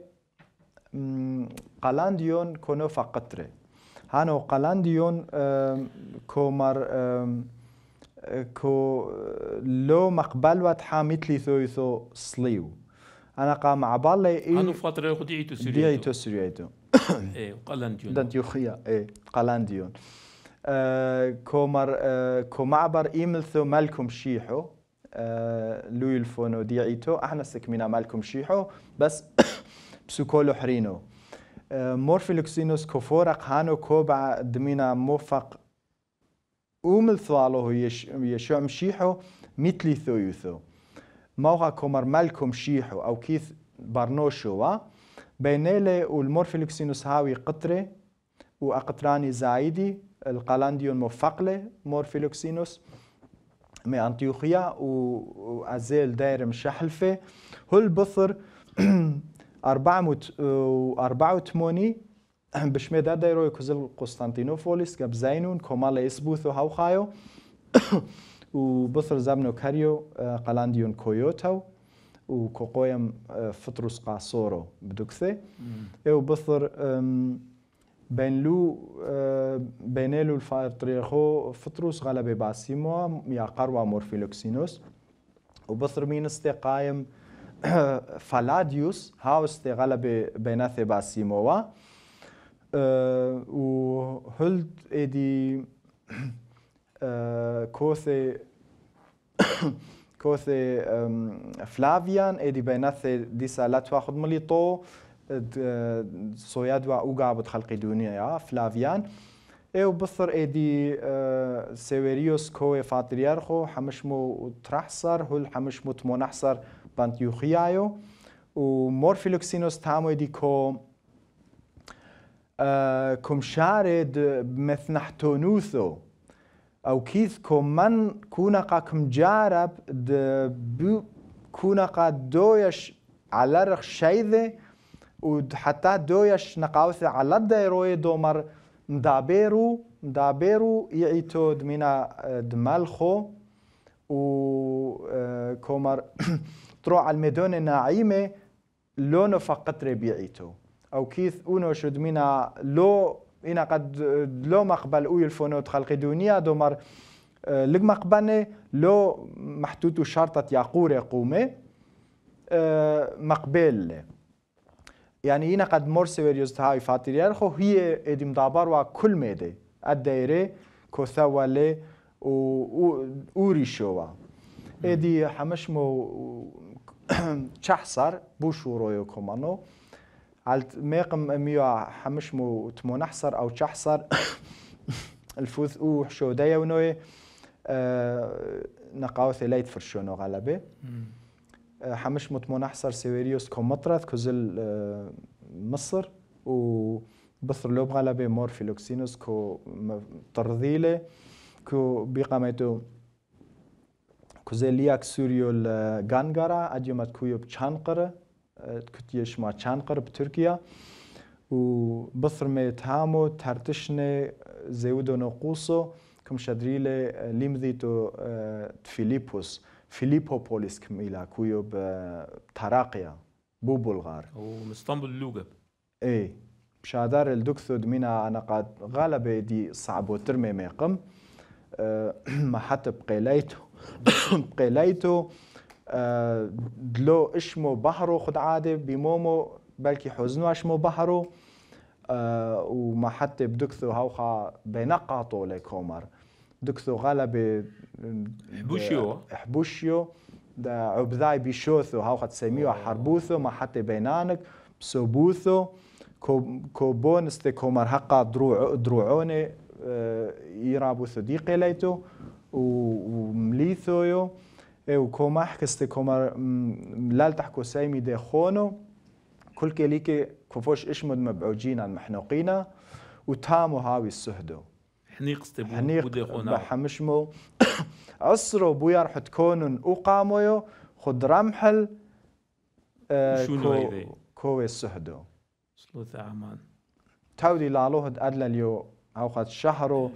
قلانديون كونو فقطري هانو قلانديون كومر كو لو مقبل واتحا مثلي ثويثو سليو انا قام عبالي إيه هانو فتره خديعيتو سوريتو ديعيتو سوريتو ايه قلانديون دانت يخيا ايه قلانديون كومر اه، كومعبر ايملثو اه، مالكم شيحو اه، لوي الفونو ديعيتو احنا سكمنا مالكم شيحو بس بسوكولو حرينو آه، مورفلوكسينوس كفورق هانو كوبا دمينا موفق اومل ثوالو يش يشو مشيحو مثلي ثويثو موغا كومر مالكم شيحو او كيث برنوشو بينيلي والمورفيلوكسينوس هاوي قطري وأقطراني زايدي القلانديون مفقلة مورفيلوكسينوس من أنطيوخيا وأزيل دايرم مشحلفة هو البثر 484 بشمێدا دەیرۆی کوزل قوستانتینۆفۆلیس گەب زینون کۆماڵە ئیسبوث و هاوخایۆ آه، و بسر زامنۆ کاریۆ قەلاندیۆن کۆیۆتە و و کۆقۆیم فتروس قاسۆرۆ بدوکسێ ئێو بسر بینلو بینێل و فاترێخۆ فتروس غەلە بێ باسیمەوە یا قروا مۆرفیلۆکسینۆس و بسر مینستێ قایم فالاديوس هاوس غلبة بيناثي باسيموا أه وهلد ايدي أه كوثي كوثي فلافيان ايدي بيناثي دي سالات واخد مليطو صياد وأوقابت خلق دنيا فلافيان ايو بثر ايدي أه سيوريوس كوي فاتريارخو حمشمو ترحصر هل حمشمو تمونحصر pantjuchiaio, u morphyloxenos tamoi dico uh, äh, cum shared methnahtonutho او كيث من كونقا كم جارب د بو كونقا دويش على رخ شيذه ود حتى دويش نقاوث على الديروي دومر مدابيرو مدابيرو يعيتو دمينا دمالخو و كومر تروح على الميدون الناعمة لونه فقط ربيعيته أو كيث أونو شد منا لو إنا قد لو مقبل أوي الفونوت خلق دونيا دومر آه، لق مقبنة لو محتوت شرطة يقوري قومة آه، مقبل يعني هنا قد مور سيريوز هاي فاتريال خو هي ادم دابار و كل ميدي الدائرة كوثا و اوري شوا ادي حمش مو چحصر بوشو رويو كومانو علت ميقم اميو مو تمون احصر او چحصر الفوث او حشو دايا نوی أه نقاوث فرشونو غالبي أه مو متمون احصر سیوریوس كومطرث كوزل آه، مصر و بصر لوب غالبي مورفيلوكسينوس كو ترذيله كو بيقامتو كوزليك سوريو Kuzeliyak Suriyol e, Gangara, Adyomat Kuyup Çankırı, e, Kütyeşma Çankırı, Türkiye. وبثرمي تهامو ترتشني زيودو نقوصو كم شدريلي ليمذيتو فيليبوس فيليبو بوليس كميلا كويوب تراقيا بو بلغار ومستنبول لوغب اي بشادار الدكثود مينا انا قاد غالبا دي صعبو ترمي ميقم آه، ما حتى بقيليتو بقيليتو آه، دلو اشمو بحرو خد عادي بمومو بلكي حزنو اشمو بحرو آه، وما حتى بدكثو هاوخا بينقاطو لكومر دكثو غلبة حبوشيو حبوشيو دا عبذاي بيشوثو هاو تسميوها حربوثو ما حتى بينانك بسوبوثو كوبون استكومر حقا دروعوني آه، يرابو صديقي ليتو ومليثو يو و كوما كست كوما ملال تحكو سايمي دي خونو كل كليكي كوفوش اشمد مبعوجين عن محنوقينا وتامو هاوي السهدو حنيق استبو حنيق بودي خونا حمشمو عصرو بويار حد كونن يو خد رمحل آه شو كو كوي السهدو سلوث عمان تاودي لالو هد أدلاليو او اوقات شهروا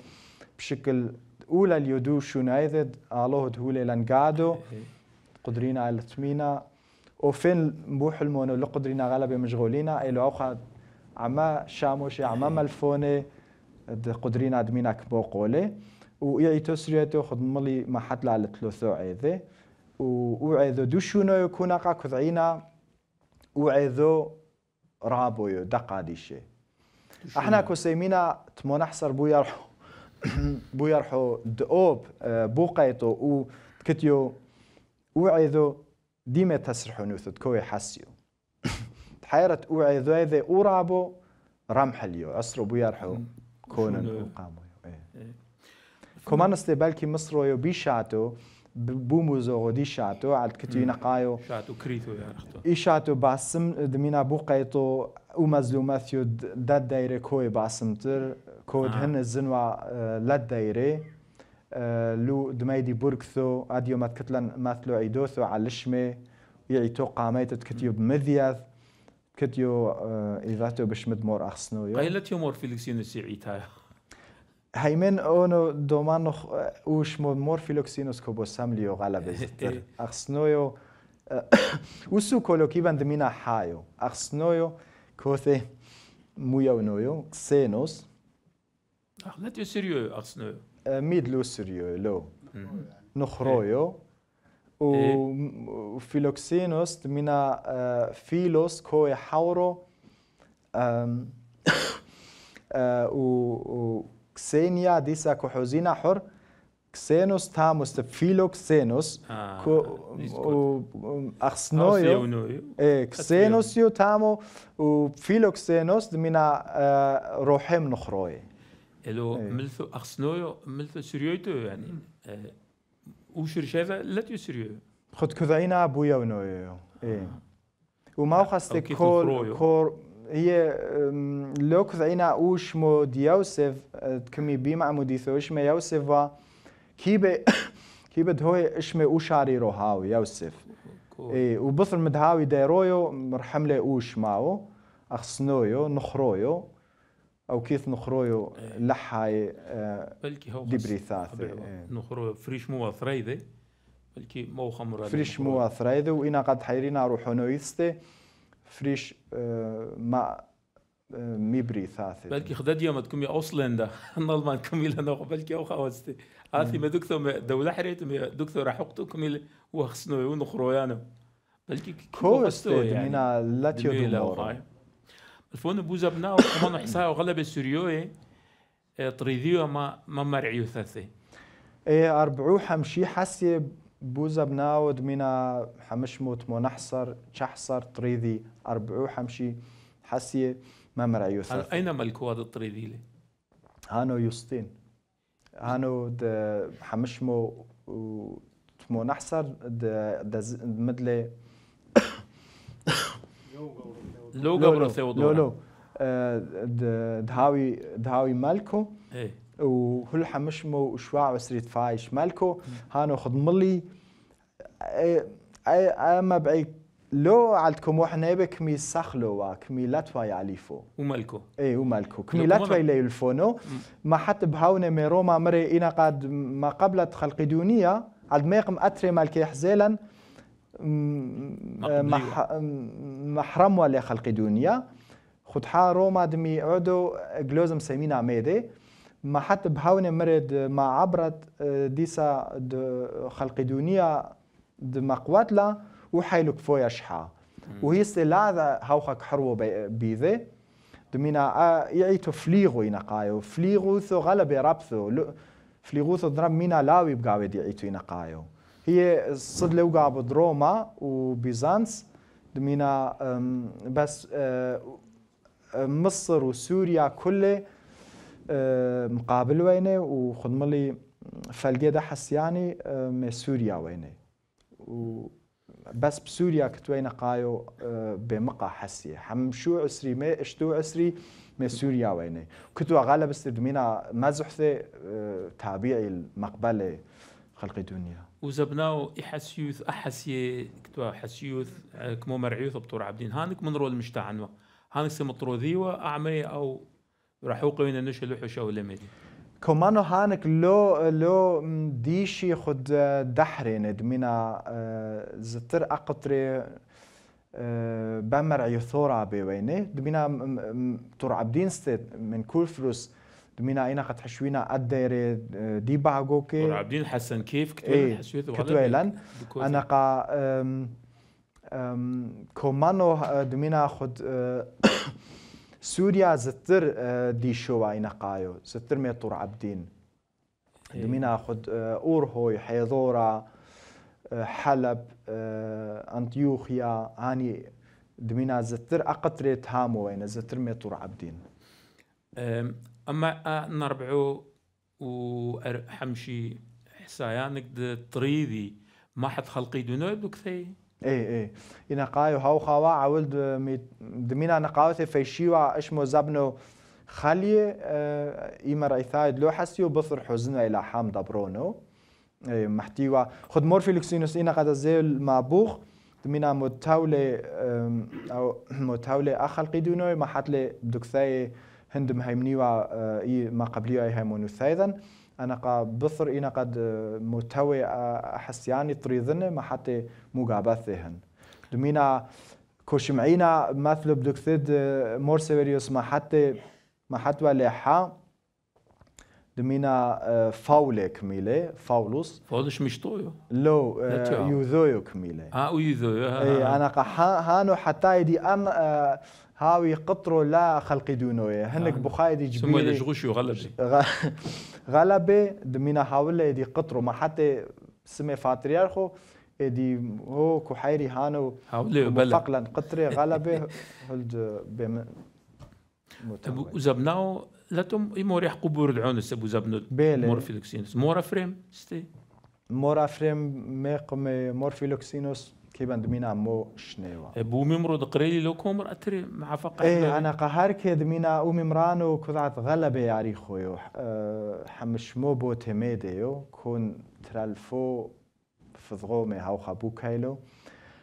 بشكل اولى اليدو نايدد الله دهولي لنقادو قدرينا على تمينا وفين موح المونو اللي قدرينا غالبا مشغولينا الو اوقات عما شاموشي عما إيه. ملفوني قدرينا دمينا قولي ويعي تسريتو خد ملي ما حتلا على ثلثو عيذي وعيذو دو شنو يكون اقا كذعينا وعيذو رابو يو دقا ديشي احنا كوسيمينا تمونحصر بو يرحو بو يرحو دوب آه، بو قيتو و كتيو وعيذو ديما تسرحو نوثو كوي حسيو تحيرت وعيذو ايذي رمح رمحليو اسرو بو يرحو كونن وقامو إيه. إيه. كمان استقبال بلكي مصر ويو بيشاتو بومو زغودي شاتو عاد كتو ينقايو شاتو كريتو يعني اختو اي شاتو باسم دمينا بو قيتو او مظلومه دايره كوي باسم تر كود آه. هن الزنوا آه، لاد دايره آه، لو دميدي بوركثو اديو مات كتلن ماثلو عيدوثو على الشمي يعيتو قاميت كتيو بمذياث كتيو آه، اذاتو بشمد مور اخسنو قيلت يومور فيليكسين السيعيتايا هيمن اونو اوش وش مور فيلوكسينوس كوبوسامليو غلبة زتر اخسنويو وسو كولوكي بند مينا حايو اخسنويو كوثي مويونويو كسينوس اخلت يو سيريو اخسنويو ميد لو سيريو لو نخرويو وفيلوكسينوس مينا فيلوس كوي حورو و كسينيا ديسا كحوزينا حر كسينوس تاموس فيلو كسينوس آه كو اخسنويو ايه كسينوسيو تامو وفيلو كسينوس دمينا آه روحيم نخروي الو إيه. ملثو اخسنويو ملثو سريويتو يعني آه وشر شافا لا تسريو خد كذعينا بويا ونويو ايه وما خاستي كور كور هي لوك زينا اوش مو ديوسف كمي بيما مو ديثوش مي يوسف و كيبي كيبي دهوي اشمي اوشاري روهاو يوسف اي وبصر مدهاوي دايرويو مرحمله اوش ماو اخسنويو نخرويو او كيف نخرويو لحاي بلكي هو دبريثاث نخرويو فريش مو ثريده بلكي مو خمر فريش مو ثريده وانا قد حيرينا روحو نويستي فريش آه، ما آه، ميبري ثاثي بلكي خدا يوم تكمي اوسلندا نلمان كمي لنا بلكي او خاوستي هاثي ما دكتو دولة حريت دكتو راحقتو كمي وخسنو ونخرويانو بلكي كوستو يعني منا لاتيو دمورو الفون بوزا بنا وكمان حساها وغلب السوريوي آه، تريديو ما ما مرعيو ثاثي ايه اربعو حمشي حسي بوزا بناود منا حمشموت منحصر تشحصر طريدي أربعو حمشي حسية ما يوسف أين ملكو هذا التريذيلي؟ هانو يوستين هانو د حمشمو تمو نحصر د مدلي لو قبرو ثيودورا لو لو آه، دهاوي دهاوي مالكو ايه وكل حمشمو وشواع وسريت فايش مالكو هانو خد ملي اي ما بعي لو عالتكم وحنا بكمي سخلو كمي لاتوا يعليفو ومالكو اي ومالكو كمي لاتوا يلفونو ما حتى بهاونا مي روما مري انا قد ما قبلت خلق دونيا عاد ما يقم اتري مالكي حزيلا آه، أيوة. آه، محرم ولا خلق دونيا خد حا روما دمي عدو جلوزم سيمينا ميدي ما حتى بهاون مرد ما عبرت آه، ديسا دو خلق دنيا دو مقواتلا وحيلو كفويا شحا وهي سلاذا هاوخك حروة بيذي دمينا آه، يعيتو فليغو ينقايو فليغو ثو غلبي رابثو فليغو ثو ضرب مينا لاوي بقاوي يعيتو ينقايو هي صد لوقع بدروما وبيزانس دمينا بس آه، مصر وسوريا كله مقابل وينه وخدملي فلقي ده حسياني اه، من سوريا وينه بس بسوريا كتوين قايو اه، بمقا حسي حم شو عسري ما اشتو عسري من سوريا ويني كتو غالب مزح ذي اه، تابعي المقبلة خلق الدنيا وزبناو إحسيوث أحسي كتو حسيوث كمو مرعيوث بطور عبدين هانك من رول مشتا عنوا هانك سمطرو ذيوة أعمي أو راح يوقي من النش حشوا او لمدي كمانو هانك لو لو ديشي خد آه، دحري ندمنا آه، زتر اقطري آه، بمر عيثورا بوينه دمنا تور عبدين ست من كل فلوس دمينا اينا قد حشوينا الدايرة دي باغوكي عبدين حسن كيف كتويلن ايه حسويت انا قا أم أم كومانو دمينا خد سوريا زتر اي آه، نقايو زتر ميطور عبدين إيه. دمينا اخد آه، اورهوي حيضورا آه، حلب انطيوخيا هاني دمينا زتر اقتريت هامو وين زتر ميطور عبدين اما نربعو حمشي حسايا نقد تريدي ما حد خلقي دونو بكثي ايه ايه اینا قای هاو خوا عول دمینا نقاوت فیشیوا اشمو زبنو خالی ایمر آه، ایثاید لو حسیو بصر حزن الى حام دبرونو ايه محتیوا خد مور فیلکسینوس اینا قد زیل مابوخ دمينا متاولة او متاولة اخلقی دونو ما حتل دکثای هندم هیمنیوا ای آه، ما قبلیو هيمونو ثايدن انا قا بثر انا قد متوي احسياني طريذن ما حتى مقابثهن دمينا كوشمعينا مثل بدكثيد مور سيريوس ما حتى ما حتى لحا دمينا آه، فاولي كميلي فاولوس فاولوس مش طويو لو آه، آه، يوذويو كميلي اه يوذويو اي انا قا هانو حتى يدي ان هاوي قطرو لا خلقي دونوية هنك بخايدي جبيلي ثم يدش غشيو غلبي غلبه د مینا دي قطرو ما حتى سمي فاتريارخو دي هو كحيري هانو فقلا قطري غلبه هلد وزبناو لا تم يموريح قبور العون سبو زبنو مورفيلوكسينوس مورا فريم ستي مورا فريم مور مورفيلوكسينوس كيبان دمينا مو شنيوا إيه، بو ممرو دقريلي لو كومر اتري مع فقط ايه انا قهار كي دمينا أو ممرانو كذعت غلبة ياري يعني خويو أه، حمش مو بو تميديو كون ترالفو فضغومي هاو خابو كايلو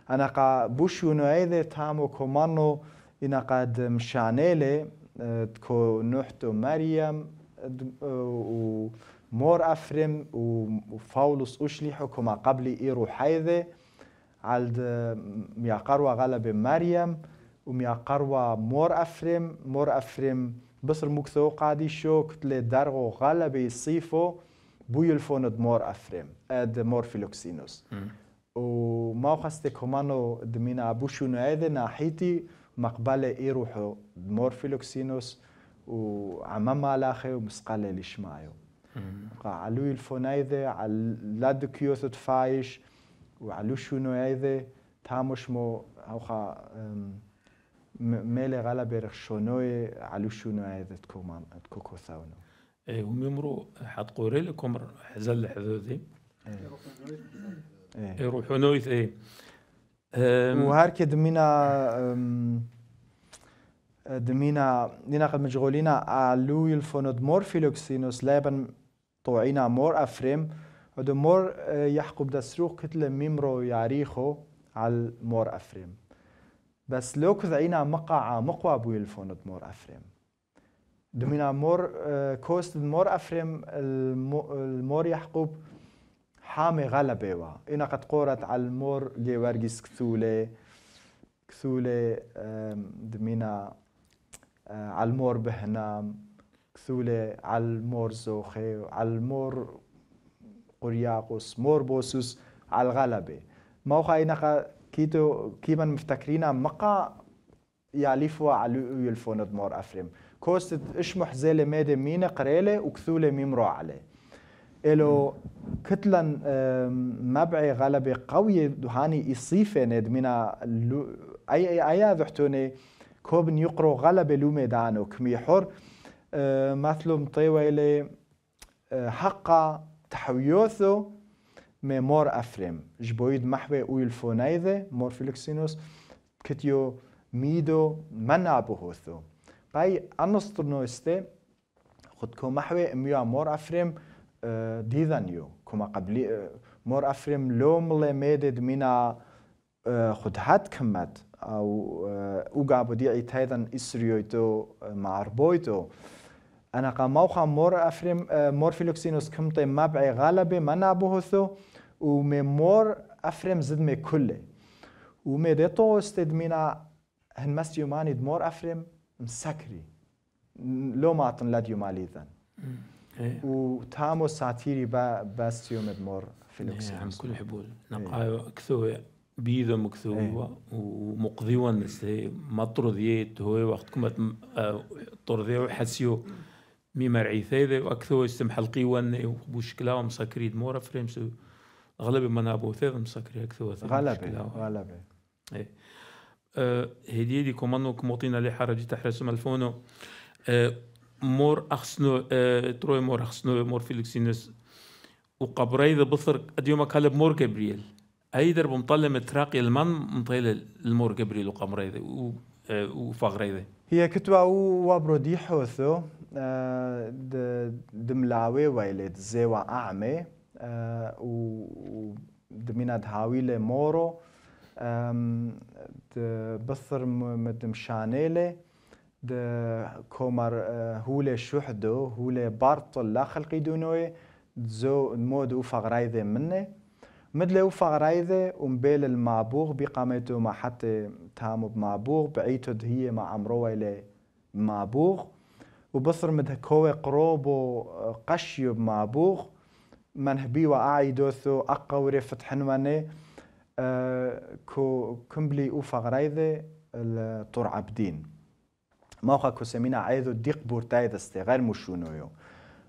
انا قا بوش يونو نوعيدي تامو كومانو انا قاد مشانيلي أه، تكو نوحتو مريم و مور افرم وفاولوس اشليحو كما قبل ايرو حيذي عالد ميا قروة غلب مريم وميا قروة مور أفرم مور أفرم بصر مكثو قادي شو كتلي درغو غلب يصيفو بويلفون مور أفرم أد مور فيلوكسينوس وما خستك همانو دمينا أبوشو نعيدي ناحيتي مقبلة إيروحو دمور فيلوكسينوس وعمام علاخي ومسقالة لشمايو قا علوي الفونايدة على لا دكيوثو تفايش وعلوشو ايذي تاموش مو أوخا ميلي غالا بيرخ شونوي علوشو ايذي تكو مان تكو كو ثاونو اي وميمرو حد قوري لكم حزل حذوذي اي يروحو نويث اي وهركد منا دمينا لنا قد مشغولين علوي الفونود مور فيلوكسينوس لابن طوعينا مور افريم دمور آه، يحقب دسروق كتلة ميمرو ياريخو على مور أفريم بس لو عينا مقع مقوى بوي الفون مور أفريم دمينا مور آه، كوست مور أفريم المور يحقب حامي غلبيوا إنا قد قورت على المور لي كثولة كثولي كثولي دمينا آه، على المور بهنام كثولي على المور زوخي على المور أورياقوس موربوسوس على الغلبة موخا إنقا كيتو كيما مفتكرينا مقا ياليفوا على يلفون دمور أفرم كوست اشمح زيلي ميدي مينا قريلي وكثولي ميمرو عليه إلو كتلا مبعي غلبة قوية دهاني إصيفة ندمنا أي أي أي ذحتوني كوبن يقرو غلبة لو ميدانو كميحور مثلو مطيوة إلي آه، حقا تحويوثو مي مور أفريم جبويد محوي ويل فونايذة مور فيلوكسينوس كتيو ميدو منا بهوثو باي أنسترنوستي خد كو محوي ميو مور أفريم ديدانيو كما قبل مور أفريم لوملي ميدد منا خد هات كمت أو أوغابو ديعي تايدا إسريويتو معربويتو أنا قموخا مور افريم آه، مور فيلوكسينوس كمطي مبعي غالبي منا بوهثو ومي مور افريم زد مي كله ومي ديتو مينا هن مس يوماني دمور افريم مسكري لو ما أطن لاد يومالي ذن إيه. تامو ساتيري با بس يوم دمور فيلوكسينوس إيه، كل حبول إيه. نقايو كثو بيدو هو ومقضيوان نسي مطرو ذيت هو وقت كمت آه، طرديو حسيو ميمارعي ثيبي وأكثو يستم حلقي ون وبوشكلا مسكريد مورا فريمس غالبا من أبو ثيب مسكري أكثو غالبا غالبا إيه أه، هدي دي كومانو كموطينا لي حرجي تحرس ملفونو أه، مور أخسنو أه، تروي مور أخسنو مور فيلكسينس وقبري ذا بثر اديوما كالب مور جبريل أي درب مطلع متراقي المان مطيل المور جبريل وقمري ذا وفغري ذا هي كتوا وابرو دي حوثو دملاوي ويلد زيوا أعمي ودمينا مورو د بثر مدم شانيلي د كومر اه، هولي شوحدو هولي بارطل لا خلقي دونوي زو مودو فغرايذي مني مدلي وفغرايذي ومبيل المعبوغ بقامته ما حتى تامو بمعبوغ بعيتو دهي ما عمرو ويلي معبوغ وبصر مده كوي قروبو قشيو مابوغ من بيوا اعي دوثو اقوري فتحن واني أه كو كمبلي اوفا غرايدي الطور عبدين موقع كو سمينا عايدو ديق بورتايد استي غير استغال مشونويو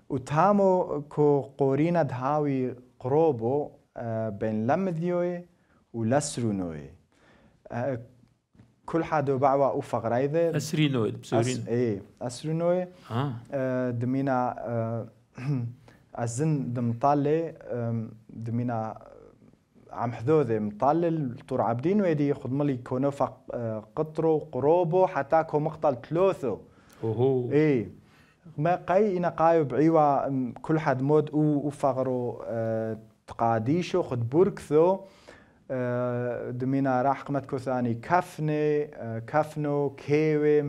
وتامو كو قورينا دهاوي قروبو أه بين لمديوي ولسرونوي أه كل حد بعوا أوفا أسرينوي بسورين أس... إيه أسرينوي آه. آه دمينا آه أزن دمطالي دمينا عم حذوذي مطلل طور عبدين ويدي خدملي كونوفا آه، قطرو قروبو حتى كو مقتل ثلوثو اوهو اي ما قاي انا قاي بعيوا كل حد مود او وفغرو اه تقاديشو خد بوركثو دمينا قمت كوساني كفني كفنو كيوي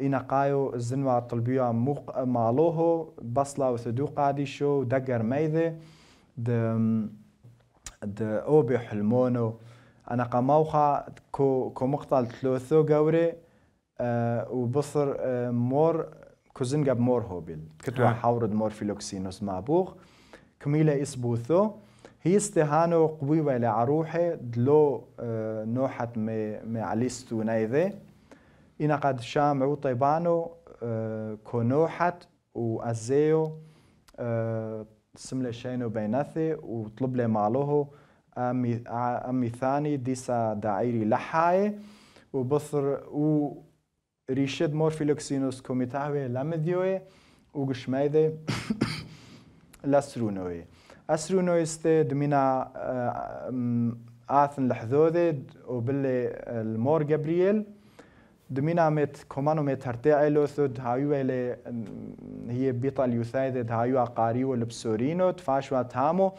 إنقايو زنوا الطلبية موق مالوهو بصلة وثدو قاديشو دقر ميذي د د أوبي حلمونو أنا قموخا كو كو مقتل ثلوثو قوري أه وبصر أه مور كوزنقب مور هوبيل كتوا حورد مور فيلوكسينوس مابوغ كميلا إسبوثو هي استهانة قوي ولا عروحه دلو اه، نوحت مي معليستو نايذه إن قد شام عو طيبانو كنوحت اه، وأزيو اه، سملة شينو بينثي وطلب له معلوه أمي, أمي ثاني ديسا دعيري لحاي وبصر و ريشد مور فيلوكسينوس كوميتاوي لامديوي وقشمايدي لاسرونوي اسرو نويستي دمينا آه، آثن لحذوذي وبلي آه، المور جابرييل دمينا مت كومانو مت هرتاعي لوثود هايو اللي هي بيطا اليوثايد هايو قاريو لبسورينو تفاشوا تامو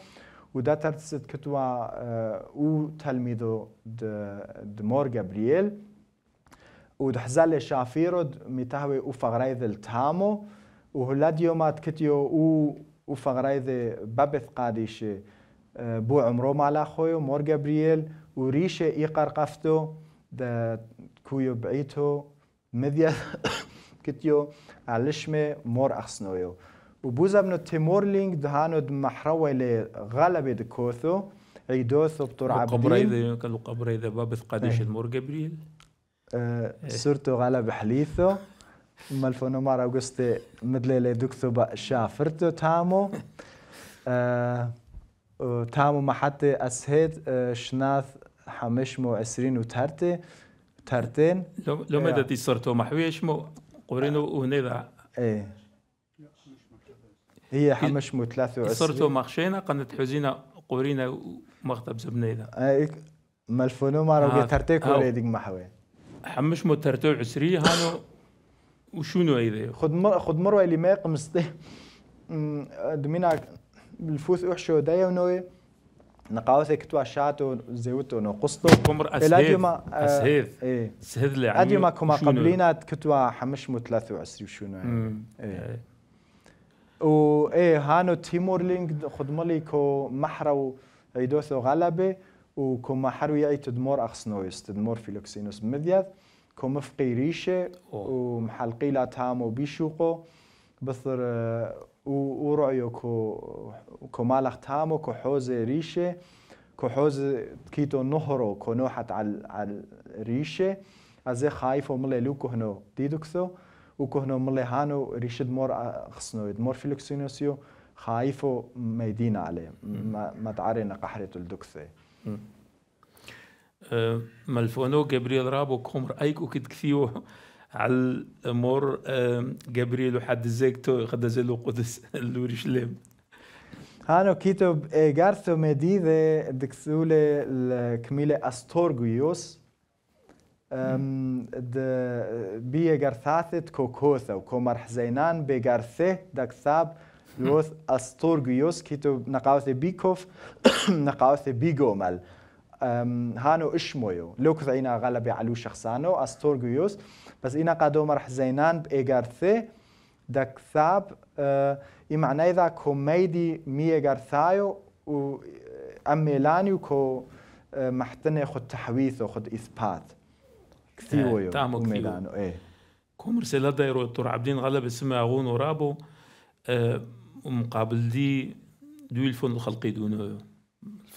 ودا ترتسد كتوا آه، او تلميذو د مور جابرييل ودحزال شافيرو متهوي او فغرايد التامو وهلاد يومات كتيو او و فقرای ده بابت قادیشه آه، بو عمرو مالا خوی و مور گابریل و ریشه ای قرقفتو ده کویو بعیتو مذیا كتيو علشمة مور أخسنويو و بوزابنو تيمور لينك دهانو دمحروة لغلبة دكوثو عيدوثو بطور عبدين قبري ذا قبري بابث قادش المور إيه. جبريل أه سورتو غلب حليثو ملفونو مارا وقصتي مدليلي دكتوبا شافرتو تامو آه، تامو محتي أسهد آه، حمش شناث حمشمو و وترتي ترتين لو لو مدى آه. دي صرتو محويشمو قورينو ونيدا ايه هي حمشمو 23 صرتو مخشينا قنت حزينا قورينا مغتب زبنيدا ايه ملفونو مارا آه. وقترتي كوري ديك محوي حمشمو ترتو عسري هانو وشنو هيدا خد مر خد مر اللي ما قمصتي آه، دمينا الفوث وحشو دايا ونوي نقاوثي كتوا شاتو زيوتو نقصتو كمر اسهيد آه، اسهيد اسهيد ايه سهيد لي عمي ما كما قبلينا كتوا حمش مو 23 شنو يعني و اي هانو تيمور لينك خد مالي كو محرو ايدوثو غلبه وكما حروي يعي تدمور اخسنويس تدمور فيلوكسينوس مذياث كومف قيريشة ومحلقي لا تامو بيشوقو بثر ورعيو اه، كو كمالخ تامو كحوز ريشة كحوز كيتو نهرو كنوحت على على ريشة أزي خايف وملي لو كهنو ديدوكثو وكهنو ملي هانو ريشد مور خصنو مور فيلوكسينوسيو خايفو ميدينا عليه ما تعرينا قحرة الدكثة أه، ملفونو جبريل رابو كومر ايكو كد كثيو على مور أه، جبريل وحد زيكتو خدا زيلو قدس لوريش ليم هانو كيتو إيه، جارثو مديد دكسولة الكميلة أستورغيوس د بي جارثاثت كوكوثا وكومر حزينان بي جارثه دكثاب لوث أستورغيوس كيتو نقاوث بيكوف نقاوث بيجومل هانو اشمويو لوكز اينا غلبي علو شخصانو استورغيوس بس اينا قادو مرح زينان بايغارثي دك ثاب معنى اذا كوميدي ميغارثايو و اه، أميلانيو كو اه، محتنى خد تحويث وخد إثبات كثيرو يو تعمو إيه كومر سيلا دايرو تور عبدين غلب اسمه اغون ورابو اه، مقابل دي دويل فون الخلقي دونو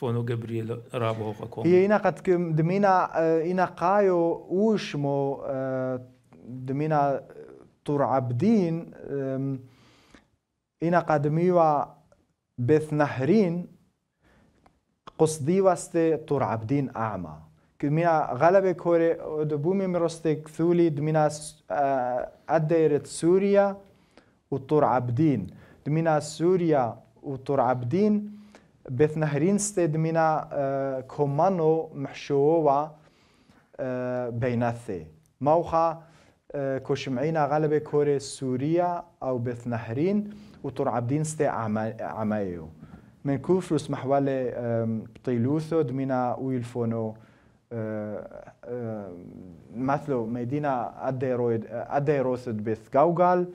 فونو جبريل رابو قكوم هي إنا قد كم دمينا اينا قايو وشمو دمينا تور ترعبدين إنا قدميوا بث نهرين قصدي تور عبدين أعمى كمينا غلبة كوري دبومي مرستي كثولي دمينا أديرة سوريا عبدين دمينا سوريا عبدين بث نهرين ستيد منا كومانو محشوة بيناثي موخا كوشمعينا غالبا كوري سوريا أو بث نهرين عبدين ستي عمايو من كوفروس محوالي بطيلوثو دمينا ويلفونو مثلو مدينة أديرويد أديروثد بيث جوجل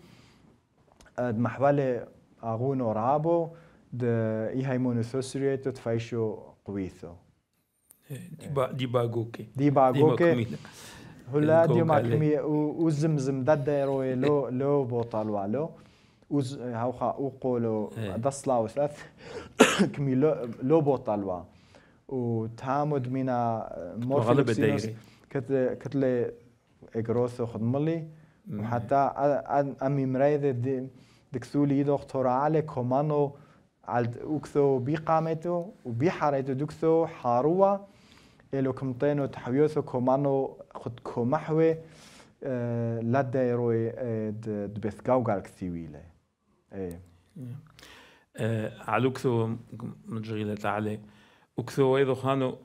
محوالي أغونو رابو د اي هايمونوثوسريتو تفايشو قويثو دي باغوكي دي باغوكي هلا ديو ماكمي وزمزم دا دايروي لو لو بوطال والو وز هاو خا وقولو دصلا وثلاث كمي لو لو بوطال وا وتعامد منا مورغلب الدايري كتل كتل خدملي وحتى امي مرايد دكثولي دكتورا علي كومانو عالد اوكثو بي قامتو وبي حاريتو دوكثو حاروة الو كمطينو تحويوثو كومانو خد كومحوي آه، لا دايروي آه، دبثكاو قالك سيويلة ايه على إيه. اكثو آه، مجغيلة تعالي وكثو ايضو خانو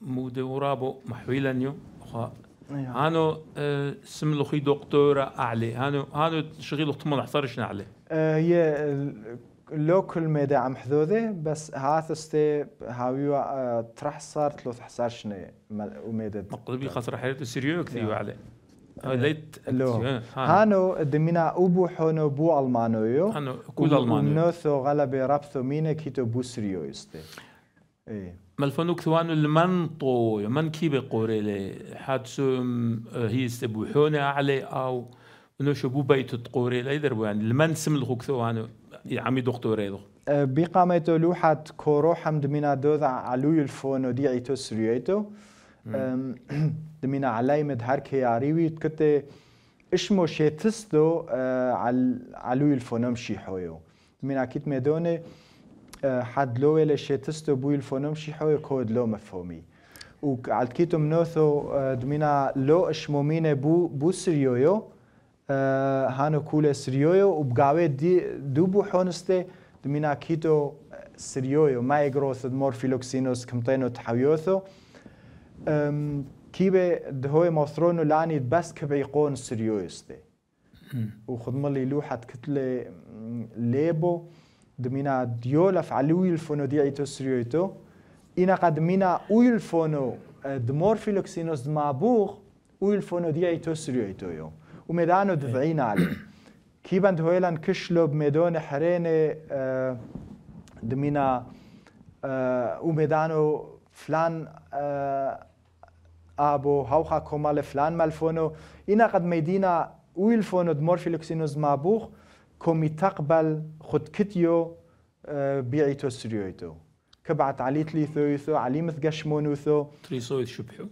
مودي ورابو محويلانيو خا إيه. هانو سملو خي دكتورة اعلي هانو هانو شغيلو تمن حصرشنا عليه هي لو كل كلمة دا محذوذة بس هات استي هاويو ترح صار ثلاث حصار شنية وميدا مقلبي خسر حياته سيريو كثير كثيو وعلي ليت لو هانو دمينا اوبو حونو بو ألمانو يو هانو كل ألمانو نوثو غلبي رابثو مينا كيتو بو سيريو يستي ايه ملفونو كثوانو المنطو من كي بقوري لي حادسو هي استبو حوني علي او نو بو بيتو تقوري لي يدربو يعني المن الخوك ثوانو عمي دكتوري أه، بقامة لوحة كورو حمد منا دوذا علو الفون عيتو تسريتو دمينا علي مدهر كياريوي كتي اشمو شيتستو أه، علو الفونم شي حويو دمينا كيت ميدوني أه، حد لو اللي شيتستو بو الفونوم شي حويو كود لو مفهومي وعلى كيتو منوثو دمينا لو اشمو مينا بو بو سريويو آه، هانو کوله سریویو و بگاوه دی دو بو حونسته دمینا کیتو آه، سریویو ما اگروثد مور فیلوکسینوس کمتینو تحویوثو كيبه دهوي مصرونو لاني بس كبيقون سريوستي وخدملي لوحة كتلة ليبو دمينا ديولا فعلوي الفونو ديعيتو سريويتو إنا قد مينا أوي الفونو آه، دمور فيلوكسينوس دمابوغ أوي الفونو ديعيتو سريويتو يو و إيه. دفعين علي كي بند هويلان كشلو بميدون حريني آه، دمينا آه وميدانو فلان آه، ابو هاوخا كومال فلان مالفونو إنا قد ميدينا ويل فونو دمور فيلوكسينوز مابوخ كومي تقبل خد كتيو آه، بيعيتو سريويتو كبعت علي تليثو يثو علي مثقش مونوثو تريسويت شبحو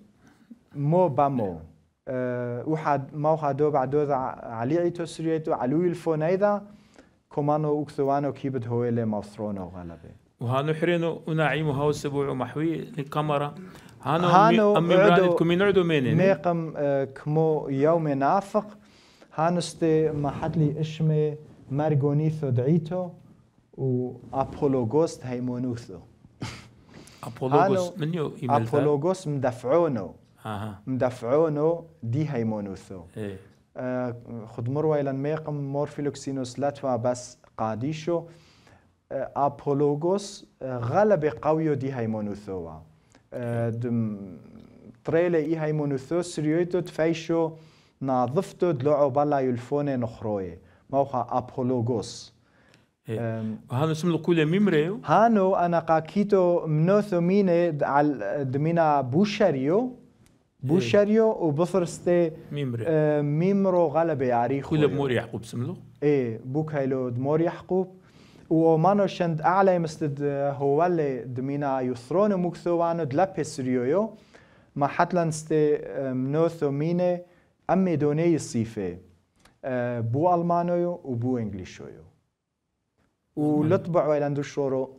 مو بامو اه، وحد ما وحدو بعدو ذا علي تسريتو علوي الفونيدا كومانو أكسوانو كيبت هو اللي مصرونو غلبي وهانو حرينو ونعيمو هاو سبوع محوي الكاميرا هانو, هانو أمي برانتكم ينعدو منين ميقم كمو اه، يوم نافق هانو ستي ما حدلي إشمي مارغونيثو دعيتو و أبولوغوست هيمونوثو أبولوغوس من يو أبولوغوس مدفعونو اها دي هيمونوثو ايه خد مروي الى ميقم مورفيلوكسينوس لاتوا بس قاديشو ابولوغوس غلب قويو دي هيمونوثوا دم تريل اي هيمونوثو سريويتو تفايشو ناظفتو دلوعو بلا يلفوني نخروي موخا ابولوغوس هانو اسم لقولة ميمريو هانو انا قاكيتو منوثو ميني دمينا بوشاريو بوشاريو إيه. وبفرستي ميمري آه ميمرو غلبة عريخ يعني كل مور يعقوب سملو ايه بوك هيلو دمور يعقوب ومانو شند اعلى مستد آه، هو اللي دمينا يثرون يسرون وانو دلبي سريويو ما حتلن ستي آه، منوثو ميني امي دوني الصيفه آه بو المانويو وبو انجليشويو ولطبعو الى شورو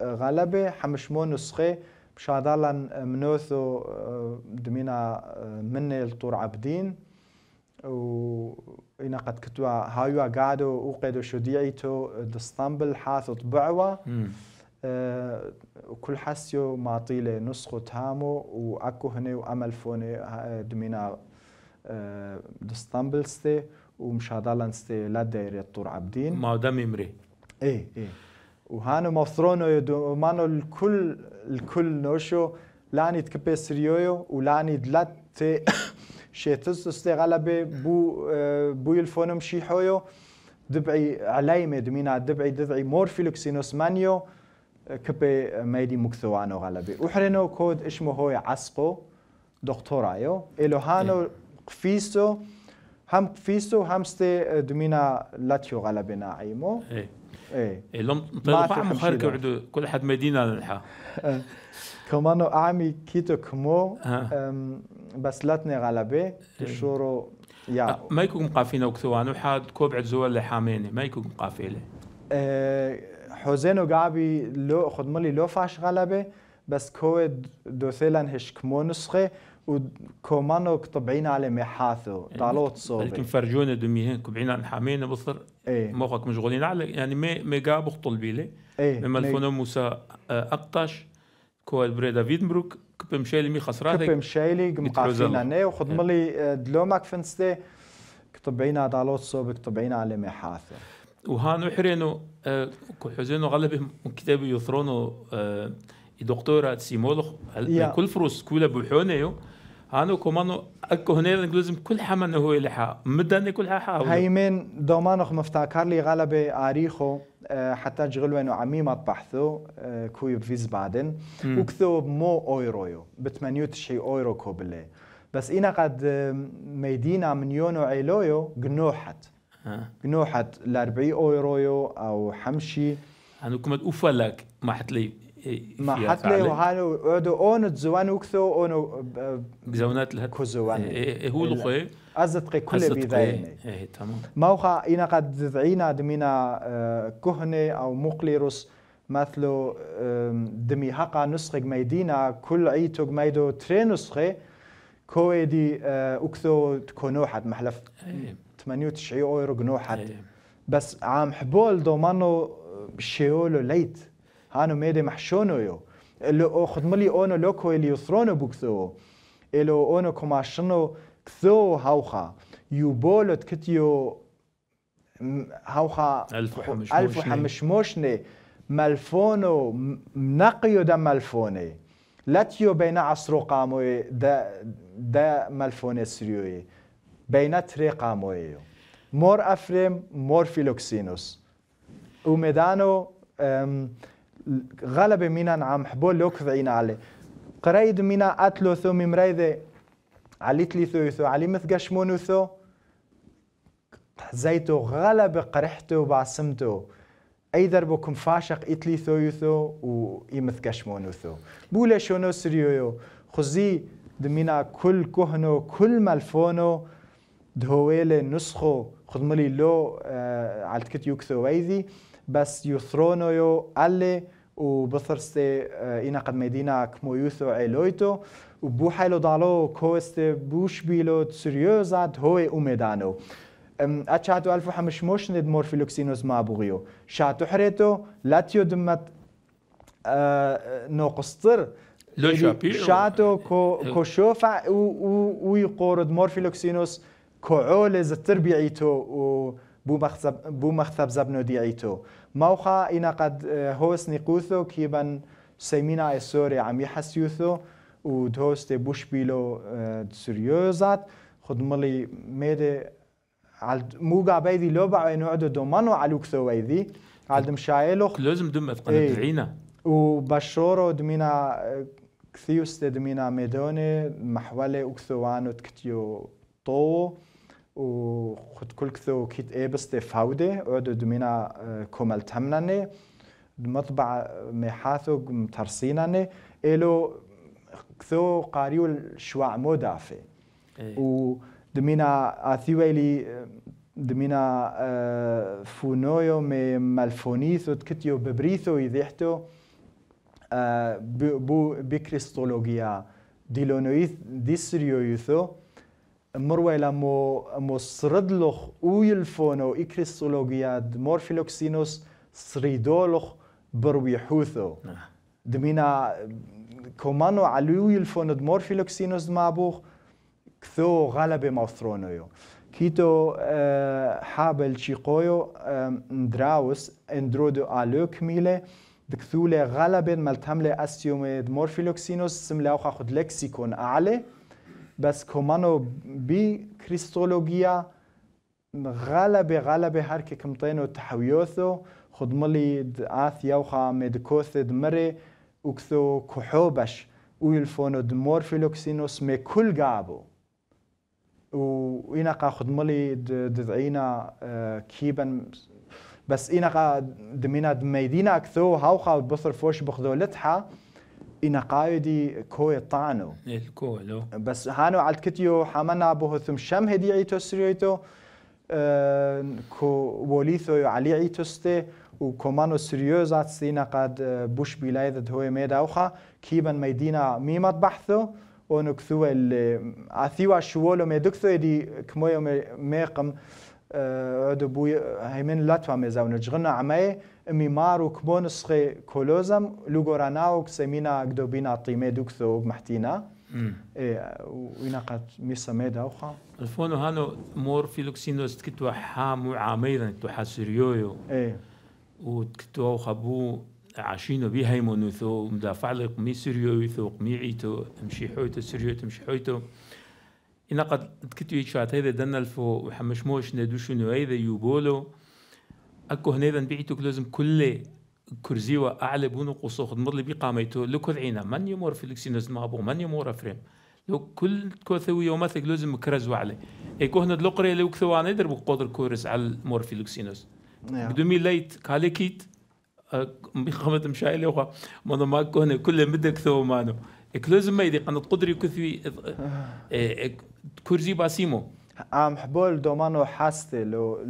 آه، غلبة حمشمون نسخه بشادالا آه، منوثو آه، دمينا آه، مني الطور عبدين و إنا قد كتوا هايوا قعدوا وقيدوا شديعيتو دسطنبل حاثو طبعوا أه وكل حسيو معطيله نسخة تامو وأكو هني وأمل فوني دمينا أه ستي ستي ومشادالا ستي لا دايري الطور عبدين ما دم امري ايه ايه وهانو يدو مانو الكل الكل نوشو لاني تكبي سريويو ولاني دلت تي شيتز غلبي بو بو الفونم حويو دبعي عليمة دمينا دبعي دبعي فيلوكسينوس مانيو كبي ميدي مكثوانو غلبي وحرينو كود اسمه هو ايو دكتورايو هانو قفيسو هم قفيسو همستي دمينا لاتيو غلبي ناعيمو اي اللي نطيروا معهم خير يقعدوا كل حد مدينه للحا إيه. كمانو اعمي كيتو كمو بس لا تني غلبي إيه. يا ما يكون مقافينا وكثوان وحاد كوبعد زوال لحاميني ما يكون مقافيله إيه. حزين وقابي لو خد مالي لو فاش غلبه بس كو دوثيلا هش كمو نسخه وكومانو طبعين على محاثو دالوت صوبي لكن فرجونا دميهن كبعين عن حامينا بصر إيه. موقعك مشغولين على نعم، يعني ميجا بخطل بيلي إيه، مما الفونو موسى آه، اقطش كوال بريدا فيدنبروك كبم شايلي مي خسرات كبم شايلي مقافين انا وخدم إيه. لي آه، دلومك فنستي كتبعين على الواتساب كتبعين على محاثر وهان وحرينو آه حزينو غالبهم كتابي يثرونو آه دكتورة سيمولخ كل فروس كولا بوحونيو هانو كومانو اكو هنا لازم كل إنه هو لحا مدني كل حا هيمن دومانخ مفتكر لي غالبة اريخو آه، حتى جغلو انه عميمة آه، بحثو كوي فيز بعدين وكثو مو أورويو ب 98 أورو كوبلي بس انا قد آه، ميدينا من يونو عيلويو جنوحت جنوحت ل 40 اويرويو او حمشي أنا كمت اوفلك ما حتلي ما حتى لي وهانو اودو اون تزوان وكثو اون بزونات لها كوزوان إيه،, إيه هو لخي ازتقي كل بيذاين ايه تمام موخا انا قد ذعينا دمينا آه، كهنه او مقليروس مثلو دمي حقا نسخة ميدينا كل عيتو ميدو تري نسخة كوي دي آه، أكثو تكونوحد محلف 98 أورو جنوحد بس عام حبول دومانو شيولو ليت هانو ميدي محشونو يو اللي خدملي اونو لوكو اللي يسرونو بوكسو اللي اونو كماشنو كسو هاوخا يو يوبولت كتيو هاوخا ألف وحمشموشني ملفونو نقيو دا ملفوني لاتيو بين عصرو قاموي دا دا ملفوني سريوي بين تري قاموي مور افريم مور فيلوكسينوس وميدانو غلبة مينان عم حبول لوك فعين علي قريد مينا أتلو ثو ممريد علي تليثو يثو علي مثقى ثو زيتو غلبة قرحتو بعصمتو أي دربكم فاشق ثو يثو وإمثقى ثو بولا شونو سريو خزي دمينا كل كهنو كل ملفونو دهويل نسخو خدملي لو آه على تكت يكثو ويذي بس يثرونو يو ألي وبثرستي آه، إنا قد ميدينا كمويوثو عيلويتو وبو حيلو دالو كوستي بوش بيلو تسريوزات هوي أميدانو أتشاتو ألفو حمش موش ند مورفيلوكسينوز ما بغيو شاتو حريتو لاتيو دمت أه نوقستر لو شابير شاتو كو أه. كو شوفا ويقورد مورفيلوكسينوس كعول زتربيعيتو و بو مخثب بو مخثب زبنو ديعيتو موخا إنا قد آه، هوس نيقوثو كيبن سيمينا السوري عم يحسيوثو ودهوست بوش بيلو آه، سريوزات خد ملي ميدي على موقع بيدي لوبع وين عدو دومانو علوك ثو بيدي على مشايلوخ لازم دم اثقنا ايه. دعينا وبشورو دمينا آه، كثيوست دمينا ميدوني محولي اكثوانو تكتيو طو وخد كل كثو كيت ايبس تي فاودي اودو دمینا آه، كومال تمننه مطبع محاثو ترسیننه ایلو کثو قاریو شواع مودافي إيه. ودمينا اثيويلي دمينا آه فونويو مي مالفونيثو تكتيو ببريثو يذيحتو آه بو بكريستولوجيا دیلونویث ديسريو يثو مروي لامو مو سردلوخ ويلفونو إكريسولوجياد مورفيلوكسينوس سريدولوخ برويحوثو نعم. دمينا كومانو علو يلفونو مورفيلوكسينوس مابوخ كثو غلبة موثرونو كيتو آه، حابل شيقويو آه، ندراوس اندرودو آلو كميلة دكثولة غلبة مالتملة أسيومي مورفيلوكسينوس سملاوخا خد لكسيكون أعلى بس كومانو بي كريستولوجيا غالب غلبة هركي كمطينو تحويوثو خد ملي آث يوخا ميدكوث دمري وكثو كحوبش ويلفونو دمورفيلوكسينوس مي كل قابو وإنا قا خد ملي ددعينا كيبن اه، بس إنا قا دمينا دميدينا أكثو هاوخا بصر فوش بخذو لتحا i naqaydi koe tano. El بس هانو عاد كتيو حمنا hamana ثم شم هدي عيتو سريتو ko wolitho yo aliaitoste و كمان سيريوز سينا قد آه، بوش بلايد هو ميدا أخا كيبا ميدينا ميمات بحثو ونكثو اللي عثيوا آه، شوولو ميدكثو يدي كمويو ميقم مي ادو آه، بوي هيمن لاتوا مزاون جغنا عمي امي مارو كبون سخي كولوزم لوغوراناو كسمينا قدوبينا طيمي دوكثو محتينا ايه وينا قد ميسا ميدا وخا الفونو هانو مور فيلوكسينوز تكتوا حامو عاميرا تكتوا سيريويو ايه وتكتوا خبو عاشينو بي هيمونو ثو مدافع لك مي سيريويو ثو مي عيتو امشي حويتو سيريويو تمشي حويتو قد تكتو يتشات هذا دنا الفو وحمشموش ندوشو نويدا يوبولو أكو إذا بيعتوك لازم كل كرزي أعلى بونو قصو خدمر اللي بقاميتو لو كل عينا من يمور فيلكسينوز مابو من يمور أفريم لو كل كوثوي يوماتك لازم كرزوا علي إيكو هنا دلقري لو كثواني دربو قدر كورس على مور فيلكسينوز نعم. بدومي ليت كاليكيت مخمت مشايلة وخا مانا ما كونه كل مدك ثو مانو إك ما يدي قنط قدري كثوي آه. كرزي باسيمو ام حبول دومانو حاستلو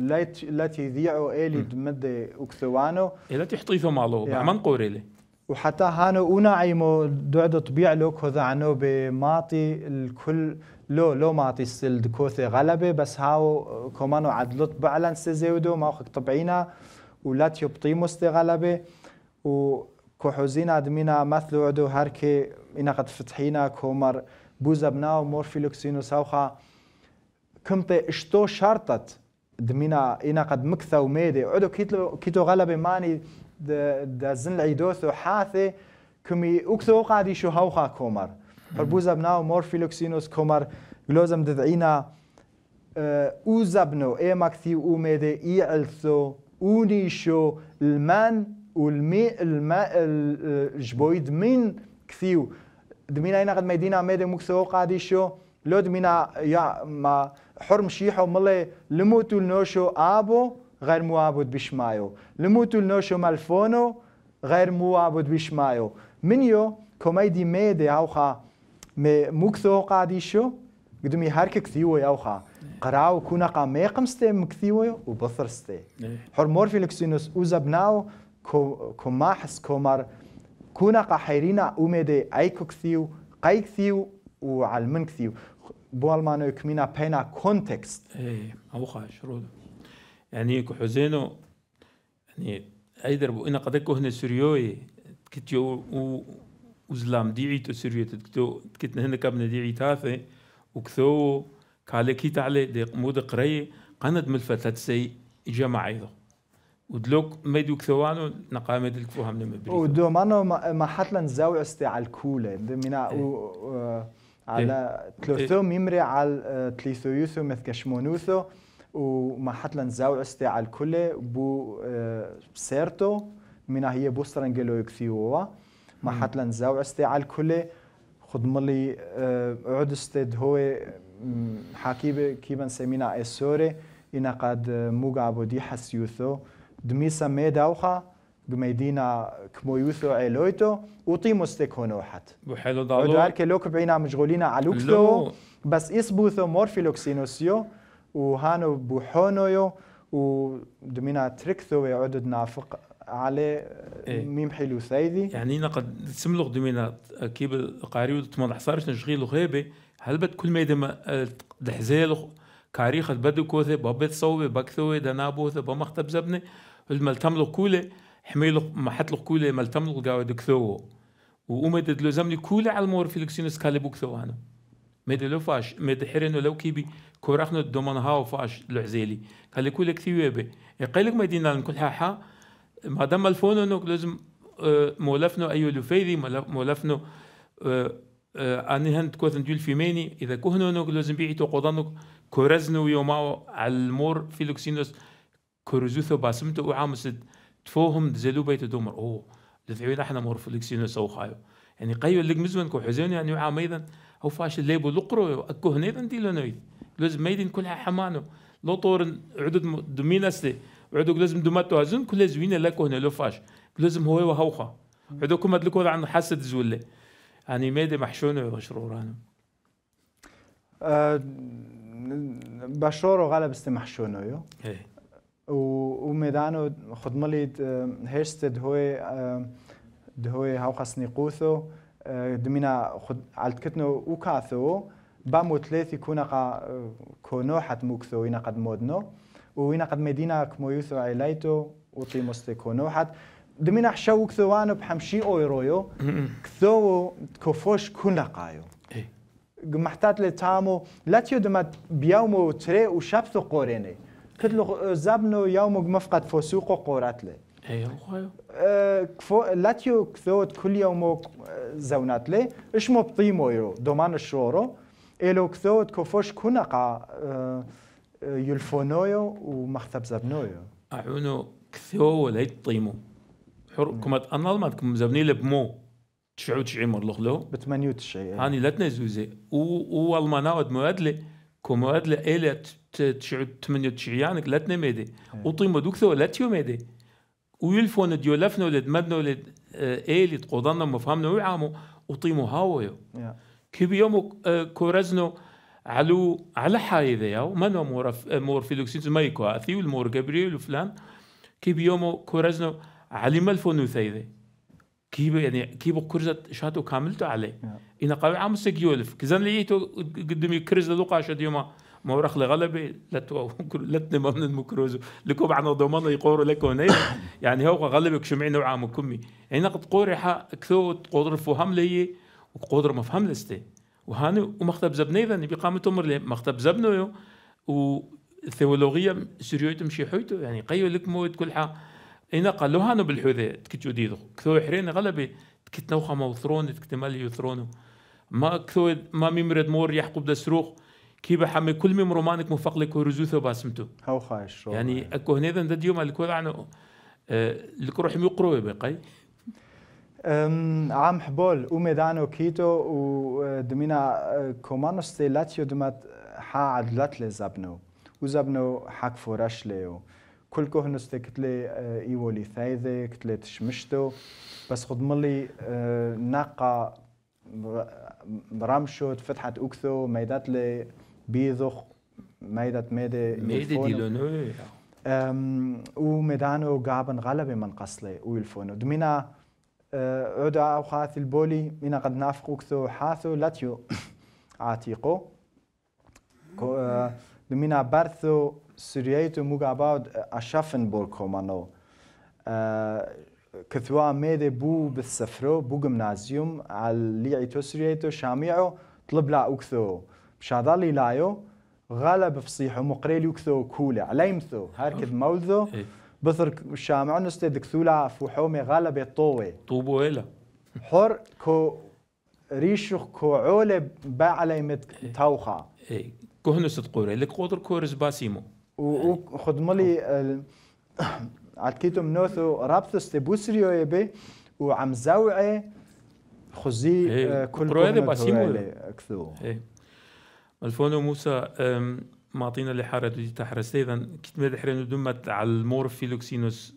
لا ذيعو الي دمدي اكثوانو الا إيه، حطيثو مالو يعني. من قوريلي وحتى هانو ونعيمو دعدو طبيع لو كذا عنو بماطي الكل لو لو ماطي سلد كوثي غلبة بس هاو كومانو عدلوت بعلن سيزيودو ماخك طبعينا ولا تيبطي مستي و كحوزين ادمينا مثلو عدو هركي انا قد فتحينا كومر بوزبنا ومورفيلوكسينوساوخا كمت اشتو شرطت دمينا إنا قد مكثا وميدي عدو كيتو كيتو ماني دا زن العيدوثو حاثي كمي أكثو قادي شو هوخا كومر مور ومورفيلوكسينوس كومر لازم تدعينا أوزبنو اه، إيما كثي وميدي إي ألثو ونيشو المان والمي الماء الجبويد اه، اه، من كثيو دمينا هنا ينقد ميدينا ميدي مكسو قادي شو لو دمينا يا ما حرم شيحو ملي لموتو لنوشو ابو غير موابد بشمايو لموتو لنوشو مالفونو غير موابد بشمايو منيو كوميدي ميدي اوخا مي مكسو قادي شو قدمي هرك كثيو يا اوخا قراو كونا قا ميقم ستي مكثيو وبثر ستي إيه. حرمور فيلكسينوس اوزبناو كو كماحس كومار كونا قحيرينا أمدي أي كوكسيو قاي كسيو وعلمن كسيو بوالمانو كمينا بينا كونتكست ايه أو خاش رود يعني كحزينو يعني أيدر بو إنا قدكو هنا سوريوي كتيو وزلام ديعي تو تكتو كتنا هنا كابنا ديعي تاثي وكثو كالكيت علي دي مود قري قند ملفتات سي جماعي ودلوك ميدو كثوانو نقا ميدل كفوها من مبريكو ودو ما نو ما حتلا زاوي استي على الكولة دو منا او إيه. على إيه. تلوثو إيه. ميمري على آه، تليثو يوثو مثكشمونوثو وما حتلا زاوي استي على الكولة بو آه، سيرتو منا هي بو سرنجلو يكثيووا ما حتلا زاوي استي على الكولة خد ملي آه، عود استد هو حكيبة كيبا سمينا السوري إنا قد موقع بودي حسيوثو دميسا ميداوخا بميدينا كمويوثو علويتو وطيمو ستيكونو حت وحلو دالو ودوار كلوك بعينا مشغولين علوكتو بس إسبوثو مورفي لوكسينوسيو وهانو بوحونويو ودمينا تركثو يعدد نافق على ميم حلو ثايدي يعني نقد سملغ دمينا كيبل قاريو تمنع صارش نشغيل غيبي هل بد كل ما يدم دحزيل كاريخ البدو كوثي بابت صوبي بكثوي دنابوثي بمختب زبني الملتملق كوله حميلق محتلق كوله ملتملق جاود كثو وأمد دلو زمني كوله على المور فيلكسينس كالبو كثو أنا مد لو فاش مد حرنو لو كيبي كورخنو دومن هاو فاش لعزيلي كالي كولي كثيو يبي يقيلك مدينة كل حاحة ما دام الفونو نوك لازم اه، مولفنو أيو لفيدي مولفنو اه، اه، أني هند كوثن ديول في ميني إذا كهنو نوك لازم بيعتو قضانوك كورزنو يوماو على المور فيلوكسينوس كورزوثو باسمتو او تفوهم زلو بيت دومر او لذعينا احنا مور فليكسينو سو خايو يعني قيو اللي مزون كو حزون يعني وعام ايضا هو فاش ليبو لقرو اكو هنا ايضا دي لونويد لازم ميدين كلها حمانو لو طور عدد دوميناستي عدو لازم دوماتو هزون كل زوينه لكو هنا لو فاش لازم هو وهوخا عدو كما لكو عن حسد زولي يعني ميدي محشون وشرورانو أه بشور وغالب استمحشونه يو ايه وميدانو خدملي اه، هيرستد هوي دهوي اه، هاو قصني قوثو اه، دمينا خد علتكتنو وكاثو بامو ثلاث يكون قا كونو حت موكثو وين قد مودنو وين قد مدينة كمويوثو عيلايتو وطي مستي كونو حت دمينا حشو كثوانو بحمشي اويرويو كثو كوفوش كنا قايو محتاط لتامو لاتيو دمت بيومو تري وشابثو قوريني كتلو زابنو يومك مفقد فسوق وقورات لي ايوه أه، كفو لاتيو كثوت كل يوم زونات لي اش مو بطيمو يرو دومان الشورو الو كثوت كفوش كونقا أه، أه، يلفونويو ومختب زابنويو اعونو كثو ولا يطيمو حر كما تأنال ما تكم زبني لبمو تشعو تشعي مر لغلو ب 98 هاني لاتنا زوزي و والمانا ود مؤدلي كو مؤدلي 98 قلتنا ميدي إيه. وطيمو دوكثو لاتيو ميدي ويلفون ديو لفنو لد مبنو لد آه، ايلي تقوضنا مفهمنا ويعامو وطيمو هاويو كيبي يومو آه، كورزنو علو على حاي ذا ياو منو مور آه، مور فيلوكسينز يكو اثي والمور جابرييل وفلان كيبي يومو كورزنو علي ملفونو ثيذي كيبو يعني كيبو كرزت شاتو كاملتو عليه yeah. إن قوي عام سجيولف كزن ليتو قدمي كرز لقاشة ديوما ما لغلبي لتو غلبي لتنما من المكروزو لكم عن ضمان يقور لكم يعني هو غلبك شمعي نوعا من كمي يعني قد قورحة كثو قدر فهم لي وقدر فهم لستي وهاني ومختب زبني ذني قامت تمر لي مختب زبنو و وثيولوجيا سريوتم تمشي حيتو يعني قيو لك موت كل حا إنا له هانو بالحوذة تكتو ديدو كثو حرين غلبي تكتنوخا موثرون تكتمالي يثرونو ما كثو ما ميمرد مور يحقب دا سروخ كيف حمي كل من رومانك مفقلي كو رزوثو باسمتو هاو خايش يعني اكو هنا دا ديوم الكو عنو آه، لك روح مقروي بقي عام حبول اومي دانو كيتو ودمينا آه، آه، كومانوستي لاتيو دمات حا عدلات لزابنو وزابنو حاك فوراش فورش ليو كل كهنستي كتلي ايولي ثايذي كتلي تشمشتو بس خد ملي ناقة رمشوت فتحت أكثو ميدات لي بيزخ ميدة ميدة ميدة دي لونو ومدانو قابن غلبة من قصلي ويلفونو دمنا اودا أه، أو خاث البولي منا قد نافقوك كثو حاثو لاتيو عتيقو أه، دمنا سرييتو سريتو مقاباود أشافن أه، بول كومانو كثوا ميدي بو بالسفرو بو جمنازيوم على اللي عيتو سرييتو شاميعو طلب لا اوكثو باش لايو غالب فصيحو مقريلي وكثو كولا عليمثو هركد موذو بثر الشامع نستد كثولا فوحومي غلب الطوي طوبو هلا حر كو ريشو كو عولي با عليمة توخا اي كهنو صدقوري لك قدر كورز باسيمو وخدملي عتكيتو منوثو رابطو ستبوسريو يبي وعم زوعي خزي آه، كل باسيمو كثو الفونو موسى معطينا اللي حارت ودي تحرس اذا كنت مدحرين دمت على المور فيلوكسينوس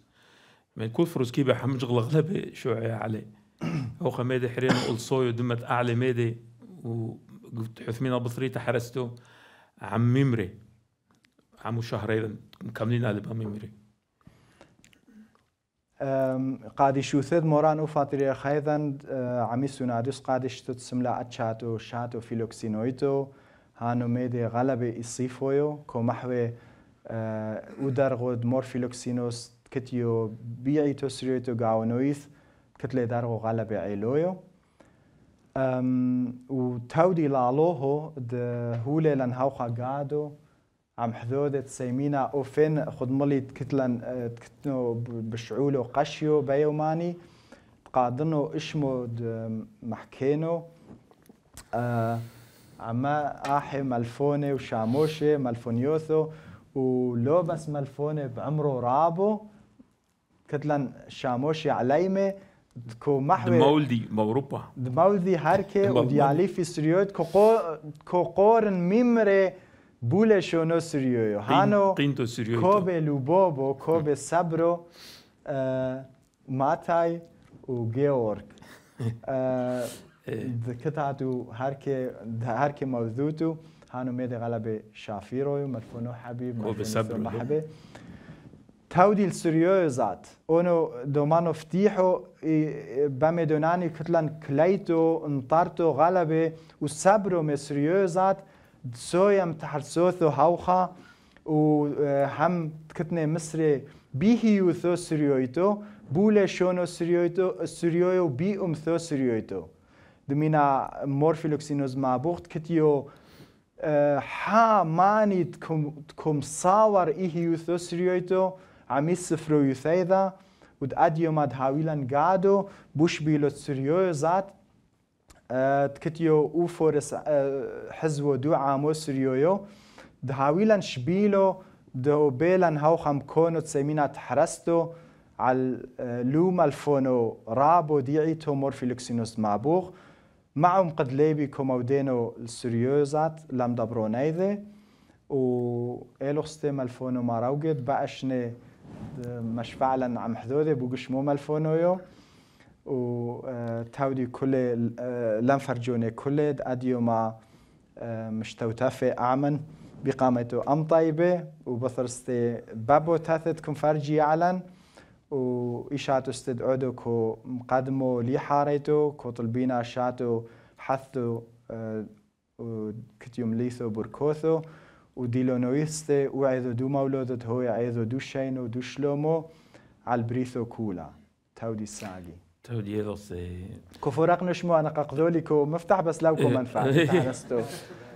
من كل فروس كيبا حمج غلغلبة شوعي عليه او خميدي حرين والصوي دمت أعلى ميدي وقلت حثمين بصري تحرستو عم ميمري عمو شهر اذا مكملين على عم ميمري قادي شو ثد موران وفاتري خيذن عمي سونادوس قادي شتت سملا اتشاتو شاتو فيلوكسينويتو هانو ميدي غلبة الصيفويو كو محوي آه، ودرغد مورفيلوكسينوس كتيو بيعي تسريتو قاونويث كتلي درغو غلبة عيلويو وتودي لالوهو ده هوله لن هاوخا قادو عم حذودة سيمينا اوفن خد ملي تكتلن آه، تكتنو بشعولو قشيو بيوماني قادنو اشمو محكينو أه عماء احي ملفونه وشاموشي ملفونيوثو ولو بس ملفونه بعمره رابو كتلن شاموشي عليمه كو محوي دمولدي موروبا دمولدي هركه وديالي في سريوت كو قورن ميمري بوله شونو سريو هانو قينتو سريو كوبه لوبوبو كوبي صبرو آه ماتاي وجيورك آه قطعته هركي هركي موذوته هانو ميد غلبة شافيرو مدفونو حبيب مدفونو محبة تودي السريو زات اونو دومانو فتيحو بامدوناني كتلن كليتو انطرتو غلبة وصبرو مسريو زات سويم تحرسوثو هوخا وهم اه، كتني مصري بيهيو ثو سريويتو بولا شونو سريويتو سريويو بي ام ثو سريويتو دمينا مورفيلوكسينوز ما بوخت كتيو اه، حا ماني تكم تكم صاور إيه يوثوسريويتو عمي صفرو يثيدا ود أديو ماد هاويلان قادو بوش بيلو تسريو زاد اه، تكتيو او فورس اه، حزو دو عامو سريويو دهاويلان شبيلو دو بيلان هاو خم كونو تسمينا تحرستو على لوما الفونو رابو ديعي ديعيتو مورفيلوكسينوس مابوغ معهم قد ليبي كومودينو السريوزات لم دبرونايذي و إلوستي ما مراوجد بقشني مش فعلا عم حدودي بوقش مو مالفونو يو و آه، تاودي كل آه، لم فرجوني كل أديو ما آه، مش توتافي أعمن بقامته أم طيبة وبثرستي بابو تاثت كم فرجي علن وإشاتو استدعودو كو مقدمو لي حاريتو كو طلبينا شاتو حثو آه، كتيوم ليثو بركوثو وديلو نويستي وعيذو دو مولودت هو عيذو دو شينو دو شلومو على البريثو كولا تودي الساقي تودي يدرس كفرق نشمو انا ققذولي كو مفتح بس لو كو منفعه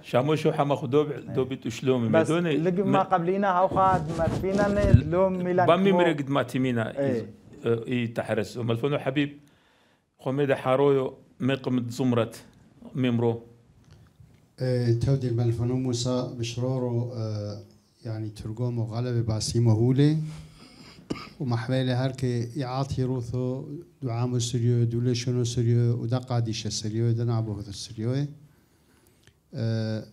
شامو شو حما خدوب إيه. دوبي تشلومي بس لقب ما قبلينا او خاد ما فينا لوم ميلان بامي مرقد ما تيمينا إيه. اي ايه تحرس وملفونو حبيب خميدة حارويو مقم زمرت ميمرو إيه، تودي الملفونو موسى بشرورو يعني ترقومو غلبة باسي مهولي ومحبالي هركي يعاطي روثو دعامو سريو دولشنو سريو ودقاديش سريو دنابو هذا سريو أه،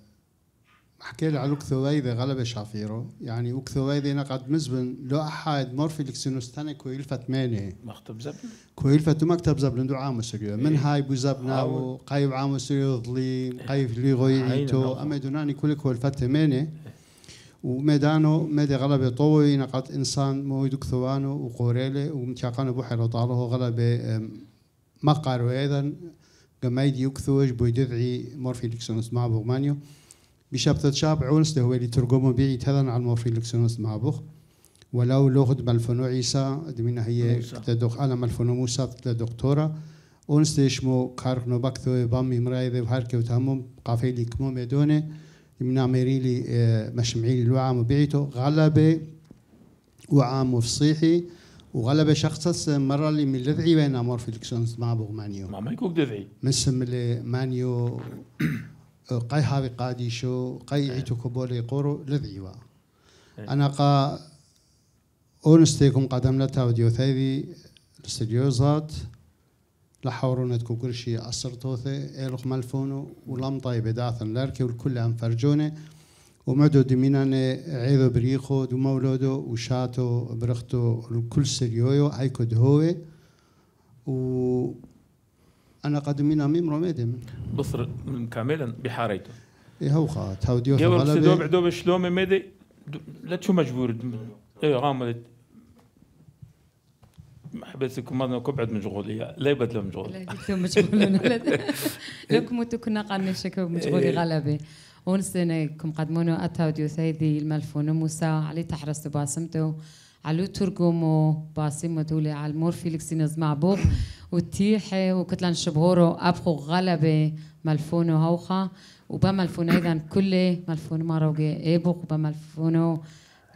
حكي لي على الكثويذة غلبة شافيرو يعني وكثويذة نقد مزبن لو أحد مورفي لكسينوستاني كويلفة ثمانية مكتب زبن كويل تو مكتب زبن دو عام سريو من إيه. هاي بو زبنا وقايب عام سريو ظلي إيه. قايب لي غويتو أما دوناني كل كويلفة ثمانية وميدانو ميدي غلبة طوي نقد إنسان مويد كثوانو وقوريلي ومتشاقانو بو حيرو طالو غلبة مقر أيضا يكثوج بو يدعي مورفي لكسونس مع بوغمانيو بشبتة شاب عونس ده هو اللي ترجمه بيعي تذن على مورفي لكسونس مع بوغ ولو لغد ملفونو عيسى دمنا هي تدوخ أنا ملفونو موسى تدكتورة أونس تشمو كارك نوبكتو بامي مراي ذي بهاركي وتهمم قافيلي كمو ميدوني دمنا ميريلي مشمعيلي لوعام بيعيتو غلبة وعام وفصيحي وغلب شخص مرة اللي من لذعي بين امور في الكسونس مع بوغ مانيو ما مايكوك دذعي مسم اللي مانيو قاي هابي قادي شو قاي عيتو كبولي قورو لذعي وا إيه. انا قا اونستيكم قدم لتا وديو ثايبي الاستديوزات لحورونا تكون كل شيء أصر توثي إلوخ ملفونو ولم طيب داثن لاركي والكل أنفرجوني فرجونه ومدو دمينان عيدو بريخو دو مولودو وشاتو برختو الكل سريويو عيكو دهوي و انا قد مينا ميم روميدم بصر كاملا بحاريتو ايه هو خات هاو ديو غلبه دوب دوب شلوم ميدي لا تشو مجبور ايه اي غاملت حبيتكم مرنا كبعد مشغولية لا يبدلوا مشغول لا يبدلوا مشغولون لكم كنا قالنا شكو مشغولي إيه. غلبه هون كم قدمونو أتاو سيدي الملفون موسى علي تحرس باسمتو علو ترقومو باسمو دولي على المور فيليكس نزمع بوب وتيحي وكتلان شبهورو أبخو غلبة ملفونو هوخا وبملفون أيضا كل ملفون ماروغي إيبوخ وبملفونو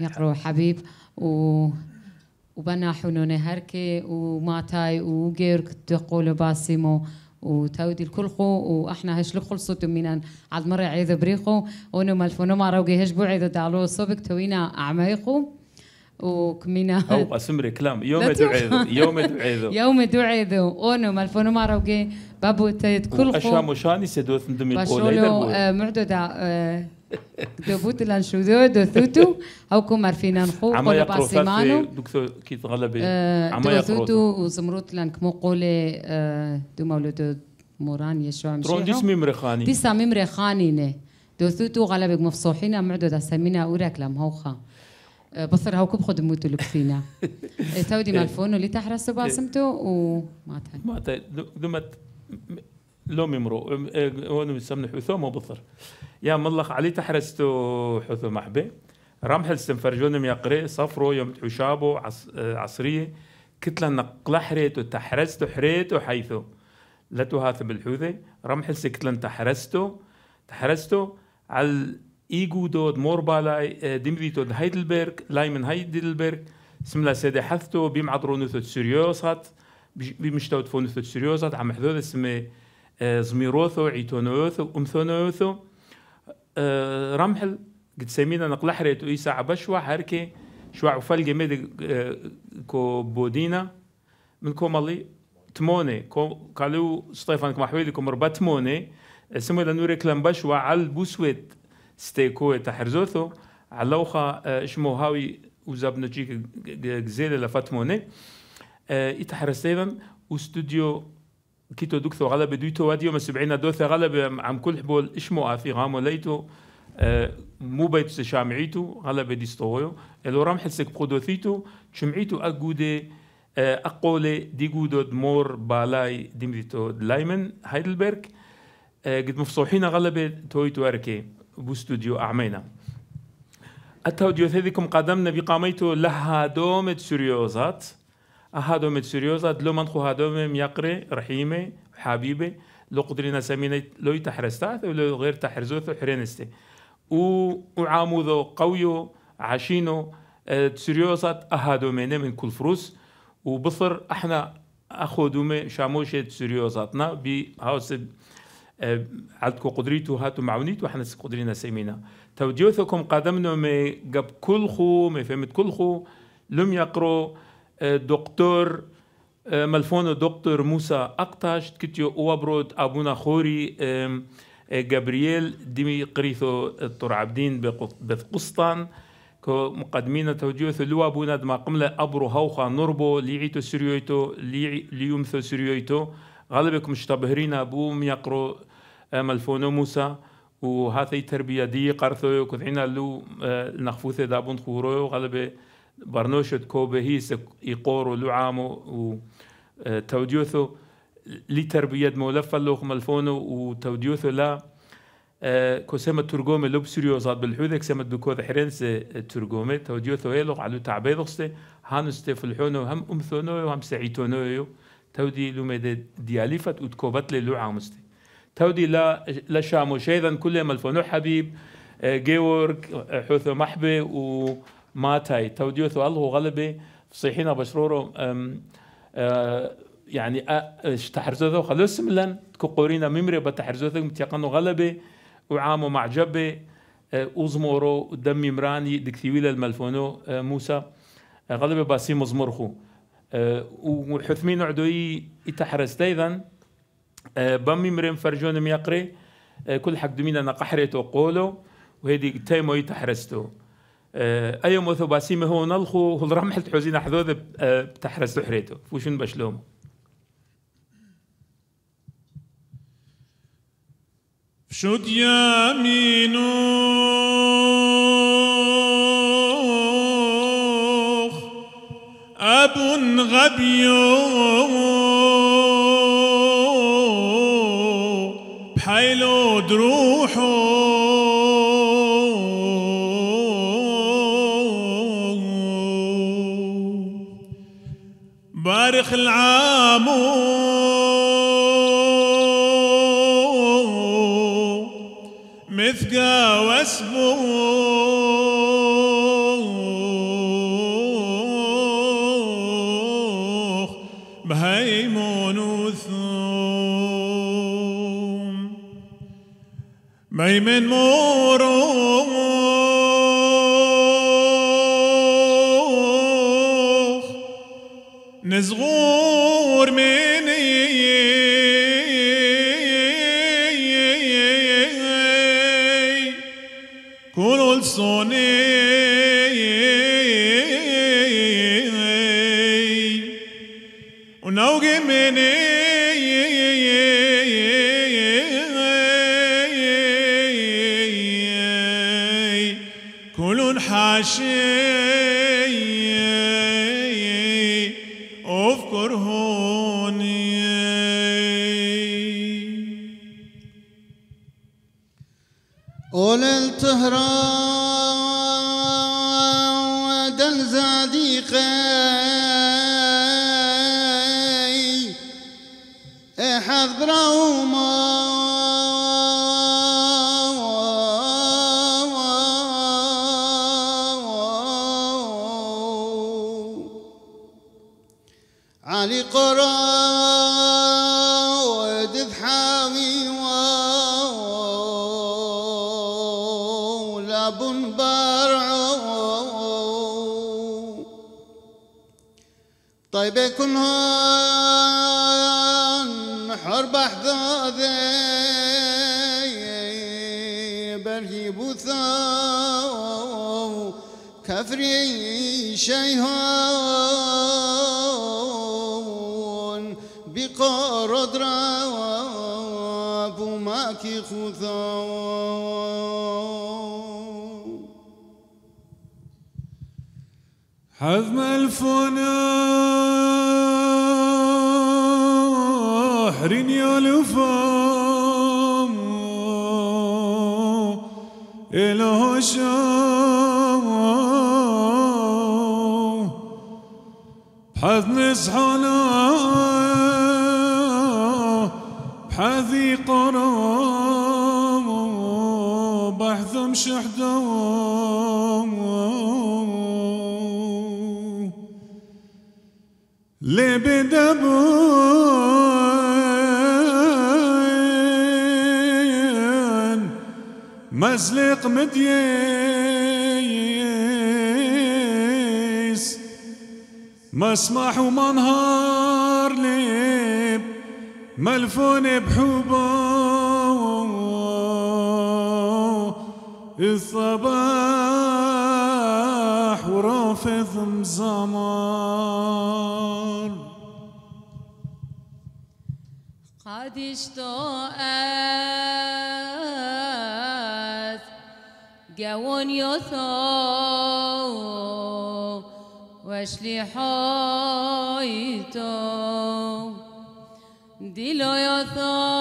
يقرو حبيب و وبنا حنون هركي وماتاي وغير كتقولو باسمو وتاودي الكل خو واحنا هش لخل صوت من عاد مرة عيد بريخو ونو مالفونو ما روجي هش بعيد دعلو صوبك توينا عمايخو وكمينا او اسمري كلام يوم دعيذو يوم دعيذو يوم دعيذو اونو مالفونو ما روجي بابو كل خو اشامو شاني سدوث ندمي قولي باشولو آه، معدودة دوبوت لانشودو دو ثوتو هاوكو مارفين نخو قول باسيمانو دكتور كي تغلبي آه، عما يقرو ثوتو وزمروت لانكمو قولي آه، دو مولود موران يشوع مشيحو ترون دي ديس ممرخاني ديس ممرخاني نه دو ثوتو غلبك مفصوحين معدو دا سمينا اوراك لام هوخا آه، بصر هاو كبخد موتو لبسينا إيه، تودي مالفونو إيه. اللي تحرسو باسمتو وما تهي ما تهي دمت لوم يمرو ونو يسمن حثوم وبطر يا ملخ علي تحرستو حثوم احبي رمح السنفرجون يقري صفرو يوم حشابو عص... عصرية كتلة نقل حريت وتحرست حريتو حيثو لا تهاث الحوثي رمح السكتلة تحرستو تحرستو على ايجو دود مور بالاي ديمري هايدلبرغ لاي من هايدلبرغ سملا سيدي حثتو بيم عطرو نوثو سيريوسات بيمشتو تفونو ثوت سيريوسات عم حذوذ اسمي زميروثو عيتونوثو أمثونوثو آه، رمحل قد سمينا نقل حريت ويسا عبشوا حركي شوا عفال جميد آه، كو بودينا من كو مالي تموني كو قالوا ستيفان كو مربا تموني سمو لانو ريكلام بشوا على بوسويت ستيكو تحرزوثو على شمو آه، هاوي وزابنا جيك جزيلة لفاتموني اتحرستيفان وستوديو كيتو دكتور غلب دويتو وادي يوم السبعين دوثة غلب عم كل حبول إيش مو آفي غامو ليتو آه، مو بيت سشامعيتو غلب ديستويو إلو رام حسك قدوثيتو شمعيتو أقودة آه دي قودة دمور بالاي ديمديتو دلايمن هايدلبرغ آه، قد مفصوحين غلب تويتو أركي بو ستوديو أعمينا التوديوث هذيكم قدمنا بقاميتو لها دومت سوريوزات هادو مت سيريوزا دلو خو هادو يقري رحيمي حبيبي لو قدرنا سمينا لو تحرستات ولو غير تحرزوث حرينستي و وعامودو قويو عشينو تسيريوزا آه، هادو مينا من كل فروس وبصر احنا اخذوا ما شاموشي سيريوزاتنا بي هاوس آه، عندكم قدريتو هاتو معونيتو احنا قدرينا سيمينا توديوثكم قدمنا ما قبل كل خو ما فهمت كل خو لم يقروا دكتور آه، ملفون دكتور موسى أقطاش كتيو أوبرود أبونا خوري آه، جابرييل ديمي قريثو الطرعبدين بقسطن مقدمين توجيه ثلوا بونا دما قملة أبرو هوخا نربو ليعيتو سريويتو لي ليومثو سريويتو غالبكم مشتبهرين أبو يقرو آه، ملفون موسى وهذه تربية دي قرثو كذعنا لو نخفوثة دابون خورو غالبه برنوشة كوبا هيس يقورو لعامو وتوديوثو لتربية مولفة لوخ الفونو وتوديوثو لا كوسما ترجمة لبسريو زاد بالحوذة كسما دكوذ سي ترجمة توديوثو هيلوخ علو سي هانو في فلحونو هم أمثونو هم سعيتونو تودي لو لوميد دياليفت وتكوبت لي لعام لعاموستي تودي لا لا شامو شيئا كل ملفونو حبيب جيورك حوثو محبي و ماتاي توديوث الله غلبي صيحينا بشرورو أه، يعني تحرزوثو خلوس ملن كقورينا ممري بتحرزوثو متيقنو غلبي وعامو معجبي اوزمورو أه، دمي مراني دكتيويل الملفونو أه، موسى غلبي باسي مزمرخو وحثمين عدوي يتحرز ايضا بمي مريم فرجون ميقري كل حق دمينا نقحريتو قولو وهيدي تيمو يتحرزتو آه، ايوم وثباسيمه هو نلخو هو الرمحل تحوزين حذوذ بتحرس آه، تحريته فوشن بشلومه شد مينو أبو غبيوخ الشيخ العامو مثقى واسمه مهيمون وثوم ميمن مو وللتهرى زادي زاديقه شيء بقارد رواب ماكي خثاو حزم الفناح رنيا لفام إله شام بحذ حنا بحذي قرام بحذ مشحدام لي بدبين مزلق مدين مسمح ومنهار ليب ملفون بحبه الصباح ورافض مزمار قد اشتوأت قون يثور حايتو ديلو يثو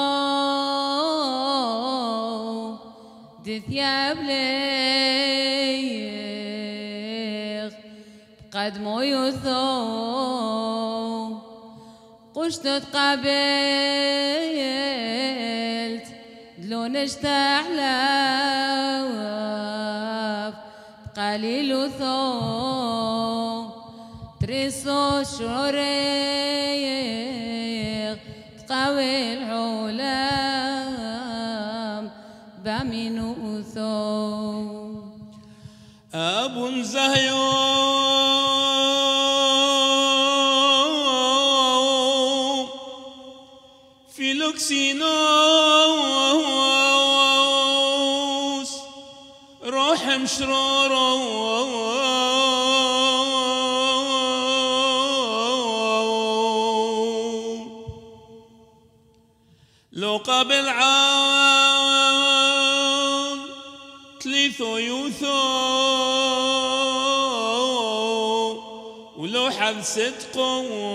دثياب ليخ قدمو يثو قشت تقابلت دلو نجتاح لاف قليل ثوب so lloré. رزقه